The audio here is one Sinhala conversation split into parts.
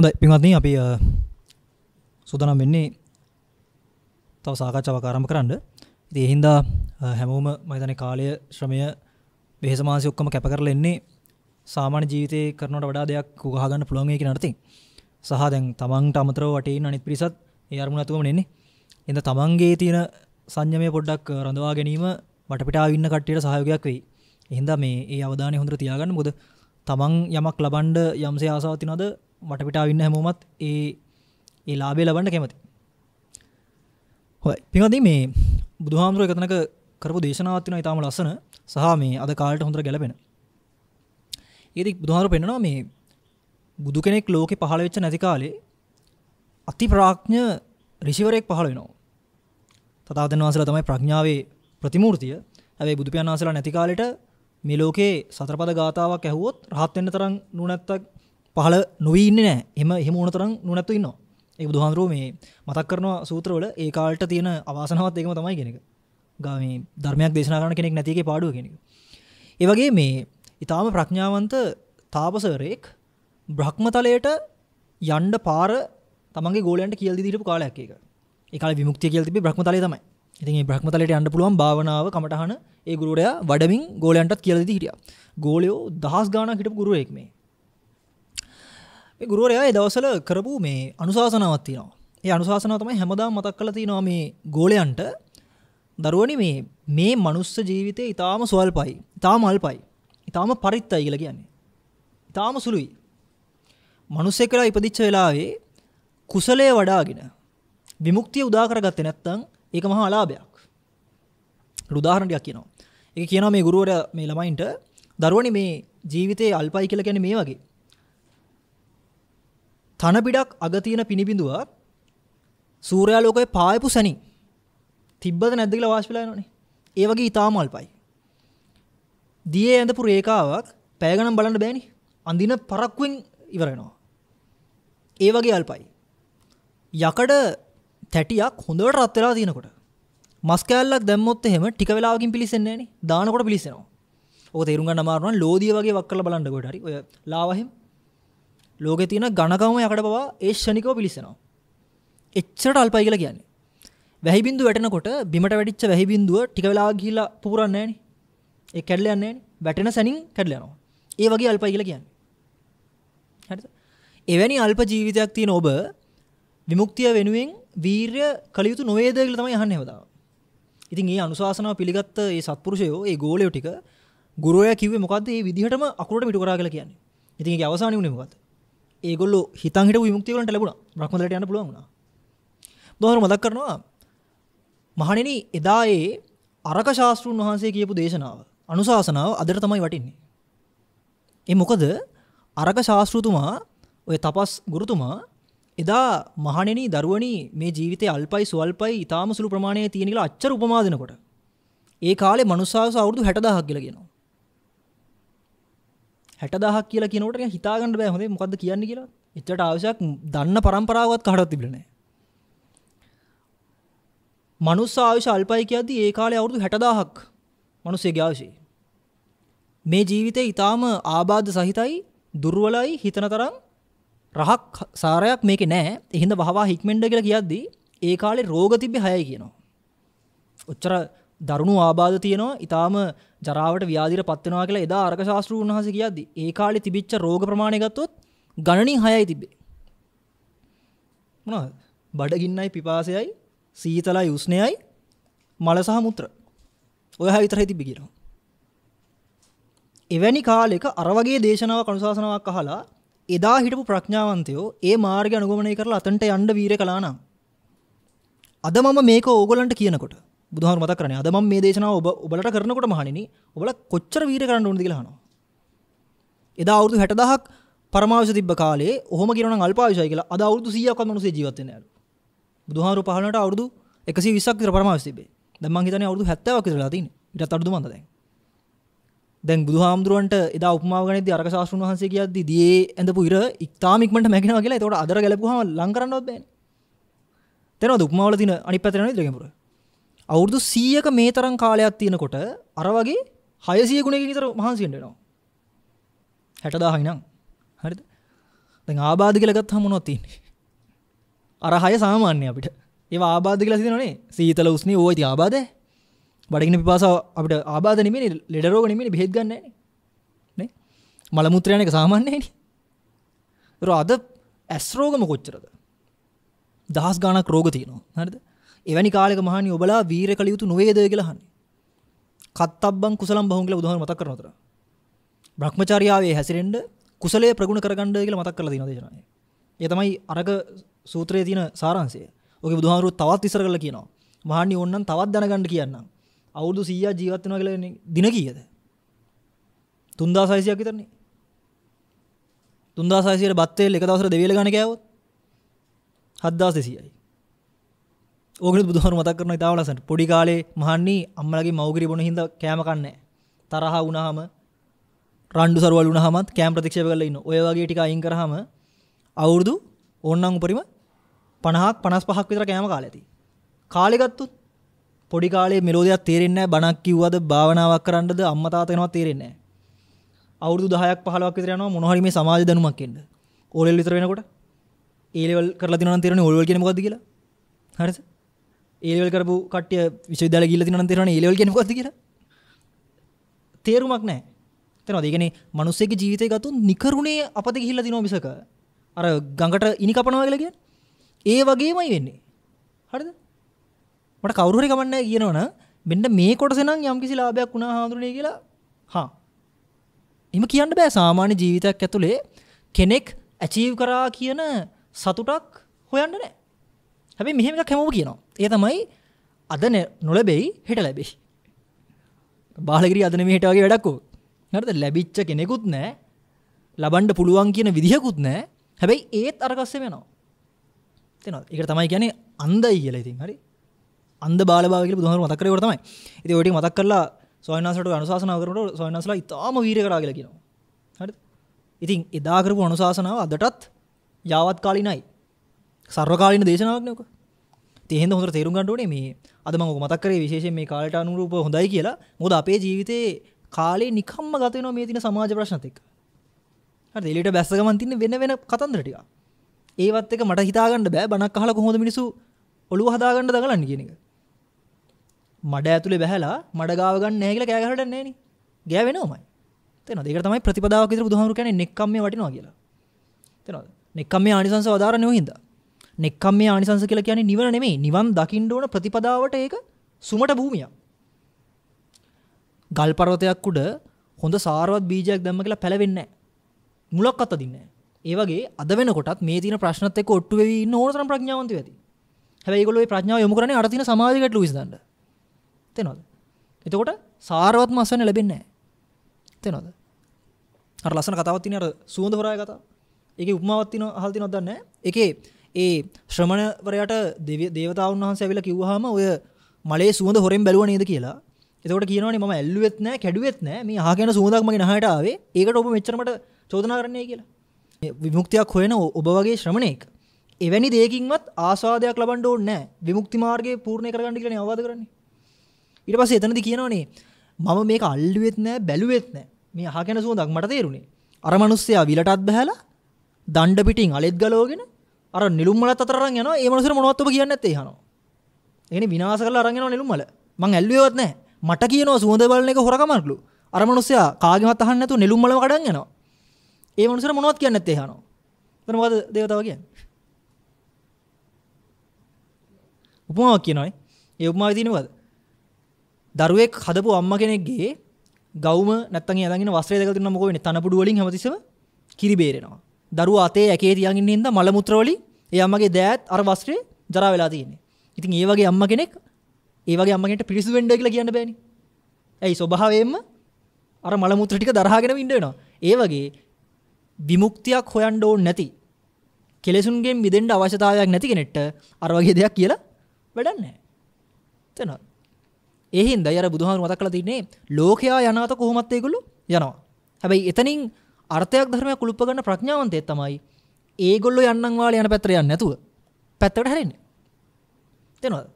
හොඳයි පින්වත්නි අපි සූදානම් වෙන්නේ තව සාකච්ඡාවක් ආරම්භ කරන්න. ඉතින් ඒ හින්දා හැමෝම මම හිතන්නේ කාලය ශ්‍රමය වෙහෙස මානසික ඔක්කොම කැප කරලා එන්නේ සාමාන්‍ය ජීවිතේ කරනවට වඩා දෙයක් උගහ ගන්න පුළුවන් වෙයි කියන අර්ථයෙන්. සහ දැන් තමන්ට අමතරව වටේ ඉන්න අනිත් පිරිසත් ඒ අරමුණ අතුවම එන්නේ. එහෙනම් තමන්ගේ තියෙන සංයමය පොඩ්ඩක් රඳවා ගැනීම වටපිටාව ඉන්න කට්ටියට සහයෝගයක් වෙයි. එහෙනම් මේ ඒ අවධානය හොඳට තියාගන්න. මොකද තමන් යමක් ලබන්න යම්සේ ආසාවක් තියනවද මට පිටාව ඉන්න හැමෝමත් ඒ ඒ ලාබේ ලබන්න කැමති හොයි පිවදී මේ බුදුහාමුදුරුව එකතනක කරපු දේශනාවත් වෙන ඉතාම ලස්සන සහ මේ අද කාලට හොඳට ගැලපෙන. ඒදි බුදුහාමුදුරුව පෙන්නනවා මේ බුදු කෙනෙක් ලෝකෙ පහළ වෙච්ච නැති කාලේ අති ප්‍රඥ ඍෂිවරයෙක් පහළ වෙනවා. තථාගතයන් වහන්සේලා තමයි ප්‍රඥාවේ ප්‍රතිමූර්තිය. හැබැයි බුදු පියාණන් වහන්සේලා නැති කාලෙට මේ ලෝකේ සතරපද ගාතාවක් ඇහුවොත් රහත් වෙන්න තරම් නුවණැත්තක් පහළ නොවීන්න නෑ එම එහෙම ඕනතරම් නොනැතු ඉන්න ඒ බුදුහන්දුරුව මේ මතක් කරනවා සූත්‍රවල ඒ කාල්ට තියෙන අවාසනාවත් ඒකම තමයි කෙනෙක ගම ධර්මයක් දේශනා කරන කෙනෙක් නැතිගේ පාඩුව කෙනෙක ඒවගේ මේ ඉතාම ප්‍රඥාවන්ත තාපසරයෙක් බ්‍රහ්මතලයට යන්ඩ පාර තමගේ ගෝලන්ට කියල් දිරපු කාලයක් එක එකල විමුක්තිය කියල් තිබි බ්‍රහ්මතලය තමයි ඉතින් බ්‍රහ්මතලයට යන්න පුළුවන් භාවනාව කමටහන ඒ ගුරුරයා වඩමින් ගෝලයන්ටත් කියලදි හිටිය ගෝලයෝ දහස් ගාන හිටපු ගුරුවෙක් මේ ගුරුවරයා දවසල කරපු මේ අනුශාසනාවත් තියෙනවා. ඒ අනුශාසනාව තමයි හැමදාම මතක් කරලා තිනවා මේ ගෝලයන්ට දරුවනි මේ මේ මනුස්ස ජීවිතේ ඊටාම සුවල්පයි. ඊටාම අල්පයි. ඊටාම පරිත්තයි කියලා කියන්නේ. ඊටාම සුළුයි. මනුස්සයෙක් කියලා ඉපදිච්ච වෙලාවේ කුසලයේ වඩාගෙන විමුක්තිය උදා කරගත්තේ නැත්නම් ඒක මහා අලාභයක්. උදාහරණ ටිකක් කියනවා. ඒක කියනවා මේ ගුරුවරයා මේ ළමයින්ට දරුවනි මේ ජීවිතේ අල්පයි කියලා කියන්නේ මේ වගේ. තනපිඩක් අගතියන පිණිබිඳුවක් සූරයාලෝකය පායපු සැනි තිබ්බද නැද්දගල වාශපිලා නොනේ ඒ වගේ ඉතාමල් පයි. දිය ඇඳපු රේකාවක් පෑගනම් බලන්න බෑනි අඳින පරක්කුවෙන් ඉවරෙනවා. ඒ වගේ අල්පයි. යකඩ තැටියක් හොඳට රත්වෙලා තියෙනකොට මස්කෑල්ලක් දැම්මොත් එහෙම ටික වෙලාවකින් පිලිසෙන්නේ නෑනේ දානකොට පිලිසෙනවා. ඕක තේරුම් ගන්න අමාරු නම් ලෝදිය වගේ වක් කරලා බලන්නකොට හරි ඔය ලාවහිම් ලෝකෙ තියෙන ඝනකම යකඩ පවා ඒ ෂණිකව පිලිසෙනවා. එච්චරට අල්පයි කියලා කියන්නේ. වැහි බින්දුව වැටෙනකොට බිමට වැටිච්ච වැහි බින්දුව ටික වෙලාවක් ගිහිල්ලා පුපුරන්නේ නැහනේ. ඒ කැඩලා යන්නේ නැහනේ. වැටෙන සැනින් කැඩලා යනවා. ඒ වගේ අල්පයි කියලා කියන්නේ. හරිද? එවැනි අල්ප ජීවිතයක් තියෙන ඔබ විමුක්තිය වෙනුවෙන් වීරය කළ යුතු නොවේද කියලා තමයි අහන්නේ හැමදාම. ඉතින් මේ අනුශාසනාව පිළිගත්ත මේ සත්පුරුෂයෝ මේ ගෝලයෝ ටික ගුරුවරයා කිව්වේ මොකද්ද මේ විදිහටම අකුරට මිටු කරා කියලා කියන්නේ. ඉතින් ඒකේ අවසානය උනේ මොකද්ද? ඒගොල්ල හිතන්ට විමුක්තිවලට ලැබුණ ්‍රහ්මදට යන පුළුවන්න දොහර මදක් කරනවා මහනිනි එදා ඒ අරක ශාස්තෘන් වහන්සේ කියපු දේශනාව අනුශාසනාව අදර තමයි වටින්නේ. එ මොකද අරක ශාස්තෘතුමා ඔය තපස් ගුරුතුමා එදා මහනෙන දරුවනි මේ ජීවිත අල්පයි සුවල්පයි ඉතාම සුළු ප්‍රමාණය තියෙනකල අච්චර උපමාදනකොට ඒ කාලේ මනුසාස අවුරදු හැටදාහක් කියලගෙනවා හැටදහක් කියලා කියනට හිතාගන්න බෑ හොඳේ මොකද කියන්න කියලා එච්චට අවශයක් දන්න පරම්පරාවත් කහටත් තිබිලනෑ මනුස් ආවිශ අල්පයි කියද ඒ කාලය අවුරදු හැටදාහක් මනුසේ ගාවශී මේ ජීවිතය ඉතාම ආබාධ සහිතයි දුර්වලයි හිතන තරම් රහක් සාරයක් මේක නෑ එහිද වහවා හික්මෙන්ඩ කියලා කියද්දී ඒ කාලේ රෝග තිබ්බි හය කියනවා ඔච්චර දරුණු ආබාධ තියෙනවා ඉතාම ජරාවට ව්‍යාධිර පත්වෙනවා කියලා එදා අර්ග ශාස්තෘන් වහස කියද්දි ඒ කාලේ තිබිච්ච රෝග ප්‍රමාණය ගත්තොත් ගණනින් හයයි තිබේ. මොනවද? බඩගින්නයි පිපාසයයි සීතලයි උෂ්ණයයි මල සහ මුත්‍ර. ඔය හය විතරයි තිබි කියනවා. එවැනි කාලෙක අර වගේ දේශනාවක් අනුශාසනාවක් අහලා එදා හිටපු ප්‍රඥාවන්තයෝ ඒ මාර්ගය අනුගමනය කරලා අතන්ට යන්න වීරය කළා නම් අද මම මේක ඕගොල්ලන්ට කියනකොට බුදුහාර මතක් කරන්නේ අද මම මේ දේශනාව ඔබ ඔබලට කරනකොට මහණෙනි ඔබලා කොච්චර වීර කරන්න ඕනද කියලා අහනවා. එදා අවුරුදු 60000ක් පරමාවශ තිබ්බ කාලේ ඔහොම කියනවා නම් අල්පායුෂයි කියලා අද අවුරුදු 100ක්වත් මිනිස්සු ජීවත් වෙන්නේ නැහැලු. බුදුහාරු පහළනට අවුරුදු 120ක් විතර පරමාවශ තිබේ. දැන් මං හිතන්නේ අවුරුදු 70ක් විතරලා තියෙන්නේ. ඊටත් අඩුද මන්ද දැන්. දැන් බුදුහාමුදුරුවන්ට එදා උපමාව ගනිද්දී අරක ශාස්ත්‍රුන් වහන්සේ කියද්දී දියේ ඇඳපු ඉර ඉක්තාම ඉක්මනට මැගෙනවා කියලා. ඒතකොට අදර ගැලපුවාම ලං කරන්නවත් බෑනේ. තේරෙනවද උපමාවල තියෙන අනිත් පැත්තට යන විදිහ ගැඹුර? අවුරුදු 100ක මේ තරම් කාලයක් තියෙනකොට අර වගේ 600 ගුණයකින් විතර මහන්සියෙන් වෙනවා. 60000යි නං. හරිද? දැන් ආබාධ කියලා ගත්තාම මොනවද තියෙන්නේ? අර 6 සාමාන්‍ය අපිට. ඒවා ආබාධ කියලා හිතනවනේ. සීතල උස්නේ ඕවා ඉතින් ආබාධය. බඩගිනි පිපාසාව අපිට ආබාධ නෙමෙයිනේ, ලෙඩ රෝග නෙමෙයිනේ බෙහෙත් ගන්න නැහැනේ. නේ? මල මුත්‍රා යන එක සාමාන්‍යයිනේ. ඒතර අද ඇස් රෝගම කොච්චරද? දහස් ගණක් රෝග තියෙනවා. හරිද? එවැනි කාලයක මහණනි ඔබලා වීර කළ යුතු නොවේද කියලා අහන්නේ. කත්තබ්බං කුසලම් බහුන් කියලා බුදුහාම මතක් කරනතර. භ්‍රමචාරියාවේ හැසිරෙන්න කුසලයේ ප්‍රගුණ කරගන්න කියලා මතක් කරලා තියෙනවා දේශනාවේ. ඒ තමයි අරක සූත්‍රයේ තියෙන සාරාංශය. ඔගේ බුදුහාමුදුරුවෝ තවත් ඉස්සර කරලා කියනවා. මහණනි ඕන්නම් තවත් දැනගන්න කියන්නම්. අවුරුදු 100ක් ජීවත් වෙනවා කියලා දින කීයද? 3600ක් විතරනේ. 3600ට බත් තෙල් එක දවසට දෙවියල ගන්න කෑවොත් 7200යි. ඕගෙන බුදුහර මතක් කරන ඉතාවලසට පොඩි කාලේ මහන්නේ අම්මලගේ මවගිරි බොන හින්දා කෑම කන්නේ තරහ වුණාම රණ්ඩු සරුවල් වුණාමත් කෑම ප්‍රතික්ෂේප කරලා ඉන්න ඔය වගේ ටික අයින් කරාම අවුරුදු ඕන්නම් උපරිම 50ක් 55ක් විතර කෑම කාලය ඇති කාලේ ගත්තොත් පොඩි කාලේ මෙලෝදියක් තේරෙන්නේ නැහැ බණක් කිව්වද භාවනාවක් කරන්නද අම්මා තාත්තා කෙනවත් තේරෙන්නේ නැහැ අවුරුදු 10ක් 15ක් විතර යනවා මොන හරි මේ සමාජ දැනුමක් එන්න ඕලෙල් විතර වෙනකොට ඒ ලෙවල් කරලා දිනනවා නම් තේරෙන්නේ ඕලෙල් කියන්නේ මොකද්ද කියලා හරිද ඒවල් කරපු කට්ය විශවිදල ගිල තින තෙරන ඒවල් ගෙන කොද කියර තේරුමක් නෑ තෙනවා දෙගෙන මනුස්සෙක ජීවිතය ගතු නිකරුණේ අපත ගිහිල්ල දිනෝ මිසක අර ගඟට ඉනි කපනවාගලග ඒ වගේමයි වෙන්නේ හරිද මට කවුරුහරි කමන්න කියනවන මෙන්න මේ කොටසනම් යම්කිසි ලාභයක් වුණා හාඳුරනේ කියලා හා එම කියන්න බෑ සාමාන්‍ය ජීවිතයක් ඇතුළේ කෙනෙක් ඇචීව් කරා කියන සතුටක් හොයන්න නෑ හැබැයි මෙහෙම එකක් හැමෝම කියනවා ඒ තමයි අද නොලබෙයි හෙට ලැබෙයි. බාලගිරි අදන මේ හිටවගේ වැඩක්කෝ නරද ලැබිච්ච කෙනෙකුත් නෑ ලබන්ඩ පුළුවන් කියන විදිහකුත් නෑ හැබැයි ඒත් අරකස්සේ වෙනවා. තෙන එක තමයි ගැන අන්දයි කියල ඉතින් හරි අන්ද බාලබාගල බුදුහර මතකරවට තමයි ඇති ඔඩි මතක් කරලා සොයනසට අනුසාසනාවකට සොයනසලා ඉතාම වීර කරා කියලා කියනවා හරි ඉතින් එදාකරපු අනුශාසනාව අදටත් යාවත් කාලිනයි සර්වකාලීන දේශනාවක්නයක තියෙන හොඳ තේරුම් ගන්නඩුවනේ මේ අදම මතක්කරේ විශේෂෙන් මේ කාලට අනුරූප හොඳයි කියලා මොද අපේ ජීවිතයේ කාලේ නිකම්ම ගතයන මේ තින සමාජ ප්‍රශ්නතික එලිට බැස්සගමන් තින්න වෙන වෙන කතන්දරටික ඒවත් එක මට හිතාගන්න බෑ බනක් අහල කොහොද මිනිසු ඔළුව හදාගන්න දගලන්න කියන එක මඩ ඇතුළේ බැහලා මඩ ගාවගන්න නෑ කියලා කෑගහට නෑනේ ගෑවෙනවමයි තේනවා ඒක තමයි ප්‍රතිපදාවක් විතර බුදුහාමුදුරු කියන්නේ නෙක්කම් මේ වටිනවා කියලා තේනවද නෙක්කම් මේ ආනිසංස වදාරන්නේ ඔහින්දා නෙක්කම්මේ ආනිසංස කියලා කියන්නේ නිවන නෙමෙයි. නිවන් දකින්න ඕන ප්‍රතිපදාවට ඒක සුමට භූමියක්. ගල් පර්වතයක් උඩ හොඳ සාරවත් බීජයක් දැම්ම කියලා පැලවෙන්නේ නැහැ. මුලක් අත දින්නේ නැහැ. ඒ වගේ අද වෙනකොටත් මේ තියෙන ප්‍රශ්නත් එක්ක ඔට්ටු වෙවි ඉන්න ඕන තරම් ප්‍රඥාවන්තයෝ ඇති. හැබැයි ඒගොල්ලෝ මේ ප්‍රඥාව යොමු කරන්නේ අර තියෙන සමාධි ගැටලු විසඳන්න. තේනවද? එතකොට සාරවත් මස්සන ලැබෙන්නේ නැහැ. තේනවද? අර ලස්සන කතාවක් තියෙන අර සුවඳ හොරාය කතාව. ඒකේ උපමාවක් තියෙනවා අහලා තියෙනවද දන්නේ නැහැ. ඒකේ ඒ ශ්‍රමණවරයට දේවතාවන් වහන්ස ඇවිල කිව්හම ඔය මලේ සුවඳ හොරෙන් බැලුව නේද කියලා එතකට කියනවන ම ඇල්ලුවෙත් නෑ කැඩුවෙත් නෑ මේ හාගැන සුවදක්මගේ නහටාවේ ඒකට ඔබ මෙචරට චෝදනා කරන්නේ කියලා විමුක්තියක් හොයන ඔබ වගේ ශ්‍රමණයෙක් එවැනි දේකින්වත් ආසාධයක් ලබන්ඩ ඕන්නෑ විමුක්ති මාර්ගය පූර්ණය කරගන්නි කියන අවද කරන්නේ ඉට පස එතනති කියනවනේ මම මේක අල්ලුවෙත් නෑ බැලුවෙත් නෑ මේ හාගැන සුවදක් මට තේරුණේ අර මනුස්සයා විලටත් බැහලා දණ්ඩ පිටින් අලෙත් ගලෝගෙන අර නිලුම් මලත් අතර අරන් යනවා. ඒ මනුස්සර මොනවත් ඔබ කියන්නේ නැත්තේ අහනවා. ඒනේ විනාශ කරලා අරන් යනවා නිලුම් මල. මං ඇල්ලුවේවත් නැහැ. මට කියනවා සුවඳ බලන එක හොරකමක්ලු. අර මනුස්සයා කාගෙවත් අහන්න නැතුව නිලුම් මලම කඩන් යනවා. ඒ මනුස්සර මොනවත් කියන්නේ නැත්තේ අහනවා. එතන මොකද දේවතාව කියන්නේ? උපමාවක් කියනවායි. ඒ උපමාවේ තියෙන මොකද? දරුවෙක් හදපු අම්ම කෙනෙක්ගේ ගවුම නැත්තන් යලගෙන වස්ත්‍රය දෙකල් දෙනවා මොකෝ වෙන්නේ? තනපුඩු වලින් හැමතිස්සම කිරි බේරෙනවා. දරුවා අතේ ඇකේ තියන් ඉන්න හින්දා මල මුත්‍ර වලින් ඒ අම්මගේ දෑත් අර වස්ත්‍රේ ජරා වෙලා තියෙන්නේ. ඉතින් ඒ වගේ අම්මා කෙනෙක් ඒ වගේ අම්මා කෙනෙක්ට පිරිසිදු වෙන්න කියලා කියන්න බෑනේ. ඇයි ස්වභාවයෙන්ම අර මල මුත්‍ර ටික දරාගෙනම ඉන්න වෙනවා. ඒ වගේ විමුක්තියක් හොයන්න ඕනේ නැති කෙලෙසුන්ගෙන් මිදෙන්න අවශ්‍යතාවයක් නැති කෙනෙක්ට අර වගේ දෙයක් කියලා වැඩක් නැහැ. තේනවා. ඒ හින්දායි අර බුදුහාමුදුරු මතක් කරලා තින්නේ ලෝකයා යනාත කොහොමත් ඒගොල්ලෝ යනවා. හැබැයි එතනින් අර්ථයක් ධර්මයක් උලුප්ප ගන්න ප්‍රඥාවන්තයෙක් තමයි ඒගොල්ලෝ යන්නම් වාල යන පැත්තට යන්නේ නැතුව පැත්තකට හැරෙන්නේ. තේනවද?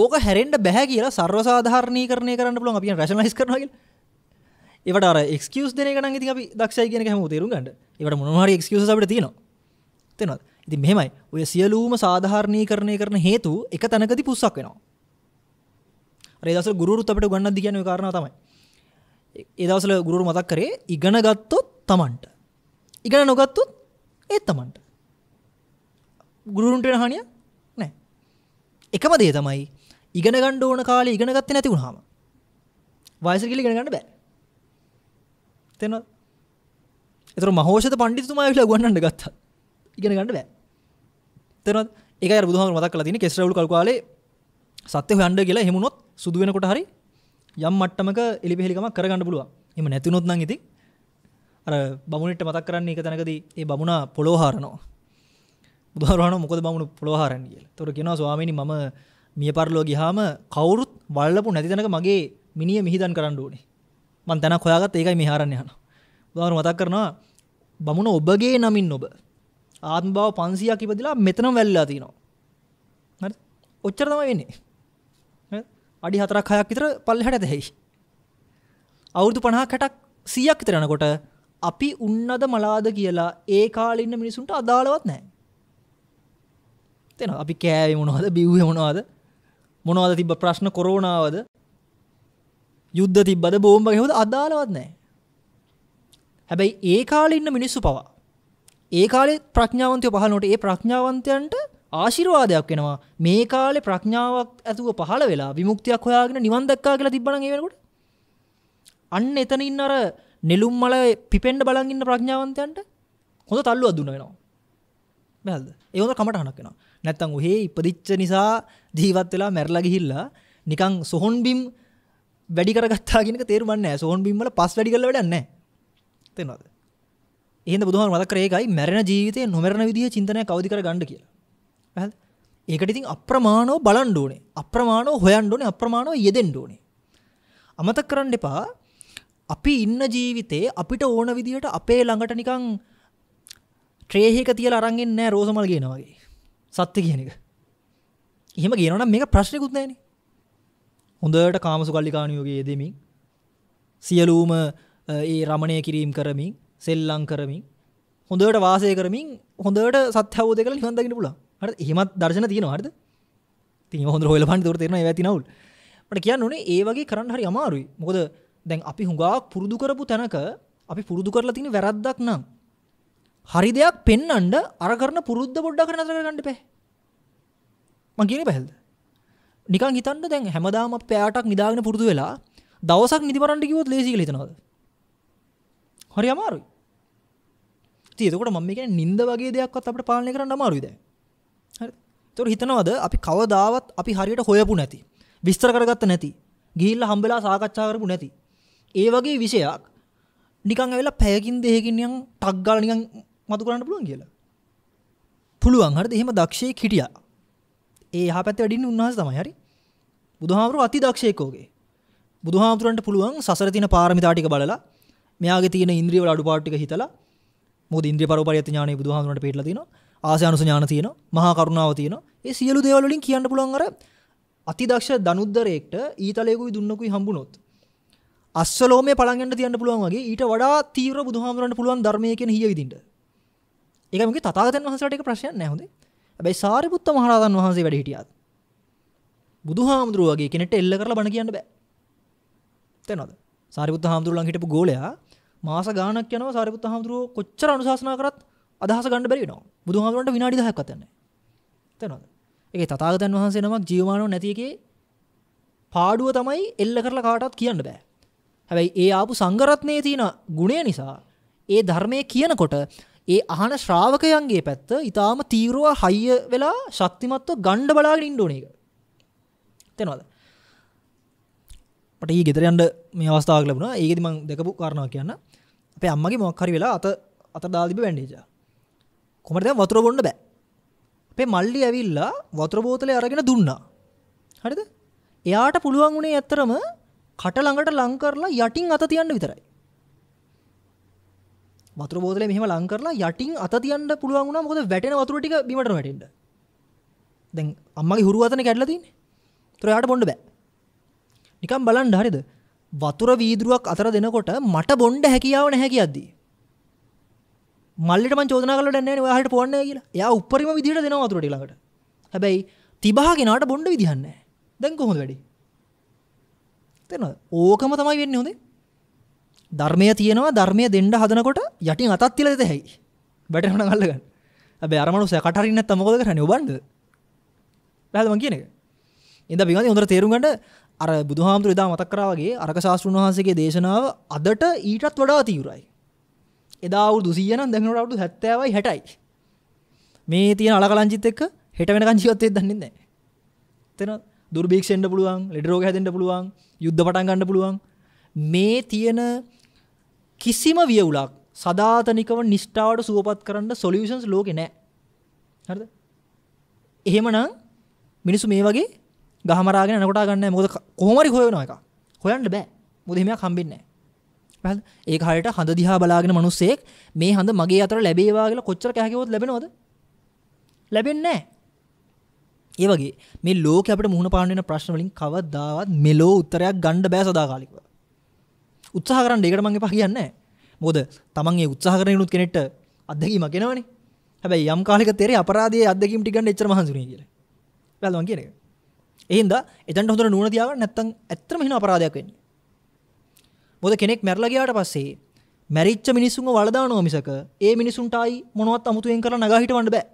ඕක හැරෙන්න බෑ කියලා සර්වසාධාරණීකරණය කරන්න පුළුවන් අපි රෂනලයිස් කරනවා කියලා. ඒවට අර එක්ස්කියුස් දෙන එක නම් ඉතින් අපි දක්ෂයි කියන එක හැමෝම තේරුම් ගන්න. ඒවට මොනවා හරි එක්ස්කියුසස් අපිට තියෙනවා. තේනවද? ඉතින් මෙහෙමයි. ඔය සියලුම සාධාරණීකරණය කරන හේතු එක තැනකදී පුස්සක් වෙනවා. අර ඒ දවස්වල ගුරුවරුත් අපිට උගන්වද්දි කියන ඔය කාරණා තමයි. ඒ දවස්වල ගුරුවරු මතක් කරේ ඉගෙන ගත්තොත් Tamanට. ඉගෙන නොගත්තොත් ඒත් තමන්ට ගුරුන්ට හානිය නෑ එකම දේ තමයි ඉගෙන ගණ්ඩ ඕන කාල ඉගෙන ගත්ත නැති වුණාම වයසකිලි ගෙනගන්න බෑ තෙන එතර මහෝෂත පණ්ඩිතුමා විලා ගන්නට ගත්ත ඉගෙන ගන්න බෑ තෙන එක බුදුහම මතක් කලා තින කෙස්රවුල් කල් කාලේ සත්‍ය හොයන්ඩ කියලා හෙමුණොත් සුදු වෙනකොට හරි යම් මට්ටමක එලිපෙහෙලිකමක් කරගන්න පුළුවන් එම නැතිනොත් නම් ඉතින් අර බමුණට මතක් කරන්න එක තැනකදී ඒ බමුණා පොළොහාරනවා බුදුහාරහන මොකද බමුණු පොළොහාරන් කියලා. ඒතොර කියනවා ස්වාමීනි මම මිය පරලෝ ගියාම කවුරුත් වල්ලපු නැති තැනක මගේ මිනිය මිහිදන් කරන්න ඕනේ. මං තැනක් හොයාගත්ත ඒකයි මේ හරන්න යනවා. බුදුහාරහන මතක් කරනවා බමුණ ඔබගේ නමින් ඔබ ආත්ම භාව 500ක් ඉපදලා මෙතනම වැල්ලා තිනවා. හරි? ඔච්චර තමයි වෙන්නේ. අඩි 4ක් 6ක් විතර පල්ලෙහාට ඇදෙයි. අවුරුදු 50ක් 60ක් 100ක් විතර යනකොට අපි උන්නද මලාද කියලා ඒ කාලින්න මිනිසුන්ට අදාළවත් නෑ තෙන අපි කෑව මොනවද බිව්හ මොනවාද මොනවද තිබ ප්‍රශ්න කොරෝණාවද යුද්ධ තිබ්බද බෝම්බ හෙවද අදාළවත් නෑ හැබැයි ඒ කාලින්න මිනිස්සු පවා ඒ කාලේ ප්‍රඥාවන්තය පහලනොට ඒ ප්‍රඥාවන්තයන්ට ආශිරවාදයක් වෙනවා මේ කාලේ ප්‍රඥාවක් ඇතුව පහළ වෙලා විමුක්තියක් හොයාගෙන නිවන් දක්කා කියලා තිබ්බනම් ඒ වෙනකොට අන්න එතන ඉන්න අර නෙලුම් මල පිපෙන්ඩ බලගන්න ප්‍රඥාවන්තයන්ට හොඳ තල්ලු අදුනනවා බැද ඒවන කමට හනක්ෙන නැත්තං ඔහේ ඉපදිච්ච නිසා ජීවත් වෙලා මැරලා ගිහිල්ලා නිකං සොහොන් බිම් වැඩි කරගත්තාගෙනක තේරුමන්න සොහන් බිම්මල පස් වැඩි කල වැඩන්න තෙනවද ඒ බුදුහන් වදකරේකයි මැරණ ජීවිතය නොමරණ විදිහ චිතනය කවදි කර ගණඩ කියලා ඒකට ඉතින් අප්‍රමාණෝ බලන්ඩෝනේ අප්‍රමාණෝ හොයන්ඩෝනේ අප්‍රමාණෝ යෙදෙන්ඩෝනේ අමතක් කරන්න එපා අපි ඉන්න ජීවිතේ අපිට ඕන විදිහට අපේ ළඟට නිකං ට්‍රේහික තියල අරන්ගෙන් නෑ රෝසමල් ගෙනවගේ සත්‍ය කියන එක එහෙම ගෙනන මේ ප්‍රශ්නයකුත් නෑන හොඳට කාමසු කල්ලිකානයෝගේ යෙදෙමින් සියලූම ඒ රමණය කිරීම් කරමින් සෙල්ලං කරමින් හොඳට වාසය කරමින් හොඳට සත්‍යවෝදය කළ නිවන්දගෙන පුලා හට එහෙමත් දර්ශන තියෙනවාට ති හොඳ හොල පන් තුර තෙරන ඇති නවල් මට කියන්න ඕනේ ඒ වගේ කරන්න හරි අමාරුයි මොකද දැන් අපි හුඟාවක් පුරුදු කරපු තැනක අපි පුරුදු කරලා තියෙන වැරද්දක් නම් හරි දෙයක් පෙන්වන්න අර කරන පුරුද්ද පොඩ්ඩක් නතර කරගන්න එපා. මං කියන්නේ පැහැල්ද? නිකන් හිතන්න දැන් හැමදාම අපි පැයටක් නිදාගෙන පුරුදු වෙලා දවසක් නිදිමරන්න කිව්වොත් ලේසි කියලා හිතනවද? හරි අමාරුයි. ඉතින් එතකොට මම මේ කියන්නේ නිින්ද වගේ දෙයක්වත් අපිට පාලනය කරන්න අමාරුයි දැන්. හරිද? ඒතකොට හිතනවද අපි කවදාවත් අපි හරියට හොයපු නැති විස්තර කරගත්ත නැති ගිහිල්ලා හම්බෙලා සාකච්ඡා කරපු නැති ඒ වගේ විෂයක් නිකන් ඇවිල්ලා පැයකින් දෙකකින් නිකන් ටක් ගාලා නිකන් මතු කරන්න පුළුවන් කියලා. පුළුවන් හරිද? එහෙම දක්ෂයෙක් හිටියා. ඒ එහා පැත්තේ වැඩින්නේ උන්වහන්සේ තමයි හරි. බුදුහාමුදුරුවෝ අති දක්ෂයෙක් ඕගේ. බුදුහාමුදුරන්ට පුළුවන් සසර තියෙන පාරමිතා ටික බලලා මෙයාගේ තියෙන ඉන්ද්‍රිය වල අඩුපාඩු ටික හිතලා මොකද ඉන්ද්‍රිය පරෝපරියත් ඥානෙ බුදුහාමුදුරන්ට පිටලා තිනවා. ආසයනුස ඥාන තියෙනවා. මහා කරුණාව තියෙනවා. ඒ සියලු දේවල් වලින් කියන්න පුළුවන් අර අතිදක්ෂ දනුද්දරයෙක්ට ඊතලයකුයි දුන්නකුයි හම්බුනොත් අස්සලෝමය පළගෙන්ට තියන්න පුළුවන් වගේ ඊට වඩා තීව්‍ර බුදුහාමුදුරන්ට පුළුවන් ධර්මය කියන හිය විදින්න. ඒක මගේ තථාගතයන් වහන්සේට ඒක ප්‍රශ්නයක් නෑ හොඳේ. හැබැයි සාරිපුත්ත මහරහතන් වහන්සේ වැඩ හිටියත් බුදුහාමුදුරුව වගේ කෙනෙක්ට එල්ල කරලා බණ කියන්න බෑ. තේනවද? සාරිපුත්ත හාමුදුරුව ළඟ හිටපු ගෝලයා මාස ගාණක් යනවා සාරිපුත්ත හාමුදුරුව කොච්චර අනුශාසනා කරත් අදහස ගන්න බැරි වෙනවා. බුදුහාමුදුරන්ට විනාඩි 10ක් අතර නැහැ. තේනවද? ඒකේ තථාගතයන් වහන්සේ නමක් ජීවමානව නැති එකේ පාඩුව තමයි එල්ල කරලා කාටවත් කියන්න බෑ. හැබැයි ඒ ආපු සංගරත්නයේ තියෙන ගුණය නිසා ඒ ධර්මය කියනකොට ඒ අහන ශ්‍රාවකයන්ගේ පැත්ත ඉතාම තීරුව හයිය වෙලා ශක්තිමත්ව ගණ්ඩ බලාගෙන ඉන්ඩෝන එක තෙනවාද පට ඒ ගෙතරයන්ට මේ අවස්ථාව ලබුණ ඒගෙදි මං දෙකපු කරණාව කියන්න අපේ අම්මගේ මොක්හරි වෙලා අත අත දාදිබ වැඩේජ කොමට වතුර බොන්න බෑ අපේ මල්ලි ඇවිල්ලා වතුර බෝතලය අරගෙන දුන්නා හරිද එයාට පුළුවන් වුණේ ඇත්තරම කට ළඟට ලං කරලා යටින් අත තියන්න විතරයි. වතුර බෝතලේ මෙහෙම ලං කරලා යටින් අත තියන්න පුළුවන් වුණා මොකද වැටෙන වතුර ටික බිමට වැටෙන්න. දැන් අම්මගේ හුරු වතනේ කැඩලා තින්නේ. ඒතර යාට බොන්න බෑ. නිකන් බලන්න හරිද? වතුර වීදුරුවක් අතර දෙනකොට මට බොන්න හැකියාව නැහැ කියද්දී. මල්ලිට මං චෝදනා කළා දැන් නෑනේ ඔයා හරියට පොවන්නේ කියලා. එයා උප්පරිම විදිහට දෙනවා වතුර ටික ළඟට. හැබැයි තිබහගෙනාට බොන්න විදිහක් නැහැ. දැන් කොහොමද වැඩේ? තේරෙනවද? ඕකම තමයි වෙන්නේ හොඳේ. ධර්මය තියෙනවා ධර්මය දෙන්න හදනකොට යටින් අතක් තියලා දෙත හැයි. බැටරණ නම් අල්ලගන්න. හැබැයි අර මනුස්සයා කට හරින්නේ නැත්තම් මොකද කරන්නේ ඔබන්ද? පැහැදිලි මං කියන එක. ඉඳ බිගන්නේ හොඳට තේරුම් ගන්න අර බුදුහාමුදුරු එදා මතක් කරා වගේ අරක ශාස්ත්‍රුන් වහන්සේගේ දේශනාව අදට ඊටත් වඩා තීව්‍රයි. එදා අවුරුදු 100 නම් දැන් අවුරුදු 70යි 60යි. මේ තියෙන අලකලංජිත් එක්ක හෙට වෙනකන් ජීවත් වෙද්දන්නේ නැහැ. තේරෙනවද? දුර්භීක්ෂෙන්ට පුළුවන් ලෙඩරෝග හැදෙන්ට පුළුවන් යුද්ධ පටන් ගන්න පුළුවන් මේ තියෙන කිසිම වියවුලක් සදාතනිකව නිෂ්ඨාවට සුවපත් කරන්න සොලියුෂන්ස් ලෝකෙ නෑ හරිද එහෙමනම් මිනිස්සු මේ වගේ ගහමරාගෙන යනකොට ගන්න මොකද කොහොම හරි හොයනවා එක හොයන්න බෑ මොකද එහෙමයක් හම්බෙන්නේ නෑ ඒක හරියට හඳ දිහා බලාගෙන මිනිස්සෙක් මේ හඳ මගේ අතර ලැබේවා කියලා කොච්චර කැහකියවොත් ලැබෙනවද ලැබෙන්නේ නෑ ඒ වගේ මේ ලෝක අපට මුහුණ පාණ්ඩෙන ප්‍රශ්නවලින් කවදාවත් මෙලෝ උත්තරයක් ගණ්ඩ බෑ සදාකාලිකව. උත්සාහ කරන්න ඒකට මං එපා කියන්නේ මොකද තමන් ඒ උත්සාහ කරන උනුත් කෙනෙක්ට අත්දැකීමක් එනවනේ. හැබැයි යම් කාලයක තේරේ අපරාධයේ අත්දැකීම් ටික ගන්න එච්චර මහන්සි වෙන්නේ කියලා. වැළඳ මං කියන එක. එහෙනම් එතනට හොඳට නුවණ තියාගන්න නැත්නම් ඇත්තම හින අපරාධයක් වෙන්නේ. මොකද කෙනෙක් මැරලා ගියාට පස්සේ මැරිච්ච මිනිස්සුන්ව වලදානවා මිසක ඒ මිනිසුන්ටයි මොනවත් අමුතුවෙන් කරලා නගා හිටවන්න බෑ.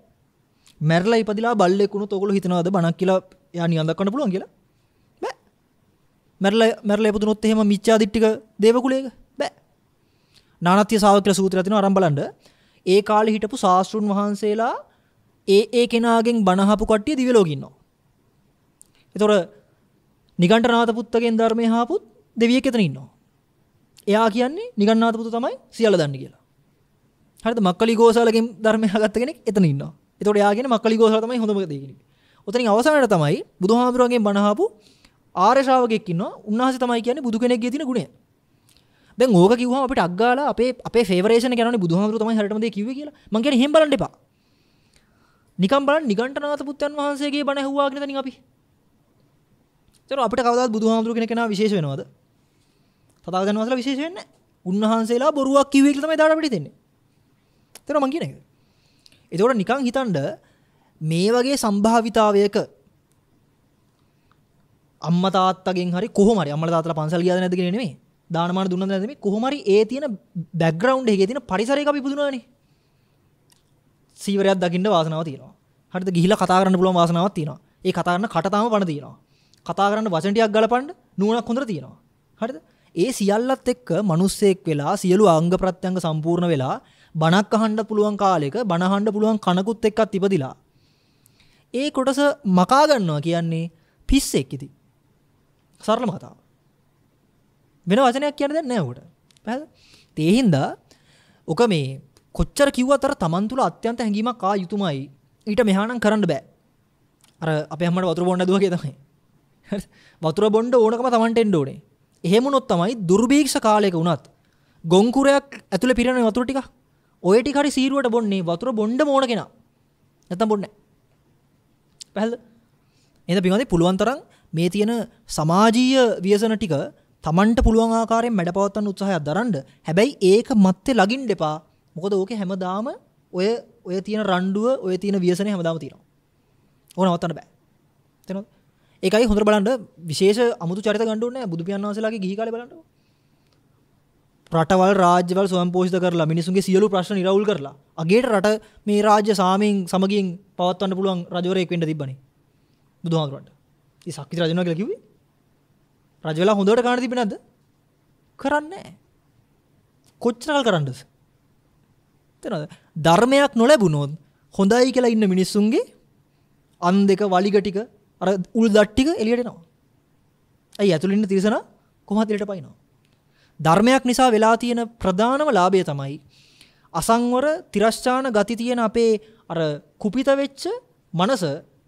මැරලා ඉපදිලා බල්ලෙක් වුණොත් ඔයගොල්ලෝ හිතනවාද බණක් කියලා එයා නිවන් දක්වන්න පුළුවන් කියලා? බෑ. මැරලා මැරලා ඉපදුනොත් එහෙම මිච්ඡාදිට්ඨික දේවකුලයක බෑ. නානත්‍ය සාවක්‍ර සූත්‍රය තියෙනවා අරන් බලන්න. ඒ කාලේ හිටපු සාස්ෘන් වහන්සේලා ඒ ඒ කෙනාගෙන් බණහපු කට්ටිය දිව්‍ය ලෝකෙ ඉන්නවා. ඒතොර නිගණ්ඨනාත පුත්තගෙන් ධර්මය හාපුත් දෙවියෙක් එතන ඉන්නවා. එයා කියන්නේ නිගණ්ඨනාත පුත්තු තමයි සියල්ල දන්නේ කියලා. හරිද? මක්කලි ගෝසාලගෙන් ධර්මය හාගත්ත කෙනෙක් එතන ඉන්නවා. එතකොට යාගෙන මක්කලි ගෝසල තමයි හොඳම දේ කියන්නේ. උතනින් අවසානයේ තමයි බුදුහාමුදුරුවන්ගෙන් බණහාපු ආර්ය ශ්‍රාවකෙක් ඉන්නවා. උන්වහන්සේ තමයි කියන්නේ බුදු කෙනෙක්ගේ තියෙන ගුණය. දැන් ඕක කිව්වම අපිට අග්ගාලා අපේ අපේ ෆේවරේෂන් එක යනවනේ බුදුහාමුදුරුවෝ තමයි හරියටම දේ කිව්වේ කියලා. මං කියන්නේ එහෙම බලන්න එපා. නිකම් බලන්න නිගණ්ඨනාථ පුත්යන් වහන්සේගේ බණ ඇහුවාගෙන තනින් අපි. ඒතර අපිට කවදාවත් බුදුහාමුදුරුවෝ කෙනෙක් වෙනවා විශේෂ වෙනවද? තථාගතයන් වහන්සේලා විශේෂ වෙන්නේ නැහැ. උන්වහන්සේලා බොරුවක් කිව්වේ කියලා තමයි දාඩ අපිට දෙන්නේ. ඒතර මං කියන්නේ එතකොට නිකන් හිතන්න මේ වගේ සම්භාවිතාවයක අම්මා තාත්තගෙන් හරි කොහොම හරි අම්මලා තාත්තලා පන්සල් ගියාද නැද්ද කියන නෙමෙයි දානමාන දුන්නද නැද්ද මේ කොහොම හරි ඒ තියෙන බෑග්ග්‍රවුන්ඩ් එකේ තියෙන පරිසරයක අපි ඉපදුනානේ සීවරයක් දකින්න වාසනාව තියෙනවා හරිද ගිහිලා කතා කරන්න පුළුවන් වාසනාවක් තියෙනවා ඒ කතා කරන කට තාම පණ තියෙනවා කතා කරන්න වචන ටිකක් ගලපන්න නුවණක් හොඳට තියෙනවා හරිද ඒ සියල්ලත් එක්ක මිනිස්සෙක් වෙලා සියලු අංග ප්‍රත්‍යංග සම්පූර්ණ වෙලා බණක් අහන්න පුළුවන් කාලෙක බණ අහන්න පුළුවන් කනකුත් එක්කත් ඉපදිලා. ඒ කොටස මකා ගන්නවා කියන්නේ පිස්සෙක් ඉතින්. සරලම කතාව. වෙන වචනයක් කියන්න දෙයක් නෑ උකට. පැහැද? ඒ හින්දා ඔක මේ කොච්චර කිව්වත් අර Taman තුල අත්‍යන්ත හැඟීමක් ආ යුතුමයි. ඊට මෙහා නම් කරන්න බෑ. අර අපේ හැමෝට වතුර බොන්න දුව කියලා තමයි. හරිද? වතුර බොන්න ඕනකම Tamanට එන්න ඕනේ. එහෙම වුණොත් තමයි දුර්භීක්ෂ කාලයක වුණත් ගොංකුරයක් ඇතුලේ පිරෙන වතුර ටිකක් ඔය ටික හරි සීරුවට බොන්නේ වතුර බොණ්ඩ මෝන කෙනා. නැත්තම් බොන්නේ නැහැ. පැහැදිලිද? එහෙනම් පින්වත්නි පුළුවන් තරම් මේ තියෙන සමාජීය ව්‍යසන ටික Tamanට පුළුවන් ආකාරයෙන් මැඩපවත්වන්න උත්සාහයක් දරන්න. හැබැයි ඒක මැත්තේ ලගින්න එපා. මොකද ඕකේ හැමදාම ඔය ඔය තියෙන රණ්ඩුව ඔය තියෙන ව්‍යසනේ හැමදාම තියෙනවා. ඕක නවත්තන්න බෑ. තේරෙනවද? ඒකයි හොඳට බලන්න විශේෂ අමුතු චරිත ගන්න ඕනේ නැහැ. බුදු පියාණන් වහන්සේලාගේ ගිහි කාලේ බලන්නකෝ. රටවල් රාජ්‍යවල් සොම්පෝෂිත කරලා මිනිසුන්ගේ සියලු ප්‍රශ්න නිරවුල් කරලා අගේට රට මේ රාජ්‍ය සාමයෙන් සමගින් පවත්වන්න පුළුවන් රජවරයෙක් වෙන්න තිබ්බනේ බුදුහාමුදුරන්ට. ඉතින් සක්විති රජුණා කියලා කිව්වේ. රජ වෙලා හොඳට කාණ තිබ්බේ නැද්ද? කරන්නේ නැහැ. කොච්චර කල් කරන්නද? තේරෙනවද? ධර්මයක් නොලැබුණොත් හොඳයි කියලා ඉන්න මිනිස්සුන්ගේ අන් දෙක වලිග ටික අර උල් දට් ටික එළියට එනවා. ඇයි ඇතුළේ ඉන්න තිරසනා කොහොමද එළියට පයින්නවා? ධර්මයක් නිසා වෙලා තියෙන ප්‍රධානම ලාභය තමයි අසංවර තිරස්චාන ගති තියෙන අපේ අර කුපිත වෙච්ච මනස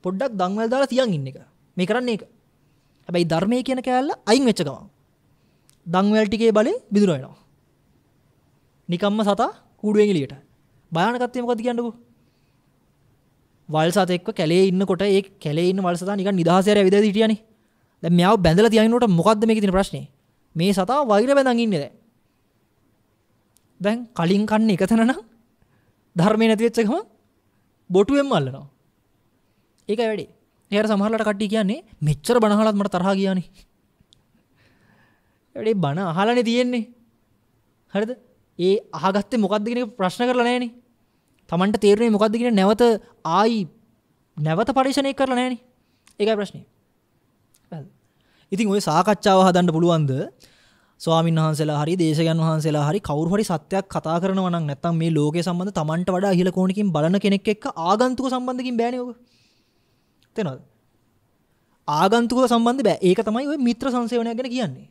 පොඩ්ඩක් දංවැල් දාලා තියන් ඉන්න එක. මේ කරන්නේ ඒක. හැබැයි ධර්මයේ කියන කෑල්ල අයින් වෙච්ච ගමන් දංවැල් ටිකේ බලේ බිඳුර වෙනවා. නිකම්ම සතා කූඩුවෙන් එළියට. භයානකත්වය මොකද්ද කියන්නකෝ? වල් සතෙක්ව කැලේ ඉන්නකොට ඒ කැලේ ඉන්න වල් සතා නිකන් නිදහසේ ඇවිදලා හිටියානේ. දැන් මෙයාව බැඳලා තියාගෙන උට මොකද්ද මේකේ තියෙන ප්‍රශ්නේ? මේ සතා වෛර බඳන් ඉන්නේ දැන්. දැන් කලින් කන්නේ එකතන නම් ධර්මේ නැති වෙච්ච ගමන් බොටුවෙන්ම අල්ලනවා. ඒකයි වැඩේ. ඒකට සමහරලාට කට්ටිය කියන්නේ මෙච්චර බණ අහලත් මට තරහා ගියානේ. වැඩේ බණ අහලානේ තියෙන්නේ. හරිද? ඒ අහගත්තේ මොකද්ද කියන එක ප්‍රශ්න කරලා නැහනේ. Tamanට තේරුනේ මොකද්ද කියන නැවත ආයි නැවත පරිශනාවක් කරලා නැහනේ. ඒකයි ප්‍රශ්නේ. ඉතින් ඔය සාකච්ඡාව හදන්න පුළුවන්ද ස්වාමීන් වහන්සේලා හරි දේශකයන් වහන්සේලා හරි කවුරු හරි සත්‍යයක් කතා කරනවා නම් නැත්නම් මේ ලෝකයේ සම්බන්ධ Tamanට වඩා ඉහළ කෝණකින් බලන කෙනෙක් එක්ක ආගන්තුක සම්බන්ධකින් බෑනේ ඔක. තේනවද? ආගන්තුක සම්බන්ධ බෑ. ඒක තමයි ඔය මිත්‍ර සංසේවනයක් ගැන කියන්නේ.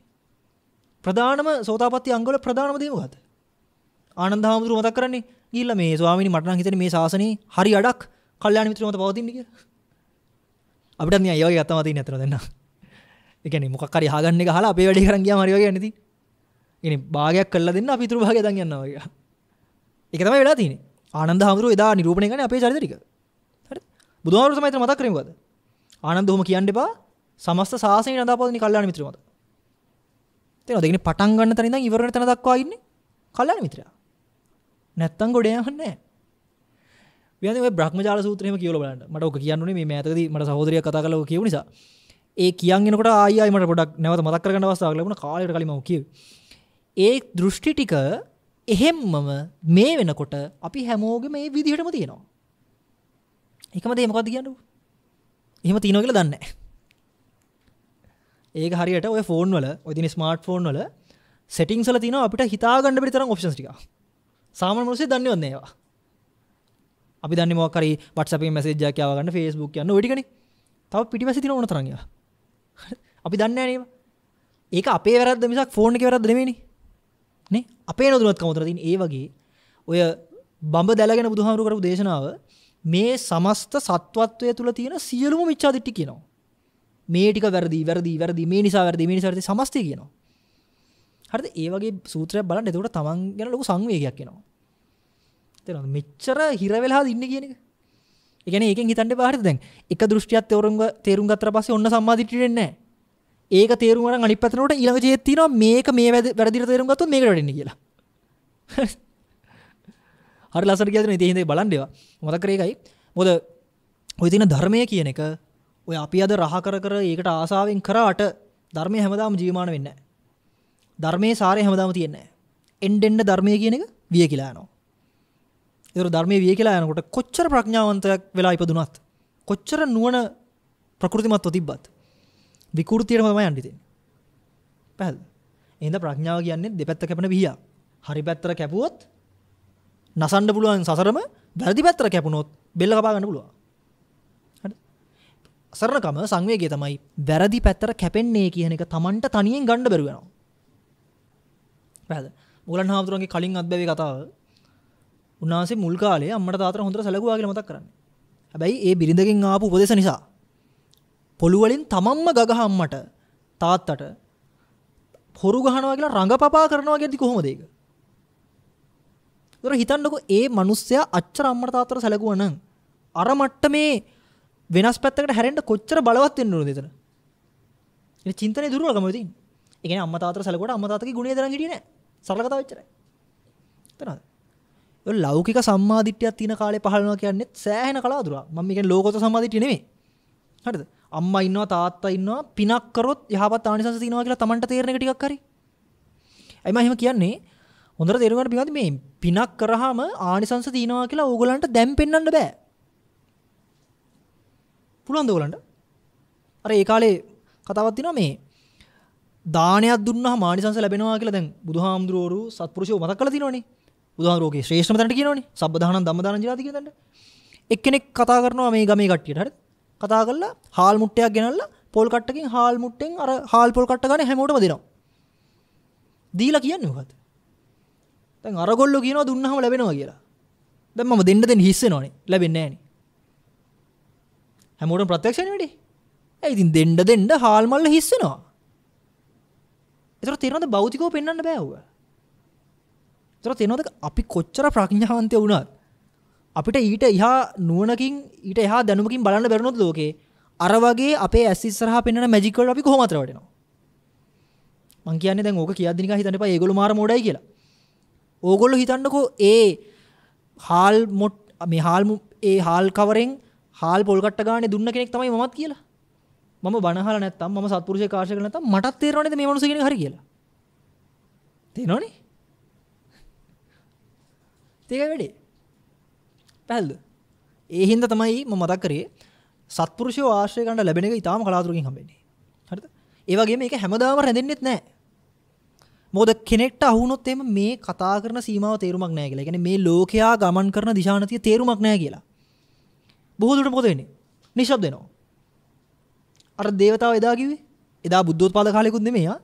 ප්‍රධානම සෝතාපට්ටි අංගවල ප්‍රධානම දේ මොකද්ද? ආනන්ද හාමුදුරුව මතක් කරන්නේ ගිහිල්ලා මේ ස්වාමීනි මට නම් හිතෙන්නේ මේ ශාසනේ හරි අඩක් කල්යාණ මිත්‍ර මත පවතින්නේ කියලා. අපිට නිකන් ඒ වගේ අත්තම තියෙන අතන දැන් නම්. එකන මොක්කරි හගන්න හලා අපේ වැඩි කරගිය මරිවගේ නැති එනි භාගයක් කල්ල දෙන්න අපිතුර භාග දන් ගන්නවා එකතම වෙලා තින ආනන්ද හමුරු එදා නිරූපණය කන අපේ චරිතරික බුදුහාරු සමයිත මතක් කරමුද ආනන්ද හොම කියන්න එපා සමස්ත සාසනය නදාපදින කල්ලාණ මිත්‍ර මත තේනවා දෙකනේ පටන් ගන්න තැන ඉඳන් ඉවරන තැන දක්වා ඉන්නේ කල්ලාණ මිත්‍රයා නැත්තම් ගොඩ යන්නේ නැහැ වියනේ ඔය බ්‍රහ්මජාල සූත්‍රය එහෙම කියලා බලන්න මට ඔක කියන්නුනේ මේ මෑතකදී මට සහෝදරියක් කතා කරලා ඔක කියපු නිසා ඒ කියන්නකට ආයමට පොඩක් නැවත මතක්කරගන්න අවස්ථාව ලබන කාලයට කලිම කිව ඒ දෘෂ්ටි ටික එහෙම්මම මේ වෙනකොට අපි හැමෝග මේ විදිහටම තියෙනවා එකම දේමකක්ද කියන්නු එහෙම තියනො කියල දන්න ඒ හරියට ඔය ෆෝන් වල ඔදින ස්මර්ට් ෆෝන් වල සෙටිං සල තින අපිට හිතාගන්න පිතර ඔප්ෂටික සාමන් මනුසේ දන්න වන්නේවා අපි දන්න මොකරි පටසපි මැසේජ්ජාකාවගන්න ෆෙස්බුක් යන්න ඩිගන තව පිටිවැසි තින ඕන තරගයා අපි දන්න නේම ඒක අපේ වැරද මිසක් ෆෝර්න එක වැරද නෙමේනි නේ අපේ නොදුනත් කමතර තින් ඒ වගේ ඔය බඹ දැලගෙන බුදුහාමුදුරු කරපු දේශනාව මේ සමස්ත සත්වත්වය තුළ තියෙන සියලුම මිච්ඡාදිට්ඨි කියනවා මේ ටික වැරදි වැරදි වැරදි මේ නිසා වැරදි මේ නිසා වැරදි සමස්තය කියනවා හරිද ඒ වගේ සූත්‍රයක් බලන්න එතකොට තමන් ගැන ලොකු සංවේගයක් එනවා තේරෙනවද මෙච්චර හිර වෙලා ඉන්නේ කියන එක එකන ඒක හිතන්න පාට දැන් එක දෘෂ්ටියත් තවරුන්ග තේරුම් ගතර පස ඔන්න සම්මාධිටියෙන්නේ ඒක තේරුමට අනි පතනට ඉළඟ ජේත්තින මේක මේ වැද වැරදිර තේරුම් ගතු මේ වැඩන්න කියලා හරි ලසර කියදන තිහිදේ බලන්ඩවා මොදකරේකයි මොද ඔයතින ධර්මය කියන එක ඔය අපි අද රහ කර කර ඒකට ආසාාවෙන් කරාට ධර්මය හැමදාම ජීවමාන වෙන්න ධර්මය සාරය හැමදාම තියෙන්නේ එන්ඩෙන්ඩ ධර්මය කියන එක විය කියලානවා ඒතර ධර්මයේ විය කියලා යනකොට කොච්චර ප්‍රඥාවන්තයක් වෙලා ඉපදුනත් කොච්චර නුවණ ප්‍රകൃතිමත්ව තිබ්බත් විකෘතියටම තමයි යන්න තියෙන්නේ. පැහැදිලි. එහෙනම් ප්‍රඥාව කියන්නේ දෙපැත්ත කැපෙන විහියක්. හරි පැත්තට කැපුවොත් නසන්න පුළුවන් සසරම වැරදි පැත්තට කැපුණොත් බෙල්ල කපා ගන්න පුළුවන්. හරි. සරණකම සංවේගය තමයි වැරදි පැත්තට කැපෙන්නේ කියන එක Tamanට තනියෙන් ගන්න බැරුව යනවා. පැහැදිලි. මුගලන් හාමුදුරන්ගේ කලින් අත්බැවි කතාව උන්වහන්සේ මුල් කාලේ අම්මට තාත්තට හොඳට සැලකුවා කියලා මතක් කරන්නේ. හැබැයි ඒ බිරිඳගෙන් ආපු උපදේශ නිසා පොළු වලින් තමන්ම ගගහ අම්මට තාත්තට හොරු ගහනවා කියලා රඟපපා කරනවා කියද්දි කොහොමද ඒක? ඒතර හිතන්නකෝ ඒ මිනිස්සයා අච්චර අම්මට තාත්තට සැලකුවා නම් අර මට්ටමේ වෙනස් පැත්තකට හැරෙන්න කොච්චර බලවත් වෙන්න ඕනද එතන? ඒ චින්තනයේ දුර්වලකම තියෙන. ඒ කියන්නේ අම්මා තාත්තට සැලකුවට අම්මා තාත්තගේ ගුණේ දරන් හිටියේ නැහැ. සරල කතාව එච්චරයි. එතනද? ලෞකික සම්මාධිට්‍යයක් තියෙන කාලේ පහළනවා කියන්නේ සෑහෙන කලාතුරක්. මම කියන්නේ ලෝකෝත්තර සම්මාධිට්ඨිය නෙමෙයි. හරිද? අම්මා ඉන්නවා තාත්තා ඉන්නවා පිනක් කරොත් යහපත් ආනිසංස තියෙනවා කියලා Tamanට තේරෙන එක ටිකක් හරි. අයි මම එහෙම කියන්නේ හොඳට තේරුම් ගන්න පින්වත් මේ පිනක් කරාම ආනිසංස තියෙනවා කියලා ඕගොල්ලන්ට දැන් පෙන්වන්න බෑ. පුළුවන්ද ඕගොල්ලන්ට? අර ඒ කාලේ කතාවක් තියෙනවා මේ දානයක් දුන්නාම ආනිසංස ලැබෙනවා කියලා දැන් බුදුහාමුදුරුවෝ සත්පුරුෂයෝ මතක් කරලා තියෙනවනේ. උදාරෝක ශ්‍රේෂ්ම තැට කියනනි සබධාන දමදාන ජාතික තැට එක්කෙනෙක් කතා කරනවා මේ ගමේ කට්ටියට හරි කතා කරලා හාල් මුට්ටයක් ගෙනල්ල පොල් කට්ටකින් හාල් මුට්ටෙන් අර හාල් පොල් කට්ට ගන හැමෝටම දෙනවා දීලා කියන්න හත් තැන් අරගොල්ල කියනවා දුන්නහම ලැබෙනවා කියලා දැම් මම දෙන්න දෙන්න හිස්ස නොන ලැබෙන්නේ න හැමෝට ප්‍රත්‍යක්ෂණ වැඩි ඇයිතින් දෙන්ඩ දෙන්ඩ හාල්මල්ල හිස්සනවා එතර තෙරනද බෞතිකෝ පෙන්න්න බෑවවා තොර තේනොද අපි කොච්චර ප්‍රඥාවන්තය වුණත් අපිට ඊට ඉහා නුවනකින් ඊට එහා දැනුමකින් බලන්න බැරුණොත් ලෝකේ අර වගේ අපේ ඇස්සිස්සරහ පෙන්වන මැජික් වලට අපි කොහොමද රවටෙනවා මං කියන්නේ දැන් ඕක කියද්දි නිකන් හිතන්න එපා ඒගොල්ලෝ මාර මොඩයි කියලා ඕගොල්ලෝ හිතන්නකෝ ඒ හාල් මොට් මේ හාල් ඒ හාල් කවරෙන් හාල් පොල් කට්ට ගානේ දුන්න කෙනෙක් තමයි මමත් කියලා. මම බනහලා නැත්තම් මම සත්පුරුෂයෙක් ආශ්‍රය කරලා නැත්තම් මටත් තේරෙන්නේ මේ මිනිස්සු කෙනෙක් හරි කියලා. තේරෙනවනේ? ඒකයි වැඩේ. පැහැදිලිද? ඒ හින්දා තමයි මම මතක් කරේ සත්පුරුෂයෝ ආශ්‍රය කරන්න ලැබෙන එක ඊටාම කලාතුරකින් හම්බෙන්නේ. හරිද? ඒ වගේම මේක හැමදාම රැඳෙන්නෙත් නැහැ. මොකද කෙනෙක්ට අහු වුණොත් එහෙම මේ කතා කරන සීමාව තේරුමක් නැහැ කියලා. ඒ කියන්නේ මේ ලෝකයා ගමන් කරන දිශානතිය තේරුමක් නැහැ කියලා. බොහෝ දුරට මොකද වෙන්නේ? නිශ්ශබ්ද වෙනවා. අර దేవතාව එදා කිව්වේ එදා බුද්ධෝත්පාද කාලෙකුත් නෙමෙයි ආ.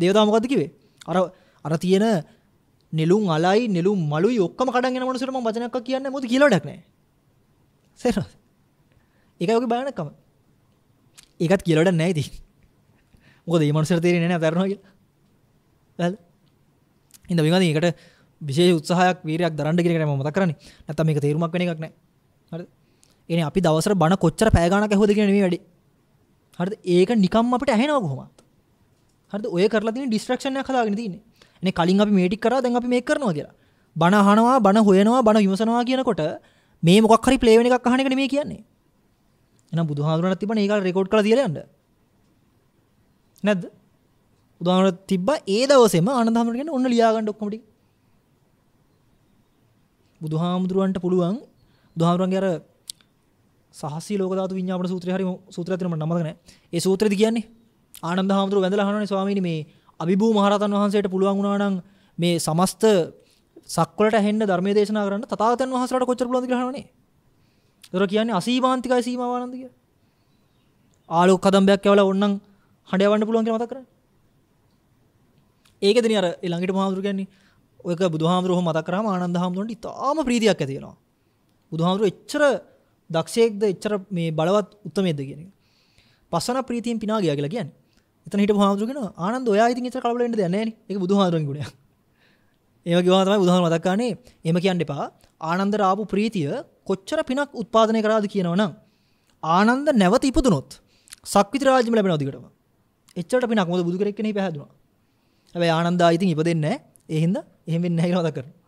దేవතාව මොකද්ද කිව්වේ? අර අර තියෙන නිලුම් අලයි නිලුම් මලුයි ඔක්කොම කඩන් යන මනුස්සයට මම වචනයක් කියන්නේ මොකද කියලා වැඩක් නැහැ. සේරද? ඒකයි ඔගේ බයනකම. ඒකත් කියලා වැඩක් නැහැ ඉතින්. මොකද මේ මනුස්සයට තේරෙන්නේ නැහැ අතරනවා කියලා. හරිද? ඉතින් මේවා ඉතින් ඒකට විශේෂ උත්සාහයක් වීරයක් දරන්න කියන එක මම මතක් කරන්නේ. නැත්තම් මේක තේරුමක් වෙන එකක් නැහැ. හරිද? එනේ අපි දවසර බණ කොච්චර පැය ගාණක් ඇහුවද කියන නෙමෙයි වැඩේ. හරිද? ඒක නිකම්ම අපිට ඇහෙනව කොහොමද? හරිද? ඔය කරලා තියෙන ඩිස්ට්‍රැක්ෂන් එකක් හදාගෙන තියෙන්නේ. නේ කලින් අපි මේටික් කරා දැන් අපි මේක කරනවා කියලා. බණ අහනවා බණ හොයනවා බණ විමසනවා කියනකොට මේ මොකක් හරි ප්ලේ වෙන එකක් අහන එකනේ මේ කියන්නේ. එහෙනම් බුදුහාමුදුරණන් තිබ්බනේ ඒක රෙකෝඩ් කරලා තියලා යන්න. නැද්ද? බුදුහාමුදුරණන් තිබ්බා ඒ දවසේම ආනන්ද හැමෝට කියන්නේ ඔන්න ලියා ගන්න ඔක්කොම ටික. බුදුහාමුදුරන්ට පුළුවන් බුදුහාමුදුරන්ගේ අර සහසී ලෝක ධාතු විඤ්ඤාපන සූත්‍රය හරි සූත්‍රය තියෙනවා මම නමතක නැහැ. ඒ සූත්‍රෙදි කියන්නේ ආනන්ද හාමුදුරුව වැඳලා අහනවානේ ස්වාමීනි මේ අභිභූ මහරතන් වහන්සේට පුළුවන් වුණා නම් මේ සමස්ත සක්වලට හෙන්න ධර්මයේ දේශනා කරන්න තථාගතයන් වහන්සේලාට කොච්චර පුළුවන්ද කියලා අහනවනේ. ඒතර කියන්නේ අසීමාන්තිකයි සීමාවානන්ද කියලා. ආලෝක කදම්බයක් කැවලා ඕන්නම් හඬ යවන්න පුළුවන් කියලා මතක් කරන්නේ. ඒකෙදනේ අර ළඟට මහඳුරු කියන්නේ ඔයක බුදුහාමුදුරුවෝ මතක් කරාම ආනන්ද හාමුදුරන්ට ඉතාම ප්‍රීතියක් ඇති වෙනවා. බුදුහාමුදුරුවෝ එච්චර දක්ෂයෙක්ද එච්චර මේ බලවත් උත්මයෙක්ද කියන එක. පස්සන ප්‍රීතියෙන් පිනා ගියා කියලා කියන්නේ. එතන හිට හාමුදුරගෙන ආනන්ද ඔයා ඉතින් ඉතර කලබලෙන්න දෙයක් නැහැ නේ. ඒක බුදුහාමුදුරන්ගේ ගුණයක්. ඒ වගේ වහා තමයි බුදුහාමුදුර මතක් කරන්නේ. එහෙම කියන්න එපා. ආනන්දට ආපු ප්‍රීතිය කොච්චර පිනක් උත්පාදනය කරාද කියනවනම් ආනන්ද නැවත ඉපදුනොත් සක්විති රාජ්‍යම ලැබෙනවා දිගටම. එච්චරට පිනක් මොකද බුදු කෙනෙක් කෙනෙක් පැහැදුනා. හැබැයි ආනන්දා ඉතින් ඉපදෙන්නේ නැහැ. ඒ හින්දා එහෙම වෙන්නේ නැහැ කියලා මතක් කරනවා.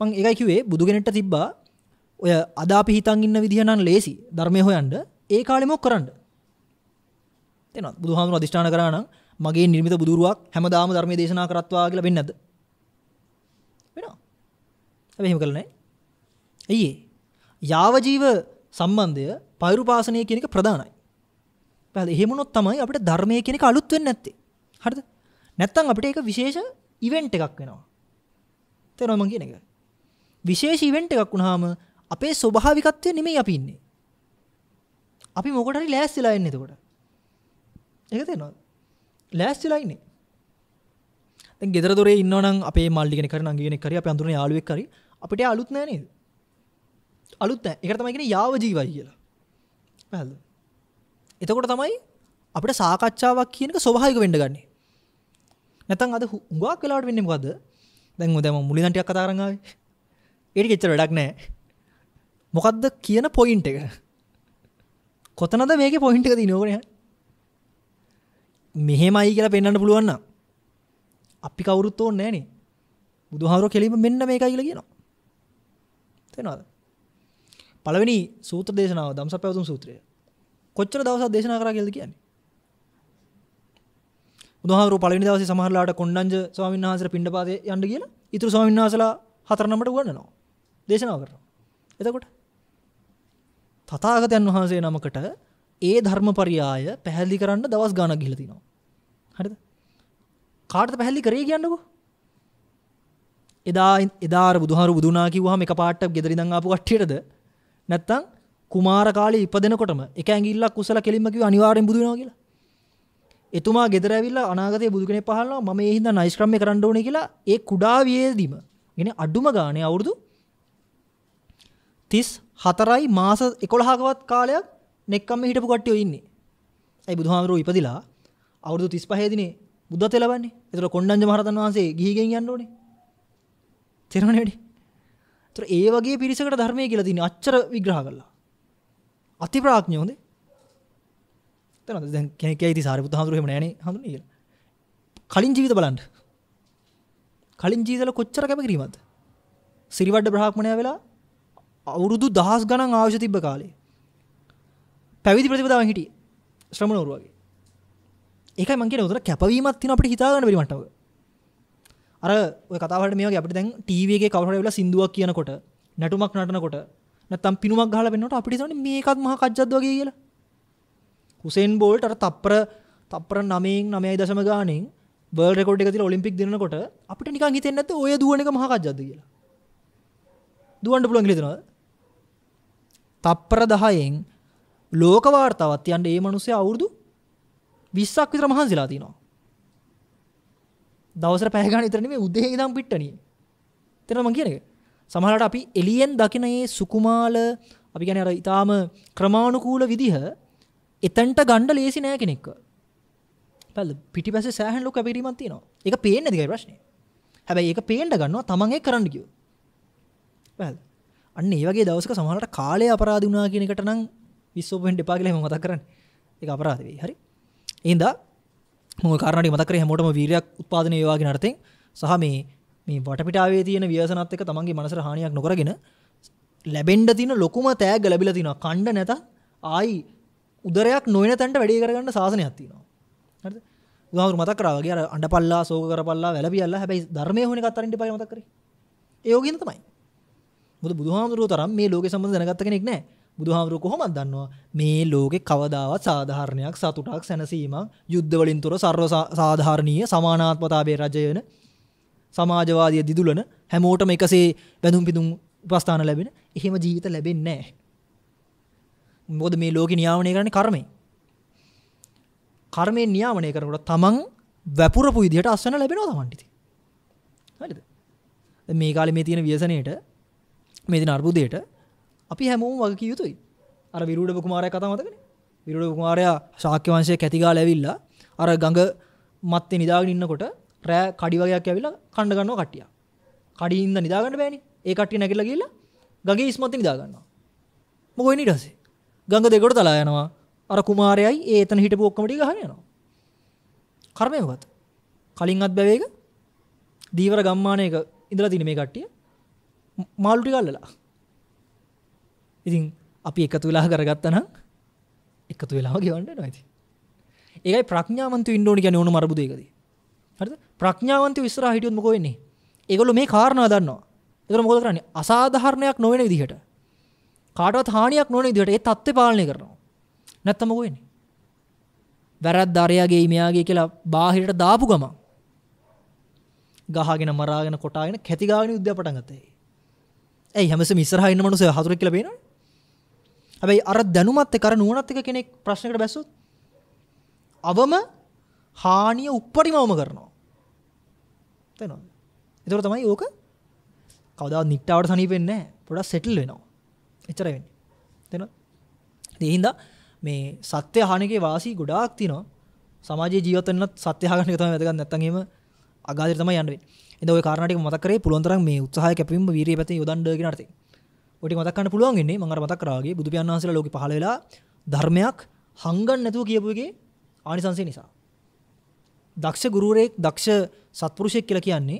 මම ඒකයි කිව්වේ බුදු කෙනෙක්ට තිබ්බා ඔය අද අපි හිතන් ඉන්න විදිහ නම් ලේසි ධර්මය හොයන්න ඒ කාලෙම කරන්න තේනවා බුදුහාමුදුර අදිෂ්ඨාන කරා නම් මගේ නිර්මිත බුදුරුවක් හැමදාම ධර්මයේ දේශනා කරත්වා කියලා වෙන්නේ නැද්ද වෙනවා හැබැයි එහෙම කළා නෑ ඇයි යාව ජීව සම්බන්ධය පෛරුපාසනය කියන එක ප්‍රධානයි පැහැදිලි එහෙම වුණොත් තමයි අපිට ධර්මයේ කියන එක අලුත් වෙන්නේ නැත්තේ හරිද නැත්තම් අපිට ඒක විශේෂ ඉවෙන්ට් එකක් වෙනවා තේරෙනවද මම කියන එක විශේෂ ඉවෙන්ට් එකක් වුණාම අපේ ස්වභාවිකත්වය නෙමෙයි අපි ඉන්නේ. අපි මොකට හරි ලෑස්තිලා ඉන්නේ එතකොට. ඒක තේනවා ලෑස්තිලා ඉන්නේ දැන් ගෙදර දොරේ ඉන්නවනම් අපේ මල්ලි කෙනෙක් හරි නංගි කෙනෙක් හරි අපේ අඳුරන යාළුවෙක් හරි අපිට අලුත් නෑ නේද අලුත් නෑ ඒකට තමයි කියන්නේ යාව ජීවයි කියලා පැහැදිලිද එතකොට තමයි අපිට සාකච්ඡාවක් කියන එක ස්වභාවික වෙන්න ගන්නේ නැත්නම් අද හුඟක් වෙලාවට වෙන්නේ මොකද දැන් ඔය දැන් මම මුලින් ටිකක් කතා කරන් ආවේ ඒක එච්චර වැඩක් නෑ මොකද්ද කියන පොයින්ට් එක කොතනද මේකේ පොයින්ට් එක තියෙන්නේ ඕනේ මෙහෙමයි කියලා පෙන්වන්න පුළුවන් නම් අපි කවුරුත් ඕනේ නැහනේ. බුදුහාරෝ කෙලිම මෙන්න මේකයි කියලා කියනවා. තේනවද? පළවෙනි සූත්‍ර දේශනාව ධම්සප්පවතුම් සූත්‍රය. කොච්චර දවසක් දේශනා කරා කියලාද කියන්නේ? බුදුහාරෝ පළවෙනි දවසේ සමහරලාට කොණ්ණඤ්ජ ස්වාමීන් වහන්සේට පින්නපාතේ යන්න කියලා ඊතුරු ස්වාමීන් වහන්සලා හතර නම්බරට උගන්වනවා. දේශනා කරනවා. එතකොට තථාගතයන් වහන්සේ නමකට ඒ ධර්මපරියාය පැහැදිලි කරන්න දවස් ගාණක් ගිහිලා තිනවා. හරිද කාටද පැහැදිලි කරේ කියන්නකෝ එදා එදා බුදුහාරු බුදුනා කිව්වහම එක පාටක් ගෙදර ඉඳන් ආපු කට්ටියටද නැත්තම් කුමාර කාලේ ඉපදෙනකොටම එක ඇඟිල්ලක් කුසල කෙලින්ම කිව්ව අනිවාර්යෙන් බුදු වෙනවා කියලා එතුමා ගෙදර ඇවිල්ලා අනාගතයේ බුදු කෙනෙක් පහළනවා මම ඒ හින්දා නයිස්ක්‍රම්ය කරන්න ඕනේ කියලා ඒ කුඩා වියේදීම يعني අඩුම ගානේ අවුරුදු 34යි මාස 11කවත් කාලයක් නෙක්කම්ම හිටපු කට්ටියෝ ඉන්නේ. ඇයි බුදුහාමරෝ ඉපදිලා අවුරුදු 35 දිනේ බුද්ධත්වයට ලබන්නේ. ඒතර කොණ්ඩඤ්ඤ මහරතන් වහන්සේ ගිහිගෙන් යන්න ඕනේ. තේරෙන්නේ වැඩි. ඒතර ඒ වගේ පිරිසකට ධර්මය කියලා තියෙන අච්චර විග්‍රහ කළා. අතිප්‍රඥය හොඳේ. තනද දැන් කේකේ ඉති සාරිපුත් හඳුරු එහෙම නෑනේ හඳුන්නේ කියලා. කලින් ජීවිත බලන්න. කලින් ජීවිතවල කොච්චර කැපකිරීමක්ද? සිරිවඩ බ්‍රහ්මණයා වෙලා අවුරුදු දහස් ගණන් ආයුෂ තිබ්බ කාලේ. පැවිදි ප්‍රතිපදාවෙන් හිටියේ. ශ්‍රමණවරු වගේ. ඒක මගේ උතුර කැපවීමත් තින අපට හිතාගන්න පිරිමටව අර කතාවට මේ අපට දැන් ටීවගේ කවරට වෙලා සිින්දුවක් කියනකොට නැටුමක් නටනකොට නැතම් පිනුමක් හල වෙන්නට අපිට න මේකත් මහ කජ්ජත්වගේ කියලා හුසෙන් බෝල්ට අර තප්පර තප්පර නමෙන් නමයි දශම ගානෙන් බර් රෙකෝඩ් එක තිල ඔලිම්පික් දෙනකොට අපිට නිකන් හිතෙන්නේ නැත්නම් ඔය දුවන එක මහ කජ්ජත්ද කියලා දුවන්න පුළුවන් කියලා දෙනවද තප්පර 10න් ලෝක වාර්තාවත් යන්න ඒ මිනිස්සේ අවුරුදු 20ක් විතර මහන්සිලා තිනවා. දවසර පැය ගන්න විතර නෙමෙයි උදේ ඉඳන් පිට්ටනිය. තේරෙනවද මං කියන්නේ? සමහරවිට අපි එලියෙන් දකින මේ සුකුමාල අපි කියන්නේ අර ඊටාම ක්‍රමානුකූල විදිහ එතනට ගණ්ඩ ලේසි නෑ කෙනෙක්ව. පැල පිටිපස්සේ සෑහෙන ලොකු අපිරීමක් තියෙනවා. ඒක පේන්නේ නැති කයි ප්‍රශ්නේ. හැබැයි ඒක පේන්න ගන්නවා තමන් ඒක කරන්න කිව්වොත්. පැල අන්න ඒ වගේ දවසක සමහරවිට කාලය අපරාධ වුණා කියන එකට නම් විශ්වෝප වෙන්න එපා කියලා මම මතක් කරන්නේ. ඒක අපරාධ වෙයි. හරි. ඉන්ද මුල් කරණට මතකර හැමෝටම වීරයක් උත්පාදනය වේවාගේ නර්තෙන් සහ මේ මේ වටපිටාවේ තියෙන ව්‍යසනත් එක්ක තමන්ගේ මනසට හානියක් නොකරගෙන ලැබෙන්න තියෙන ලොකුම තෑග්ග ලැබිලා තිනවා කණ්ඩ නැත ආයි උදරයක් නොවන තැන්ට වැඩි කරගන්න සාසනයක් තියෙනවා හරිද උදාහරණ මතක් කරා වගේ අර අඬපල්ලා ශෝක කරපල්ලා වැළපියල්ලා හැබැයි ධර්මයේ හොන එකක් අරින්න ඉපයි මතක් කරේ ඒ යෝගින් තමයි මොකද බුදුහාමුදුරුවෝ තරම් මේ ලෝකේ සම්බන්ධ දැනගත්ත කෙනෙක් නැහැ බුදුහාමුදුරු කොහොමද දන්නවා මේ ලෝකේ කවදාවත් සාධාරණයක් සතුටක් සැනසීමක් යුද්ධවලින් තොර සර්ව සාධාරණීය සමානාත්මතාවයේ රජය වෙන සමාජවාදී දිදුලන හැමෝටම එකසේ බැඳුම් පිදුම් උපස්ථාන ලැබෙන එහෙම ජීවිත ලැබෙන්නේ නැහැ. මොකද මේ ලෝකේ නියාමනය කරන්නේ කර්මය. කර්මය නියාමනය කරනකොට තමන් වැපුරපු විදිහට අස්වැන්න ලැබෙනවා තමන්ට ඉතින්. හරිද? මේ කාලේ මේ තියෙන ව්‍යසනයේට මේ දින අර්බුදයට අපි හැමෝම වගකිය යුතුයි අර විරුඩ කුමාරය කතා මතකනේ විරුඩ කුමාරයා ශාක්‍ය වංශයේ කැතිගාල ඇවිල්ලා අර ගඟ මත්තේ නිදාගෙන ඉන්නකොට රෑ කඩි වගේයක් ඇවිල්ලා කණ්ඩ ගන්නවා කට්ටිය. කඩින් ඉඳ නිදා ගන්න බෑනේ. ඒ කට්ටිය නැගිටලා ගිහලා ගඟේ ඉස්මත්තේ නිදා ගන්නවා. මොකෝ ඉන්නේ ඊට පස්සේ? ගඟ දෙකට තලා යනවා. අර කුමාරයයි ඒ එතන හිටපු ඔක්කොම ටික ගහගෙන යනවා. කර්මය මොකද්ද? කලින්වත් බැවේක දීවර ගම්මානයක ඉඳලා තියෙන මේ කට්ටිය මාළු ටික අල්ලලා ඉතින් අපි එකතු වෙලා කරගත්තනම් එකතු වෙලාම ගෙවන්න වෙනවා ඉතින්. ඒකයි ප්‍රඥාවන්තයෝ ඉන්න ඕනේ කියන්නේ ඕන මරබු දෙකදී. හරිද? ප්‍රඥාවන්තයෝ ඉස්සරහා හිටියොත් මොකෝ වෙන්නේ? ඒගොල්ලෝ මේ කාරණා දන්නවා. ඒතර මොකද කරන්නේ? අසාධාරණයක් නොවන විදිහට. කාටවත් හානියක් නොවන විදිහට ඒ தත්ත්වය පාලනය කරනවා. නැත්තම් මොකෝ වෙන්නේ? වැරද්ද අරයාගේ මෙයාගේ කියලා බාහිරට දාපු ගමන් ගහගෙන මරාගෙන කොටාගෙන කැති ගාගෙන යුද්ධය පටන් ගත්තා. ඇයි හැමසෙම ඉස්සරහා ඉන්න මනුස්සය හතුරෙක් කියලා පේනවනේ? හැබැයි අර දැනුමත් එක්ක අර නුවණත් එක්ක කෙනෙක් ප්‍රශ්නකට බැස්සොත් අවම හානිය උප්පරිමවම කරනවා. තේනවද? ඒතර තමයි ඕක කවදාවත් නිට්ටාවට සනීප වෙන්නේ නැහැ. පොඩක් සෙටල් වෙනවා. එච්චරයි වෙන්නේ. තේනවද? ඒ හින්දා මේ සත්‍ය හානිකේ වාසි ගොඩාක් තියෙනවා. සමාජයේ ජීවත් වෙන්නත් සත්‍ය හාගන්න එක තමයි වැදගත්. නැත්තම් එහෙම අගාධයට තමයි යන්න වෙන්නේ. එතකොට ওই කාරණා ටික මතක් කරේ පුළුවන් තරම් මේ උත්සාහය කැපවීම වීරිය පැත්තේ යොදන්න කියන අර්ථයෙන්. ොට මතක්න්න පුළුවන්ගන්නේ මඟ මතක්රගේ බුදුපියන්හසල ලෝක පහලලා ධර්මයක් හංගන් නැතුව කියපුගේ ආනිසන්සේ නිසා. දක්ෂ ගුරුවරයෙක් දක්ෂ සත්පුරුෂයෙක් කියලා කියන්නේ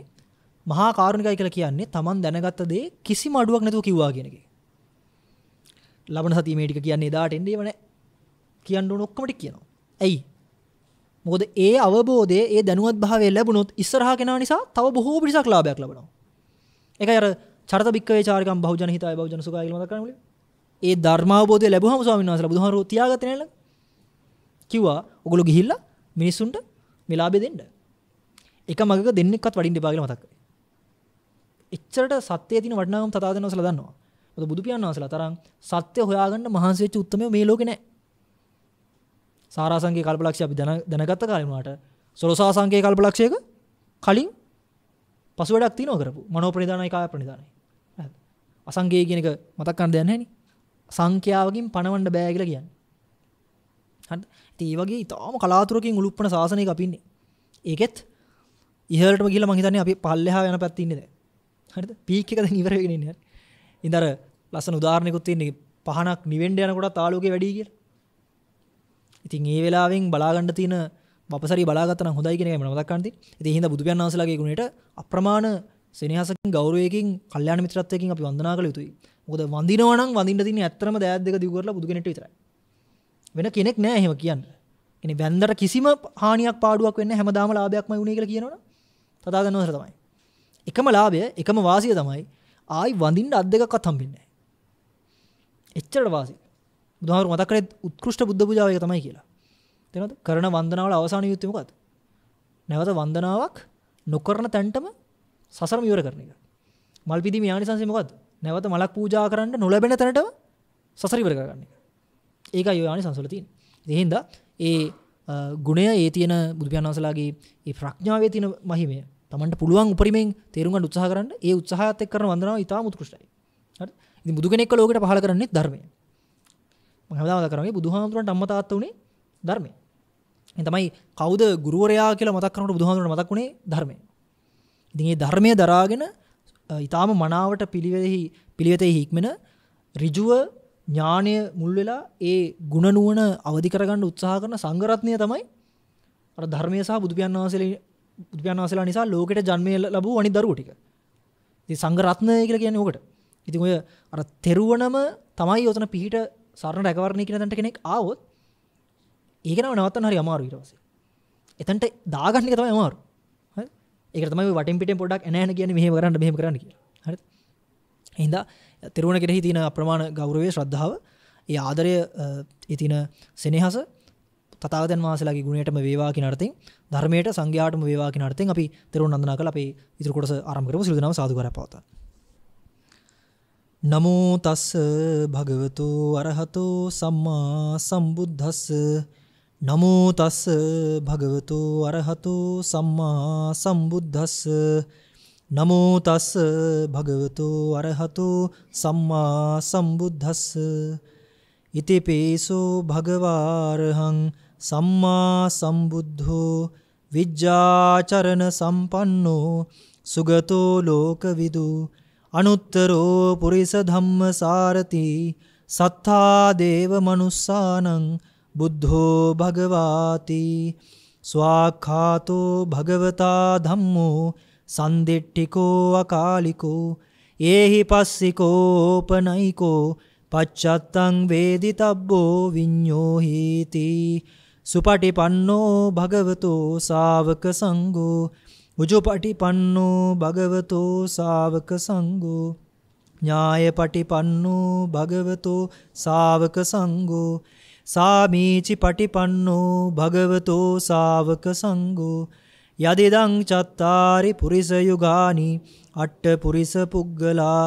මහා කාරුණිකයි කියලා කියන්නේ Taman දැනගත්ත දේ කිසිම අඩුවක් නැතුව කිව්වා කියන එකේ. ලබන සතිය මේ ටික කියන්නේ එදාට එන්නේ ඒව නැහැ. කියන්න ඕන ඔක්කොම ටික කියනවා. ඇයි? මොකද ඒ අවබෝධය ඒ දැනුවත් භාවය ලැබුණොත් ඉස්සරහා කෙනා නිසා තව බොහෝ පිටසක් ලාභයක් ලබනවා. ඒකයි අර චරත බික්කවේ චාරිකම් බහුජන හිතාය බහුජන සුඛාය කියලා මතක් කරන්නේ. ඒ ධර්මාවබෝධය ලැබුවාම ස්වාමීන් වහන්සේලා බුදුහාරෝ තියාගත්තේ නේද? කිව්වා ඔගොල්ලෝ ගිහිල්ලා මිනිස්සුන්ට මේ ලාභය දෙන්න. එක මගක දෙන්නෙක්වත් වඩින්න එපා කියලා මතක් කරේ. එච්චරට සත්‍යයේ තියෙන වටිනාකම තථාගතයන් වහන්සේලා දන්නවා. මොකද බුදු පියාණන් වහන්සේලා තරම් සත්‍ය හොයාගන්න මහන්සි වෙච්ච උත්මයෝ මේ ලෝකේ නැහැ. සාරාසංකේ කල්පලක්ෂය අපි දැනගත්ත කාලේ වුණාට සොරසා සංකේ කල්පලක්ෂයක කලින් පසුවැඩක් තියෙනව කරපු මනෝ ප්‍රනිදානයි කාය ප්‍රනිදානයි. අසංකේය කියන එක මතක් කරන්න දෙයක් නැහැ නේ. සංඛ්‍යාවකින් පණවන්න බෑ කියලා කියන්නේ. හරිද? ඉතින් මේ වගේ ඊටාම කලාතුරකින් උලුප්පන සාසනයක අපි ඉන්නේ. ඒකෙත් ඉහළටම ගිහලා මං හිතන්නේ අපි පල්ලෙහා යන පැත්තේ ඉන්නේ දැන්. හරිද? පීක් එක දැන් ඉවර වෙගෙන ඉන්නේ. ඉතින් අර ලස්සන උදාහරණයකුත් තියෙන්නේ පහනක් නිවෙන්න යනකොටත් ආලෝකය වැඩි කියලා. ඉතින් ඒ වෙලාවෙන් බලා ගන්න තියෙන වපසරි බලාගත්ත නම් හොඳයි කියන එක මම මතක් කරන් තියෙන්නේ. ඉතින් ඒ හින්දා බුදු පියාණන් වහන්සේලාගේ ගුණයට අප්‍රමාණ සෙනහසකින් ගෞරයකින් කල්්‍යන මිත්‍රත්වයකින් අපි වන්දනා කළ යුතුයි ොද වදිනවන වදින්න තින ඇතරම දෑදක දිවරල බුදුගෙනට විතර වෙන කෙනෙක් නෑ හෙම කියන්න එනි බැන්දර කිසිම හානියක් පාඩුවක් වෙන්න හැමදාම ලාභයක්ම වුණේ කියලා කියනවනම් තදාගන්න හොර තමයි එකම ලාභය එකම වාසිය තමයි ආයි වඳින්න අත් දෙකක්වත් හම්බෙන්නේ නැහැ එච්චරට වාසි බුදුහාමුදුරු මතක් කරේ උත්කෘෂ්ඨ බුද්ධ පූජාව එක තමයි කියලා තේරෙනවද කරන වන්දනාවල අවසාන යුත්තේ මොකද්ද නැවත වන්දනාවක් නොකරන තැනටම සසරම ඉවර කරන එක. මල් පිදීමේ ආනිසංසය මොකද්ද? නැවත මලක් පූජා කරන්න නොලැබෙන තැනටම සසර ඉවර කරගන්න එක. ඒකයි ඔය ආනිසංස වල තියෙන්නේ. ඒ ගුණය ඒ තියෙන බුදුපියන් වහන්සේලාගේ ඒ ප්‍රඥාවේ තියෙන මහිමය තමන්ට පුළුවන් උපරිමයෙන් තේරුම් ගන්න උත්සාහ කරන්න ඒ උත්සාහයත් එක්ක කරන වන්දනාව ඉතාම උත්කෘෂ්ටයි. හරි. ඉතින් බුදු කෙනෙක්ව ලෝකෙට පහළ කරන්නේ ධර්මය. මම හැමදාම දා කරන්නේ බුදුහාමුදුරන්ට අම්මා තාත්තා උනේ ධර්මය. එතමයි කවුද ගුරුවරයා කියලා මතක් කරනකොට බුදුහාමුදුරට මතක් වුණේ ධර්මය. ඉතින් මේ ධර්මයේ දරාගෙන ඊටාම මනාවට පිළිවෙලෙහි පිළිවෙතෙහි හික්මන ඍජුව ඥානය මුල් වෙලා ඒ ಗುಣ නුවණ අවදි කරගන්න උත්සාහ කරන සංඝරත්නය තමයි අර ධර්මයේ සහ බුදු පියන් වහන්සේලා බුදු පියන් වහන්සේලා නිසා ලෝකෙට ජන්මය ලැබූ අනිත් දරුවෝ ටික. ඉතින් සංඝරත්නය කියලා කියන්නේ ඕකට. ඉතින් ඔය අර තෙරුවනම තමයි ඔතන පිහිට සරණ රැකවරණය කියන තැනට කෙනෙක් ආවොත් ඒක නව නවත්තන්න හරි අමාරු ඊට පස්සේ. එතනට දාගන්න එක තමයි අමාරු. ඒක තමයි වටින් පිට පොඩක් නෑන කියන මෙහම කරන්න මෙහම කරන්න කිය හරි හිද තෙරුවන කෙරෙහි තින අප්‍රමාණ ගෞරවේ ශ්‍රද්ධාව ඒ ආදරය ඉතින සෙනහස තතාගතන් වහසලාගේ ගුණයටම වේවා කිනර්තින් ධර්මයට සංඝයාටම වේවා කිනර්තින් අපි තෙරුවන් අඳනා කළ අපේ ඉතුරකොටස ආරම්කරම සිදනව සාධකර පවතා නමෝ තස්ස භගවතු අරහතෝ සම්මා සම්බුද්ධස්ස නමෝ තස් භගවතු අරහතු සම්මා සම්බුද්දස්ස නමෝ තස් භගවතු අරහතු සම්මා සම්බුද්දස්ස ඉතිපේසෝ භගවාරහං සම්මා සම්බුද්ධෝ විජ්ජාචරණ සම්පන්නෝ සුගතෝ ලෝකවිදු අනුත්තරෝ පුරිස ධම්මසාරති සත්තා දේව මනුස්සානං බුද්ධෝ භගවාති ස්වාක්ඛාතෝ භගවතා ධම්මෝ සන්දිට්ඨිකෝ අකාලිකෝ ඒහි පස්සිකෝ පනයිකෝ පච්චත්තං වේදිතබ්බෝ විඤ්ඤෝ හීති සුපටිපන්නෝ භගවතෝ ශාවක සංඝෝ උජුපටිපන්නෝ භගවතෝ ශාවක සංඝෝ ඥායපටිපන්නෝ භගවතෝ ශාවක සංඝෝ සාමීචි පටිපන්නෝ භගවතෝ සාවක සංඝෝ යදිදං චත්තාරි පුරිස යුගානි අට්ඨ පුරිස පුග්ගලා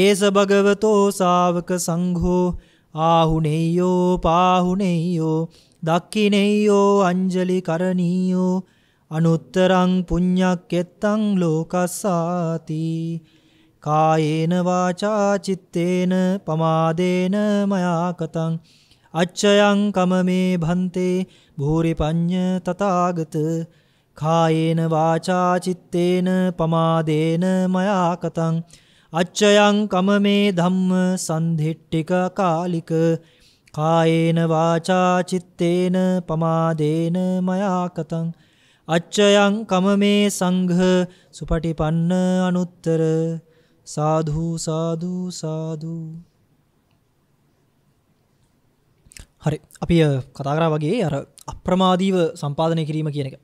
ඒස භගවතෝ සාවක සංඝෝ ආහුනේයෝ පාහුනේයෝ දක්ඛිනේයෝ අංජලි කරණීයෝ අනුත්තරං පුඤ්ඤක්කෙත්තං ලෝකස්සාති කායේන වාචා චිත්තේන පමාදේන මයාකතං අච්චයං කමමේ භන්තේ භූරිපඤ්ඤ තථාගත කායේන වාචා චිත්තේන පමාදේන මයාකතං අච්චයං කමමේ ධම්ම සම්ධිට්ඨික කාලික කායේන වාචා චිත්තේන පමාදේන මයාකතං අච්චයං කමමේ සංඝ සුපටිපන්න අනුත්තර සාධු සාධු සාධු හරි අපි කතාගරා වගේ අර අප්‍රමාදීව සම්පාධනය කිරීම කියන එක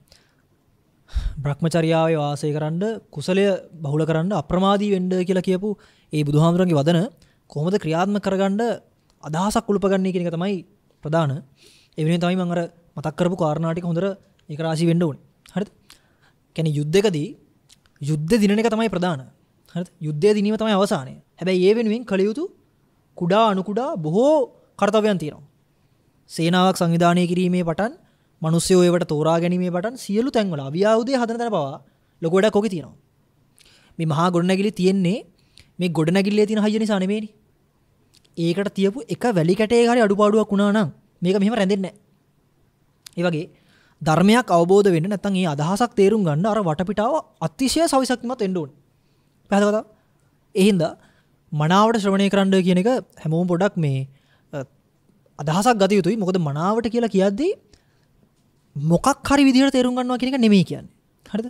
බ්‍රහ්මචරියාවේ වාසය කරන්න කුසලය බහුල කරන්න අප්‍රමාදී වෙන්ඩ කියලා කියපු ඒ බුදුහාමුදුරන්ගේ වදන කොහොමද ක්‍රියාත්ම කරගන්න අදහසක් උළුපගන්නේ කෙනෙක තමයි ප්‍රධාන එවනි තමයි මංර මතක්කරපු කාරණාටික හොඳර එක රාශි වෙන්ඩ ඕන හරි කැන යුද්ධකදී යුද්ධ දිනක තමයි ප්‍රධාන හරි යුද්ධය දිනීම තමයි අවසානය හැබැයි ඒ වෙනුවෙන් කළයුතු කුඩා අනුකුඩා බොහෝ කර්තවයන් තියෙනවා සේනාවක් සංවිධානය කිරීමේ පටන් මිනිස්සුයෝ ඒවට තෝරා ගැනීමේ පටන් සියලු තැන්වල අවියාවුදේ හදන තැන පවා ලොකු වැඩක් ඔකේ තියෙනවා. මේ මහා ගොඩනැගිලි තියෙන්නේ මේ ගොඩනැගිල්ලේ තියෙන හයිය නිසා නෙමෙයිනේ. ඒකට තියපු එක වැලි කැටේ හරි අඩුපාඩුවක් වුණා නම් මේක මෙහෙම රැඳෙන්නේ නැහැ. ඒ වගේ ධර්මයක් අවබෝධ වෙන්න නැත්නම් ඒ අදහසක් තේරුම් ගන්න අර වටපිටාව අතිශය සවිසක්මත් වෙන්න ඕනේ. පැහැදිලිද? ඒ හින්දා මනාවට ශ්‍රවණය කරන්න කියන එක හැමෝම පොඩ්ඩක් මේ අදහසක් ගත යුතුයි මොකද මනාවට කියලා කියද්දී මොකක් හරි විදිහට තේරුම් ගන්නවා කියන එක නෙමෙයි කියන්නේ හරිද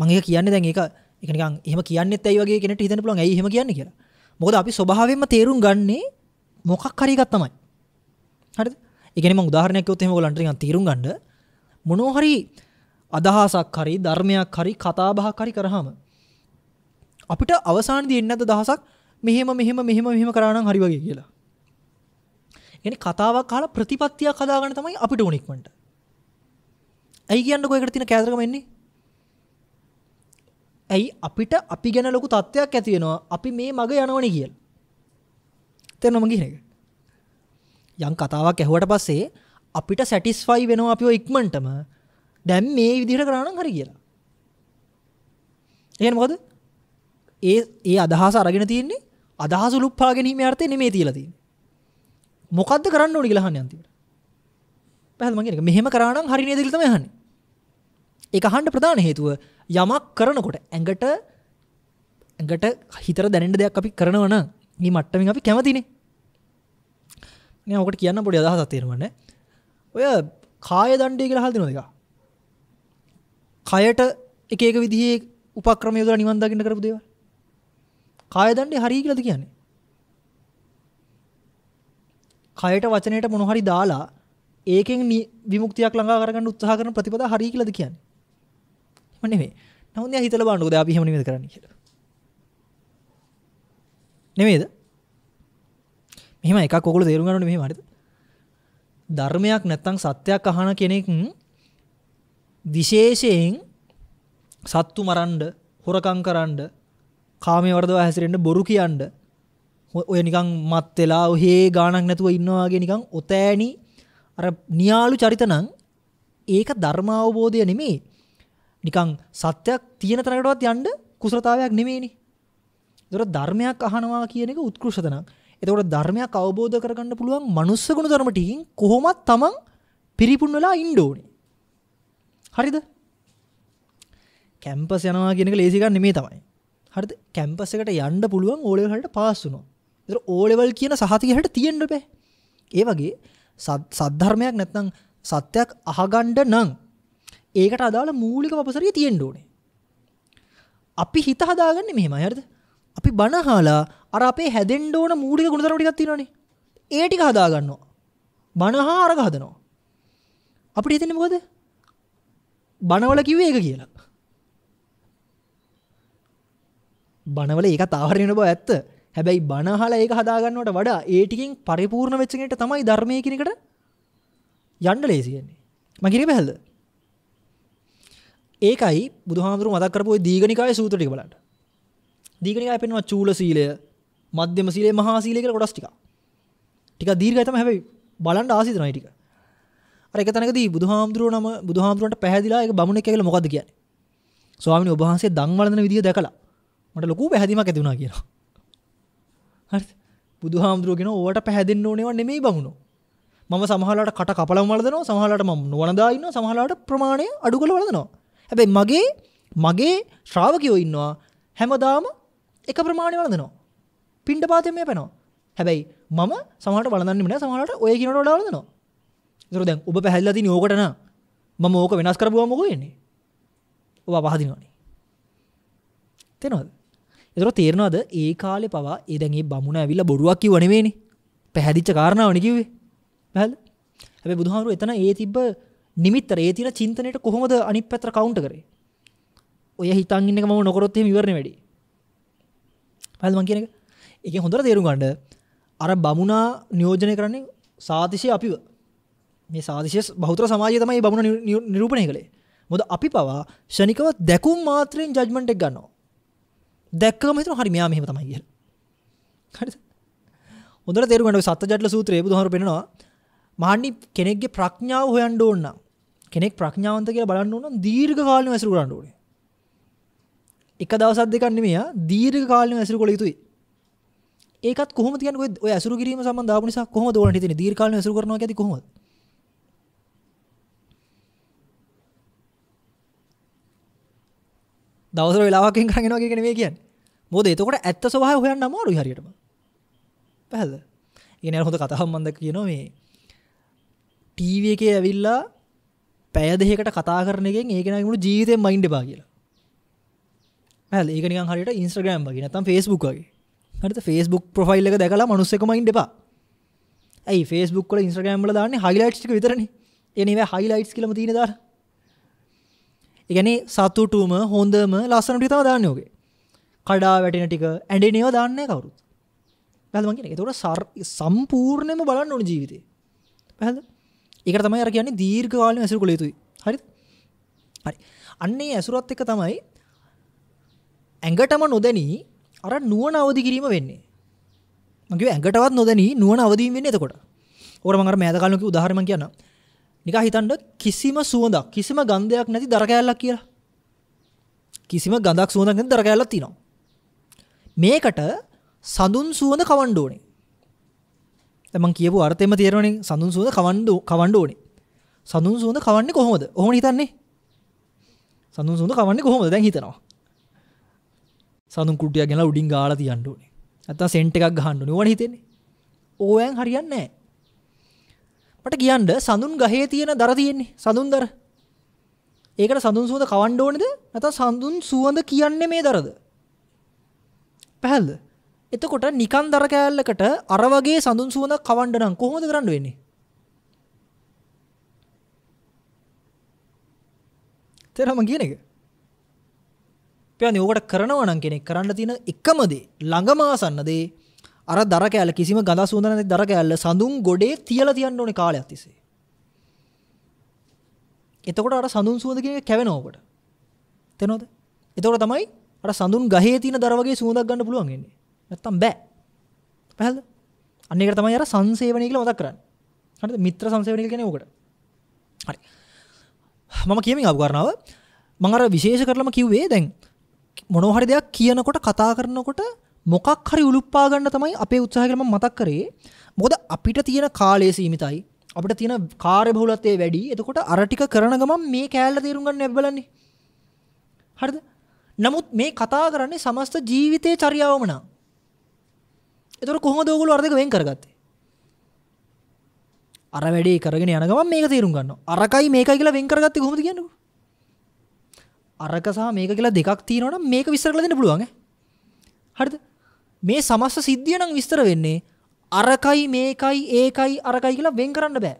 මම ඒක කියන්නේ දැන් ඒක ඒක නිකන් එහෙම කියන්නෙත් ඇයි වගේ කෙනෙක්ට හිතන්න පුළුවන් ඇයි එහෙම කියන්නේ කියලා මොකද අපි ස්වභාවයෙන්ම තේරුම් ගන්නේ මොකක් හරි එකක් තමයි හරිද ඒ කියන්නේ මම උදාහරණයක් කිව්වොත් එහෙම ඔයගලන්ට නිකන් තේරුම් ගන්න මොනවා හරි අදහසක් හරි ධර්මයක් හරි කතා බහක් හරි කරාම අපිට අවසානයේදී එන්නේ නැද්ද දහසක් මෙහෙම මෙහෙම මෙහෙම මෙහෙම කරා නම් හරි වගේ කියලා ගැන කතාවක් හලා ප්‍රතිපත්තියක් කදාගන්න තමයි අපිට ඕනෙක්මට ඇයි කියන්න කොයකට තින කෑදරකමෙන්නේ ඇයි අපිට අපි ගැන ලොකු තත්ත්වයක් ඇතියෙනවා අපි මේ මග යනවන කියල් තෙරනම ගින එක යම් කතාවක් ඇහුවට පස්සේ අපිට සැටිස්ෆයි වෙනවා අපි ඉක්මන්ටම දැම් මේ විදිහට කරන්න හරි කියලා එහෙන මොකද ඒ ඒ අදහස අරගෙන තියන්නේ අදහස ලුප්පා ගැනීම අර්ථය නෙමේ තියලතිී මොකද්ද කරන්න ඕනි කියලා අහන්නේ අන්තිමට. පැහැදිලි මම කියන්නේ මෙහෙම කරා නම් හරි නේද කියලා තමයි අහන්නේ. ඒක අහන්න ප්‍රධාන හේතුව යමක් කරනකොට ඇඟට ඇඟට හිතර දැනෙන දෙයක් අපි කරනවා නම් මේ මට්ටමින් අපි කැමතිනේ. මම ඔකට කියන්න පොඩි අදහසක් තියෙනවා නේ. ඔය කාය දණ්ඩය කියලා අහලා දෙනවද එක? කයට එක එක විදිහේ උපක්‍රම යොදලා නිවන් දකින්න කරපු දේවල්. කාය දණ්ඩේ හරියි කියලාද කියන්නේ? කයට වචනයට මොන හරි දාලා ඒකෙන් විමුක්තියක් ළඟා කරගන්න උත්සාහ කරන ප්‍රතිපදා හරිය කියලාද කියන්නේ? එහෙම නෙමෙයි. නමුත් න්යා හිතලා බලන්නකෝ දැන් අපි එහෙම නෙමෙයිද කරන්නේ කියලා. නෙමෙයිද? මෙහෙම එකක් ඔගොල්ලෝ තේරුම් ගන්න ඕනේ මෙහෙම හරිද? ධර්මයක් නැත්තම් සත්‍යයක් අහන කෙනෙක් විශේෂයෙන් සත්තු මරන්න, හොරකම් කරන්න, කාමයේ වර්ධව හැසිරෙන්න, බොරු කියන්න ඔය නිකං මත් වෙලා ඔහේ ගානක් නැතුව ඉන්නවාගේ නිකං ඔතෑනි අර නියාලු චරිතනං ඒක ධර්මාවබෝධය නෙමේ නිකං සත්‍යයක් තියෙන තැනකටවත් යන්න කුසලතාවයක් නෙමේනි. ඒතර ධර්මයක් අහනවා කියන එක උත්කෘෂ්ඨතනක්. එතකොට ධර්මයක් අවබෝධ කරගන්න පුළුවන් මනුස්ස ගුණ ධර්ම ටිකින් කොහොමත් තමන් පිරිපුන් වෙලා ඉන්න ඕනේ. හරිද? කැම්පස් යනවා කියන එක ලේසි ගන්න නෙමේ තමයි. හරිද? කැම්පස් එකට යන්න පුළුවන් ඕලෙවල් වලට පාස් වුණා. දර ඕලෙවල් කියන සහතිකහට තියෙන්ට බෑ ඒ වගේ සද්ධර්මයක් නැත්නම් සත්‍යයක් අහගණ්ඩ නං ඒකට අදාළ මූලික පපසරිය තියෙන්ට ඕනේ අපි හිත හදාගන්න මෙහෙම අයරද අපි බණහාලා අර අපේ හැදෙන්ඩ ඕන මූලික ගුණතරටිකක් තිරනේ ඒටික හදාගන්නවා බණහා අරග හදනවා අපිට හිතෙන මොකද බණවල කිව්වේ ඒක කියලා බණවල ඒක තාවරණය බව ඇත්ත හැබැයි බනහල ඒක හදාගන්නවට වඩා ඒටිකින් පරිපූර්ණ වෙච්චකට තමයි ධර්මය කෙනෙකට යන්න ලේසියන්නේ මකිරි පැහල්ද ඒකයි බුදුහාමුදුරු මතක් කරපු දීගනිකාය සූත්‍ර ටික බලන්න. දීගනිකාය පෙන්වන චූල සීලය, මධ්‍යම සීලය, මහා සීලය කියලා කොටස් ටිකක්. ටිකක් දීර්ඝයි තමයි හැබැයි බලන්න ආසයි දෙනවා ටික. අර එක තැනකදී බුදුහාමුදුරුවෝ නම බුදුහාමුදුරන්ට පැහැදිලා ඒක බමුණෙක් කියලා මොකද්ද කියන්නේ? ස්වාමීන් වහන්සේ දන් වළඳන විදිය දැකලා මට ලොකු පැහැදීමක් ඇති වුණා කියනවා. හරි බුදු හාමුදුරුවගෙන ඕට පැහැදෙන් ඕනවා නෙමෙයි බමුණෝ මම සමහලට කට කපලම් වලදනවා සමහලට මම නොවනදා ඉන්නවා සමහලට ප්‍රමාණය අඩු කරලා වලදනවා හැබැයි මගේ මගේ ශ්‍රාවකයෝ ඉන්නවා හැමදාම එක ප්‍රමාණය වලදනවා පින්ඩපාතයෙන් මේ පැනවා හැබැයි මම සමහලට වලදන්නෙම නෑ සමහලට ඔය කිනට වඩා වලදනවා ඒතර දැන් ඔබ පැහැදිලා තියෙන ඕකට නා මම ඕක වෙනස් කරපුවා මොකෝ වෙන්නේ ඔබ වහදිනවනේ තේනවද එතකොට තේරෙනවද ඒ කාලේ පවා ඒ දැන් මේ බමුණ ඇවිල්ලා බොරුවක් කිව්ව නෙමෙයිනේ. පැහැදිච්ච කාරණාවනේ කිව්වේ. බැලද? හැබැයි බුදුහාමුදුරුවෝ එතන ඒ තිබ්බ නිමිත්තර ඒ තියෙන චින්තනයට කොහොමද අනිත් පැත්තට කවුන්ටර් කරේ? ඔය හිතන් ඉන්න එක මම නොකරොත් එහෙම ඉවරනේ වැඩි. බැලද මං කියන එක? ඒකෙන් හොඳට තේරුම් ගන්න අර බමුණා නියෝජනය කරන්නේ සාතිශය අපිව. මේ සාතිශය බහුතර සමාජය තමයි බමුණ නිරූපණය කළේ. මොකද අපි පවා ෂණිකව දැකුම් මාත්‍රයෙන් ජජ්මන්ට් එක ගන්නවා. දැක්කම හිතන හරි මෙයා මෙහෙම තමයි කියලා. හරිද? හොඳට තේරුම් ගන්න ඔය සත්‍ජඩල සූත්‍රයේ බුදුහාමුදුරු පෙන්නනවා මහන්නි කෙනෙක්ගේ ප්‍රඥාව හොයන්න ඕන නම් කෙනෙක් ප්‍රඥාවන්ත කියලා බලන්න ඕන නම් දීර්ඝ කාලිනව ඇසුරු කරන්න ඕනේ. එක දවසක් දෙකක් නෙමෙයි ආ දීර්ඝ කාලිනව ඇසුරු කළ යුතුයි. ඒකත් කොහොමද කියන්නේ ඔය ඇසුරු කිරීම සම්බන්ධව ආපු නිසා කොහොමද ඕලන්ට හිතෙන්නේ දීර්ඝ කාලිනව ඇසුරු කරනවා කියද්දි කොහොමද? දවසර වෙලාවකින් කරගෙනවා කියන මේ කියන්නේ. මොකද එතකොට ඇත්ත ස්වභාවය හොයන්න අමාරුයි හරියටම. පැහැදිලිද? ඊගෙන හොඳ කතාවක් මම දැක්ක කියනවා මේ ටීවී එකේ ඇවිල්ලා පැය දෙකකට කතා කරන එකෙන් ඒක නෑ මුළු ජීවිතේම මයින්ඩ් එපා කියලා. පැහැදිලි. ඒක නිකන් හරියට Instagram වගේ නැත්නම් Facebook වගේ. හරිද? Facebook ප්‍රොෆයිල් එක දැකලා මිනිස්සෙක මයින්ඩ් එපා. ඇයි Facebook වල Instagram වල දාන්නේ highlights ටික විතරනේ. එනේ මේ highlights කියලා තියෙන දාලා. ඉගැනේ සතුටුම හොඳම ලස්සනට තම දාන්න ඕගේ. කඩා වැටෙන ටික ඇඩෙනව දාන්න කවරුත්. පැදමගේ තොට සර් සම්පූර්ණයම බලන්න ඕන ජීවිතේ. පැහද ඒක තමයි අර කියන්නේ දීර්ඝ කාලය ඇසුරු කළ යුතුයි. හරි? හරි. අන්නේ ඇසුරත් එක තමයි ඇඟටම නොදැනී අර නුවණ අවදි කිරීම වෙන්නේ. මගේ ඇඟටවත් නොදැනී නුවණ අවදි වෙන්නේ එතකොට. ඕකම අර මෑත කාලෙක උදාහරණයක් කියනවා. නිකන් හිතන්න කිසිම සුවඳක් කිසිම ගන්ධයක් නැති දර කෑල්ලක් කියලා. කිසිම ගඳක් සුවඳක් නැති දර කෑල්ලක් තියෙනවා. මේකට සඳුන් සුවඳ කවන්න ඕනේ. දැන් මම කියපු අර්ථෙම තේරෙන්නේ සඳුන් සුවඳ කවන්න කවන්න ඕනේ. සඳුන් සුවඳ කවන්නේ කොහොමද? ඔහොම හිතන්නේ. සඳුන් සුවඳ කවන්නේ කොහොමද? දැන් හිතනවා. සඳුන් කුට්ටියක් ගෙනලා උඩින් ගාලා තියන්න ඕනේ. නැත්තම් සෙන්ට් එකක් ගහන්න ඕනේ. ඕවනේ හිතෙන්නේ. ඕවෙන් හරියන්නේ නැහැ. මට කියන්න සඳුන් ගහේ තියෙන දර තියෙන්නේ සඳුන් දර. ඒකට සඳුන් සුවඳ කවන්න ඕනේද? නැත්නම් සඳුන් සුවඳ කියන්නේ මේ දරද? පැහැදිලිද? එතකොට නිකන් දර කෑල්ලකට අර වගේ සඳුන් සුවඳ කවන්න නම් කොහොමද කරන්න වෙන්නේ? තේරම කියන එක. පැහැදිලි ඕකට කරනවා නම් කෙනෙක් කරන්න තියෙන එකම දේ ළඟම ආසන්න දේ අර දර කෑල්ල කිසිම ගඳ සුවඳ නැති දර කෑල්ල සඳුන් ගොඩේ තියලා තියන්න ඕනේ කාලයක් තිස්සේ. එතකොට අර සඳුන් සුවඳ කියන එක කැවෙනවා ඔබට. තේනවද? එතකොට තමයි අර සඳුන් ගහේ තියෙන දර වගේ සුවඳක් ගන්න පුළුවන් වෙන්නේ. නැත්තම් බෑ. පැහැදිලිද? අන්න ඒකට තමයි අර සංසේවණය කියලා මතක් කරන්නේ. හරිද? මිත්‍ර සංසේවණය කියන්නේ ඕකට. හරි. මම කියමින් ආපු කරනව මම අර විශේෂ කරලම කිව්වේ දැන් මොනවා හරි දෙයක් කියනකොට කතා කරනකොට මොකක් හරි උලුප්පා ගන්න තමයි අපේ උත්සාහයම මතක් කරේ. මොකද අපිට තියෙන කාලය සීමිතයි. අපිට තියෙන කාර්යබහුලත්වය වැඩි. එතකොට අර ටික කරන ගමන් මේ කෑල්ල තේරුම් ගන්න නැබ්බලන්නේ. හරිද? නමුත් මේ කතා කරන්නේ සමස්ත ජීවිතේ චර්යාවම නා. එතකොට කොහොමද ඔයගොල්ලෝ අර දෙක වෙන් කරගත්තේ? අර වැඩේ කරගෙන යන ගමන් මේක තේරුම් ගන්නවා. අරකයි මේකයි කියලා වෙන් කරගත්තේ කොහොමද කියන්නේ? අරක සහ මේක කියලා දෙකක් තියෙනවා නම් මේක විස්තර කරලා දෙන්න පුළුවන් ඈ. හරිද? මේ සමස්ත සිද්ධිය නම් විස්තර වෙන්නේ අරකයි මේකයි ඒකයි අරකයි කියලා වෙන් කරන්න බෑ.